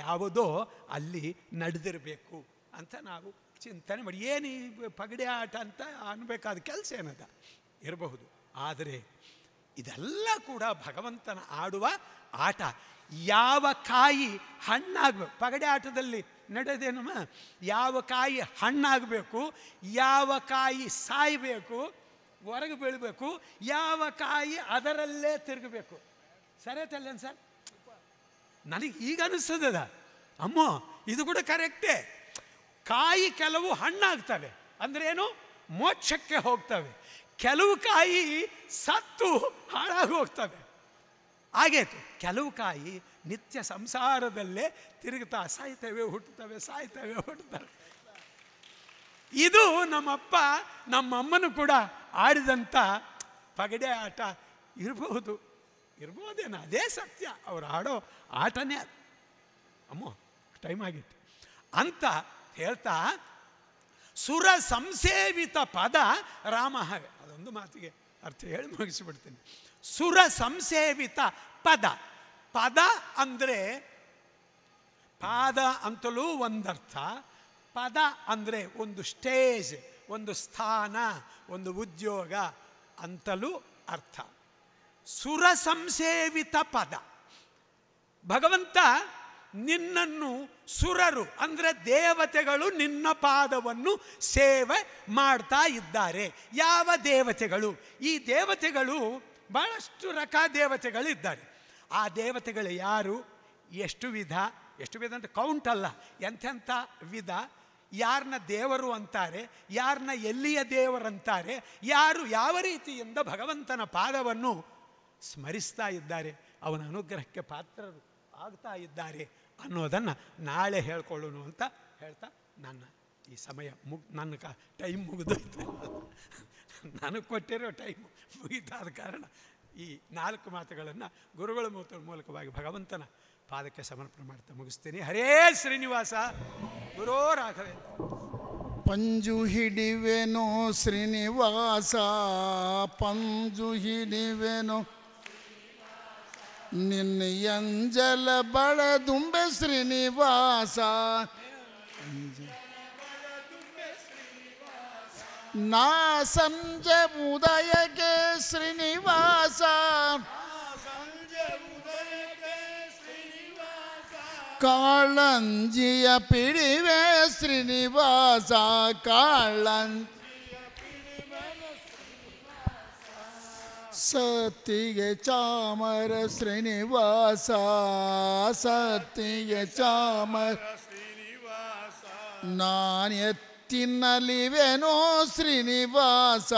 ಯಾವುದೋ ಅಲ್ಲಿ ನಡೆದಿರಬೇಕು ಅಂತ ನಾವು ಚಿಂತನೆ ಮಾಡಿ ಏನು ಪಗಡೆ ಆಟ ಅಂತ ಅನ್ಬೇಕಾದ ಕೆಲಸ ಏನದ ಇರಬಹುದು ಆದರೆ ಇದೆಲ್ಲ ಕೂಡ ಭಗವಂತನ ಆಡುವ ಆಟ ಯಾವ ಕಾಯಿ ಹಣ್ಣಾಗಬೇಕು ಪಗಡೆ ಆಟದಲ್ಲಿ ನಡೆದೇನಮ್ಮ ಯಾವ ಕಾಯಿ ಹಣ್ಣಾಗಬೇಕು ಯಾವ ಕಾಯಿ ಸಾಯಬೇಕು ಹೊರಗೆ ಬೀಳಬೇಕು ಯಾವ ಕಾಯಿ ಅದರಲ್ಲೇ ತಿರುಗಬೇಕು ತಲ್ಲೇನು ಸರ್ ನನಗೆ ಈಗ ಅನಿಸ್ತದ ಅಮ್ಮ ಇದು ಕೂಡ ಕರೆಕ್ಟೇ ಕಾಯಿ ಕೆಲವು ಹಣ್ಣಾಗ್ತವೆ ಅಂದ್ರೆ ಏನು ಮೋಕ್ಷಕ್ಕೆ ಹೋಗ್ತವೆ ಕೆಲವು ಕಾಯಿ ಸತ್ತು ಹಾಳಾಗಿ ಹೋಗ್ತವೆ ಹಾಗೇತು ಕೆಲವು ಕಾಯಿ ನಿತ್ಯ ಸಂಸಾರದಲ್ಲೇ ತಿರುಗುತ್ತಾ ಸಾಯ್ತವೆ ಹುಟ್ಟುತ್ತವೆ ಸಾಯ್ತವೆ ಹುಟ್ಟುತ್ತವೆ ಇದು ನಮ್ಮಪ್ಪ ನಮ್ಮಮ್ಮನು ಕೂಡ ಆಡಿದಂಥ ಪಗಡೆ ಆಟ ಇರಬಹುದು ಇರ್ಬೋದೇನು ಅದೇ ಸತ್ಯ ಅವ್ರು ಆಡೋ ಆಟನೇ ಅಮ್ಮ ಟೈಮ್ ಆಗಿತ್ತು ಅಂತ ಹೇಳ್ತಾ ಸುರ ಸಂಸೇವಿತ ಪದ ರಾಮ ಹಾಗೆ ಅದೊಂದು ಮಾತಿಗೆ ಅರ್ಥ ಹೇಳಿ ಮುಗಿಸಿಬಿಡ್ತೀನಿ ಸುರ ಸಂಸೇವಿತ ಪದ ಪದ ಅಂದರೆ ಪಾದ ಅಂತಲೂ ಒಂದರ್ಥ ಪದ ಅಂದರೆ ಒಂದು ಸ್ಟೇಜ್ ಒಂದು ಸ್ಥಾನ ಒಂದು ಉದ್ಯೋಗ ಅಂತಲೂ ಅರ್ಥ ಸುರ ಸಂಸೇವಿತ ಪದ ಭಗವಂತ ನಿನ್ನನ್ನು ಸುರರು ಅಂದರೆ ದೇವತೆಗಳು ನಿನ್ನ ಪಾದವನ್ನು ಸೇವೆ ಮಾಡ್ತಾ ಇದ್ದಾರೆ ಯಾವ ದೇವತೆಗಳು ಈ ದೇವತೆಗಳು ಬಹಳಷ್ಟು ರಕ ದೇವತೆಗಳು ಇದ್ದಾರೆ ಆ ದೇವತೆಗಳು ಯಾರು ಎಷ್ಟು ವಿಧ ಎಷ್ಟು ವಿಧ ಅಂತ ಕೌಂಟ್ ಅಲ್ಲ ಎಂಥೆಂಥ ವಿಧ ಯಾರನ್ನ ದೇವರು ಅಂತಾರೆ ಯಾರನ್ನ ಎಲ್ಲಿಯ ದೇವರಂತಾರೆ ಯಾರು ಯಾವ ರೀತಿಯಿಂದ ಭಗವಂತನ ಪಾದವನ್ನು ಸ್ಮರಿಸ್ತಾ ಇದ್ದಾರೆ ಅವನ ಅನುಗ್ರಹಕ್ಕೆ ಪಾತ್ರರು ಆಗ್ತಾ ಇದ್ದಾರೆ ಅನ್ನೋದನ್ನು ನಾಳೆ ಹೇಳ್ಕೊಳ್ಳೋಣ ಅಂತ ಹೇಳ್ತಾ ನನ್ನ ಈ ಸಮಯ ಮುಗ್ ನನ್ನ ಕ ಟೈಮ್ ಮುಗಿದೋಯ್ತು ನನಗೆ ಕೊಟ್ಟಿರೋ ಟೈಮ್ ಮುಗಿತಾದ ಕಾರಣ ಈ ನಾಲ್ಕು ಮಾತುಗಳನ್ನು ಗುರುಗಳ ಮೂಲಕವಾಗಿ ಭಗವಂತನ ಪಾದಕ್ಕೆ ಸಮರ್ಪಣೆ ಮಾಡ್ತಾ ಮುಗಿಸ್ತೀನಿ ಹರೇ ಶ್ರೀನಿವಾಸ ಗುರೋ ರಾಘವೇಂದ್ರ ಪಂಜು ಹಿಡಿವೆನೋ ಶ್ರೀನಿವಾಸ ಪಂಜು ಹಿಡಿವೆನೋ ನಿನ್ನಯಂಜಲ ಬಳದುಂಬೆ ಶ್ರೀನಿವಾಸ ನಾ ಸಂಜೆ ಉದಯಕ್ಕೆ ಶ್ರೀನಿವಾಸ ಕಾಳಂಜಿಯ ಪಿಡಿವೆ ಶ್ರೀನಿವಾಸ ಕಾಳಂಜಿ ಸತ್ತಿಗೆ ಚಾಮರ ಶ್ರೀನಿವಾಸ ಸತ್ತಿಗೆ ಚಾಮರ ಶ್ರೀನಿವಾಸ ನಾನೆತ್ತಿನಲಿವೆನೋ ಶ್ರೀನಿವಾಸ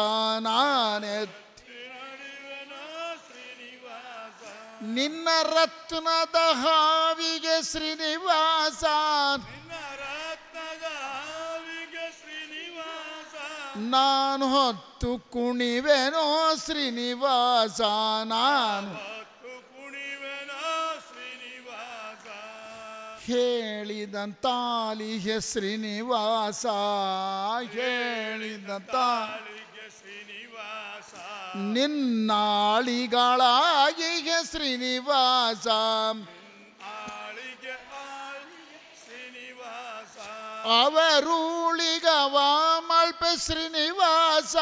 ಶ್ರೀನಿವಾಸ ನಿನ್ನ ರತ್ನದ ಹಾವಿಗೆ ಶ್ರೀನಿವಾಸ ನಾನು ಹೊತ್ತು ಕುಣಿವೆನೋ ಶ್ರೀನಿವಾಸ ನಾನು ಹೇಳಿದಂತಾಲಿಗೆ ಶ್ರೀನಿವಾಸ ಹೇಳಿದಂತ ನಿನ್ನಾಳಿಗಳಾಗಿಗೆ ಶ್ರೀನಿವಾಸ ಅವರೂಳಿಗವಾಮಲ್ಪ ಶ್ರೀನಿವಾಸ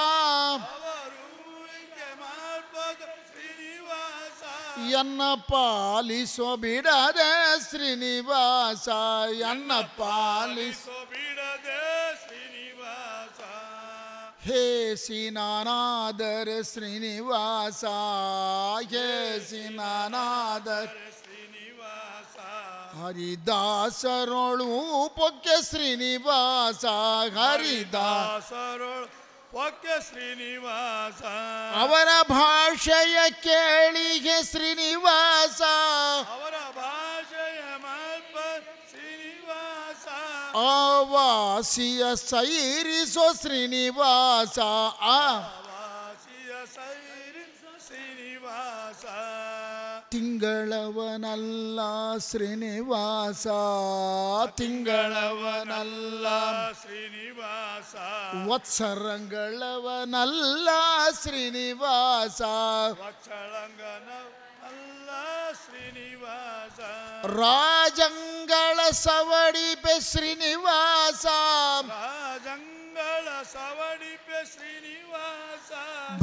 ಎನ್ನ ಪಾಲಿಸೋ ಬಿಡದೆ ಶ್ರೀನಿವಾಸ ಎನ್ನ ಪಾಲಿಸೋ ಬಿಡದೆ ಶ್ರೀನಿವಾಸ ಹೇ ಸೀನಾನಾದರ ಶ್ರೀನಿವಾಸ ಹೇ ಸೀನಾನಾದರ ಹರಿದಾಸರೊಳು ಪೊಕ್ಕೆ ಶ್ರೀನಿವಾಸ ಹರಿದಾಸರೊಳು ಪೊಕ್ಕೆ ಶ್ರೀನಿವಾಸ ಅವರ ಭಾಷೆಯ ಕೇಳಿಗೆ ಶ್ರೀನಿವಾಸ ಅವರ ಭಾಷೆಯ ಮಾಪ ಶ್ರೀನಿವಾಸ ಆವಾಸಿಯ ಸೈರಿಸೋ ಶ್ರೀನಿವಾಸ ಆವಾಸಿಯ ಸೈರಿಸೋ ಶ್ರೀನಿವಾಸ ತಿಂಗಳವನಲ್ಲ ಶ್ರೀನಿವಾಸ ತಿಂಗಳವನಲ್ಲ ಶ್ರೀನಿವಾಸ ವತ್ಸರಂಗಳವನಲ್ಲ ಶ್ರೀನಿವಾಸ ವತ್ಸರಂಗನವಲ್ಲ ಶ್ರೀನಿವಾಸ ರಾಜಂಗಳ ಸವಡಿಪೆ ಶ್ರೀನಿವಾಸ ರಾಜಂಗ ಮಂಗಳ ಸವಡಿಪೆ ಶ್ರೀನಿವಾಸ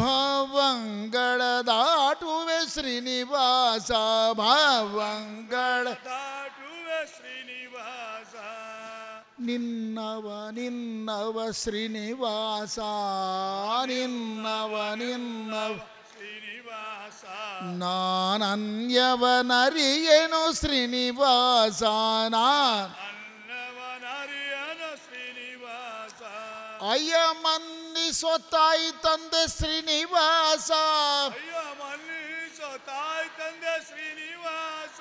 ಭಾವಂಗಳ ದಾಟುವೆ ಶ್ರೀನಿವಾಸ ಭಾವಂಗಳ ದಾಟುವೆ ಶ್ರೀನಿವಾಸ ನಿನ್ನವ ನಿನ್ನವ ಶ್ರೀನಿವಾಸ ನಿನ್ನವ ನಿನ್ನವ ನಾನನ್ಯವನರಿಯೇನು ಶ್ರೀನಿವಾಸ ನಾನು ಅಯ್ಯಮನ್ನಿ ಸ್ವತಾಯಿ ತಂದೆ ಶ್ರೀನಿವಾಸ ಅಯ್ಯಮನ್ನಿ ಸ್ವತಾಯಿ ತಂದೆ ಶ್ರೀನಿವಾಸ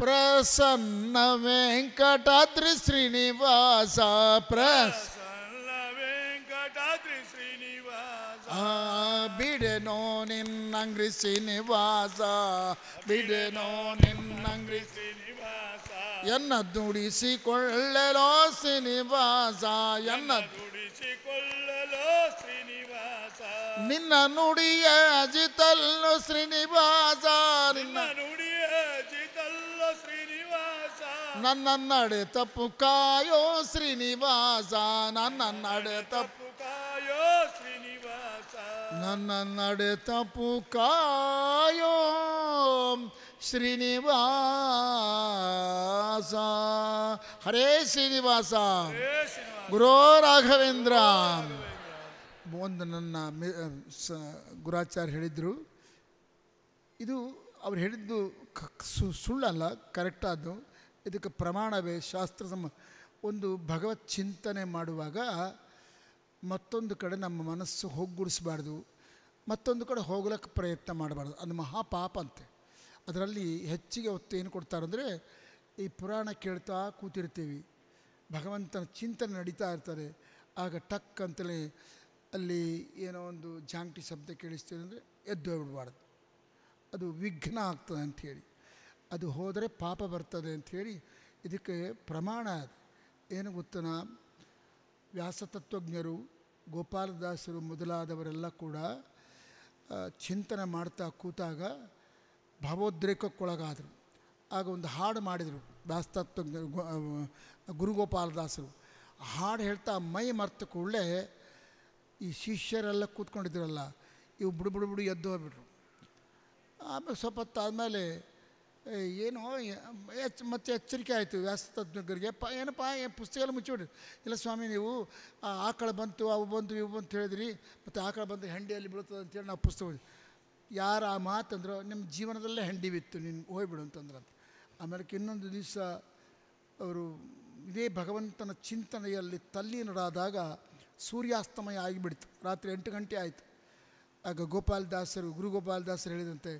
ಪ್ರಸನ್ನ ವೆಂಕಟಾದ್ರಿ ಶ್ರೀನಿವಾಸ ಪ್ರಸನ್ನ ವೆಂಕಟಾದ್ರಿ ಶ್ರೀನಿವಾಸ ಬಿಡೆನೋ ನಿನ್ನಂಗ್ರಿ ಶ್ರೀನಿವಾಸ ಬಿಡೆನೋ ನಿನ್ನಂಗ್ರಿ ಶ್ರೀನಿವಾಸ ಎನ್ನ ದುಡಿಸಿಕೊಳ್ಳಲೋ ಶ್ರೀನಿವಾಸ ಎನ್ನ ದುಡಿಸಿಕೊಳ್ಳಲೋ ಶ್ರೀನಿವಾಸ ನಿನ್ನ ನುಡಿಯ ಅಜಿತಲ್ಲು ಶ್ರೀನಿವಾಸ ನಿನ್ನ ನುಡಿಯ ಅಜಿತಲ್ಲು ಶ್ರೀನಿವಾಸ ನನ್ನ ನಡೆ ತಪ್ಪು ಕಾಯೋ ಶ್ರೀನಿವಾಸ ನನ್ನ ನಡೆ ತಪ್ಪು ಕಾಯೋ ಶ್ರೀನಿವಾಸ ನನ್ನ ನಡೆ ತಪ್ಪು ಕಾಯೋ ಶ್ರೀನಿವಾಸ ಹರೇ ಶ್ರೀನಿವಾಸ ಗುರೋ ರಾಘವೇಂದ್ರ ಒಂದು ನನ್ನ ಸ ಗುರಾಚಾರ್ಯ ಹೇಳಿದರು ಇದು ಅವ್ರು ಹೇಳಿದ್ದು ಸು ಸುಳ್ಳಲ್ಲ ಕರೆಕ್ಟಾದ್ದು ಇದಕ್ಕೆ ಪ್ರಮಾಣವೇ ಶಾಸ್ತ್ರ ಸಮ ಒಂದು ಭಗವತ್ ಚಿಂತನೆ ಮಾಡುವಾಗ ಮತ್ತೊಂದು ಕಡೆ ನಮ್ಮ ಮನಸ್ಸು ಹೋಗ್ಗೂಡಿಸ್ಬಾರ್ದು ಮತ್ತೊಂದು ಕಡೆ ಹೋಗ್ಲಿಕ್ಕೆ ಪ್ರಯತ್ನ ಮಾಡಬಾರ್ದು ಅದು ಮಹಾಪಾಪ ಅಂತೆ ಅದರಲ್ಲಿ ಹೆಚ್ಚಿಗೆ ಒತ್ತು ಏನು ಕೊಡ್ತಾರಂದರೆ ಈ ಪುರಾಣ ಕೇಳ್ತಾ ಕೂತಿರ್ತೀವಿ ಭಗವಂತನ ಚಿಂತನೆ ನಡೀತಾ ಇರ್ತಾರೆ ಆಗ ಟಕ್ ಅಂತಲೇ ಅಲ್ಲಿ ಏನೋ ಒಂದು ಜಾಂಗಟಿ ಶಬ್ದ ಕೇಳಿಸ್ತೀವಿ ಅಂದರೆ ಎದ್ದು ಬಿಡಬಾರ್ದು ಅದು ವಿಘ್ನ ಆಗ್ತದೆ ಅಂಥೇಳಿ ಅದು ಹೋದರೆ ಪಾಪ ಬರ್ತದೆ ಅಂಥೇಳಿ ಇದಕ್ಕೆ ಪ್ರಮಾಣ ಅದು ಏನು ಗೊತ್ತನ ವ್ಯಾಸತತ್ವಜ್ಞರು ಗೋಪಾಲದಾಸರು ಮೊದಲಾದವರೆಲ್ಲ ಕೂಡ ಚಿಂತನೆ ಮಾಡ್ತಾ ಕೂತಾಗ ಭಾವೋದ್ರೇಕಕ್ಕೊಳಗಾದರು ಆಗ ಒಂದು ಹಾಡು ಮಾಡಿದರು ದಾಸ್ತತ್ವಜ್ಞ ಗುರುಗೋಪಾಲದಾಸರು ಹಾಡು ಹೇಳ್ತಾ ಮೈ ಮರ್ತ ಕೂಡಲೇ ಈ ಶಿಷ್ಯರೆಲ್ಲ ಕೂತ್ಕೊಂಡಿದ್ರಲ್ಲ ಇವು ಬಿಡು ಬಿಡು ಬಿಡು ಎದ್ದು ಹೋಗ್ಬಿಟ್ರು ಆಮೇಲೆ ಸ್ವಲ್ಪ ಹೊತ್ತಾದಮೇಲೆ ಏನು ಎಚ್ ಮತ್ತೆ ಎಚ್ಚರಿಕೆ ಆಯಿತು ವ್ಯಾಸ್ತಜ್ಞರಿಗೆ ಪ ಏನಪ್ಪ ಏನು ಪುಸ್ತಕ ಎಲ್ಲ ಮುಚ್ಚಿಬಿಡ್ರಿ ಇಲ್ಲ ಸ್ವಾಮಿ ನೀವು ಆಕಳು ಬಂತು ಅವು ಬಂತು ಇವು ಬಂತು ಹೇಳಿದ್ರಿ ಮತ್ತು ಆಕಳ ಬಂದು ಹೆಂಡಿಯಲ್ಲಿ ಬೀಳ್ತದೆ ಅಂತೇಳಿ ನಾವು ಪುಸ್ತಕ ಯಾರು ಆ ಮಾತಂದ್ರು ನಿಮ್ಮ ಜೀವನದಲ್ಲೇ ಹೆಂಡಿ ಬಿತ್ತು ನೀನು ಹೋಗ್ಬಿಡು ಅಂತಂದ್ರಂತ ಆಮೇಲೆ ಇನ್ನೊಂದು ದಿವಸ ಅವರು ಇದೇ ಭಗವಂತನ ಚಿಂತನೆಯಲ್ಲಿ ನಡಾದಾಗ ಸೂರ್ಯಾಸ್ತಮಯ ಆಗಿಬಿಡ್ತು ರಾತ್ರಿ ಎಂಟು ಗಂಟೆ ಆಯಿತು ಆಗ ಗೋಪಾಲದಾಸರು ಗುರು ಗೋಪಾಲದಾಸರು ಹೇಳಿದಂತೆ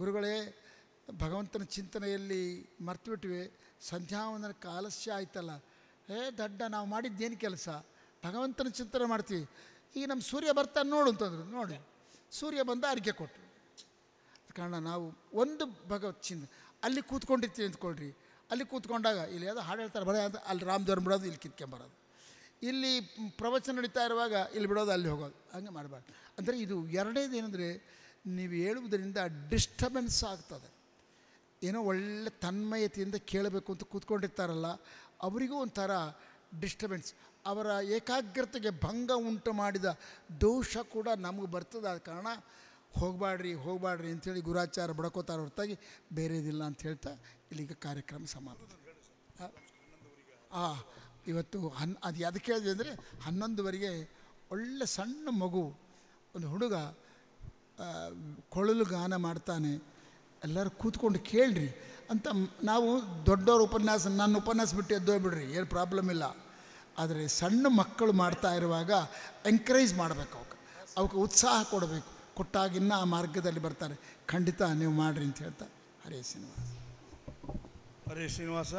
ಗುರುಗಳೇ ಭಗವಂತನ ಚಿಂತನೆಯಲ್ಲಿ ಸಂಧ್ಯಾ ಒಂದನ ಕಾಲಸ್ಯ ಆಯ್ತಲ್ಲ ಏ ದಡ್ಡ ನಾವು ಮಾಡಿದ್ದೇನು ಕೆಲಸ ಭಗವಂತನ ಚಿಂತನೆ ಮಾಡ್ತೀವಿ ಈಗ ನಮ್ಮ ಸೂರ್ಯ ಬರ್ತಾನೆ ನೋಡು ಅಂತಂದ್ರು ನೋಡಿ ಸೂರ್ಯ ಬಂದು ಅರ್ಕೆ ಕೊಟ್ಟರು ಕಾರಣ ನಾವು ಒಂದು ಭಗವತ್ ಚಿಂತ ಅಲ್ಲಿ ಕೂತ್ಕೊಂಡಿರ್ತೀವಿ ಅಂದ್ಕೊಳ್ರಿ ಅಲ್ಲಿ ಕೂತ್ಕೊಂಡಾಗ ಇಲ್ಲಿ ಯಾವುದೋ ಹಾಡು ಹೇಳ್ತಾರೆ ಬರೋ ಅಂತ ಅಲ್ಲಿ ರಾಮದೇವ್ರ ಬಿಡೋದು ಇಲ್ಲಿ ಕಿತ್ಕೊಂಬರೋದು ಇಲ್ಲಿ ಪ್ರವಚನ ನಡೀತಾ ಇರುವಾಗ ಇಲ್ಲಿ ಬಿಡೋದು ಅಲ್ಲಿ ಹೋಗೋದು ಹಂಗೆ ಮಾಡಬಾರ್ದು ಅಂದರೆ ಇದು ಏನಂದರೆ ನೀವು ಹೇಳುವುದರಿಂದ ಡಿಸ್ಟರ್ಬೆನ್ಸ್ ಆಗ್ತದೆ ಏನೋ ಒಳ್ಳೆ ತನ್ಮಯತೆಯಿಂದ ಕೇಳಬೇಕು ಅಂತ ಕೂತ್ಕೊಂಡಿರ್ತಾರಲ್ಲ ಅವರಿಗೂ ಒಂಥರ ಡಿಸ್ಟರ್ಬೆನ್ಸ್ ಅವರ ಏಕಾಗ್ರತೆಗೆ ಭಂಗ ಉಂಟು ಮಾಡಿದ ದೋಷ ಕೂಡ ನಮಗೆ ಬರ್ತದೆ ಆದ ಕಾರಣ ಹೋಗಬಾಡ್ರಿ ಹೋಗಬಾಡ್ರಿ ಅಂಥೇಳಿ ಗುರಾಚಾರ ಬಡ್ಕೋತಾರ ಹೊರತಾಗಿ ಬೇರೆದಿಲ್ಲ ಅಂತ ಹೇಳ್ತಾ ಇಲ್ಲಿಗೆ ಕಾರ್ಯಕ್ರಮ ಸಮಾಪ್ತ ಆ ಇವತ್ತು ಹನ್ ಅದು ಯಾವ್ದು ಹೇಳಿದೆ ಅಂದರೆ ಹನ್ನೊಂದುವರೆಗೆ ಒಳ್ಳೆ ಸಣ್ಣ ಮಗು ಒಂದು ಹುಡುಗ ಕೊಳಲು ಗಾನ ಮಾಡ್ತಾನೆ ಎಲ್ಲರೂ ಕೂತ್ಕೊಂಡು ಕೇಳ್ರಿ ಅಂತ ನಾವು ದೊಡ್ಡವ್ರ ಉಪನ್ಯಾಸ ನನ್ನ ಉಪನ್ಯಾಸ ಬಿಟ್ಟು ಎದ್ದೋಗ್ಬಿಡ್ರಿ ಏನು ಪ್ರಾಬ್ಲಮ್ ಇಲ್ಲ ಆದರೆ ಸಣ್ಣ ಮಕ್ಕಳು ಮಾಡ್ತಾ ಇರುವಾಗ ಎಂಕರೇಜ್ ಮಾಡಬೇಕು ಅವಕ್ಕೆ ಅವಕ್ಕೆ ಉತ್ಸಾಹ ಕೊಡಬೇಕು ಕೊಟ್ಟಾಗಿನ್ನ ಆ ಮಾರ್ಗದಲ್ಲಿ ಬರ್ತಾರೆ ಖಂಡಿತ ನೀವು ಮಾಡಿರಿ ಅಂತ ಹೇಳ್ತಾ ಹರೇ ಶ್ರೀನಿವಾಸ ಹರೇ ಶ್ರೀನಿವಾಸ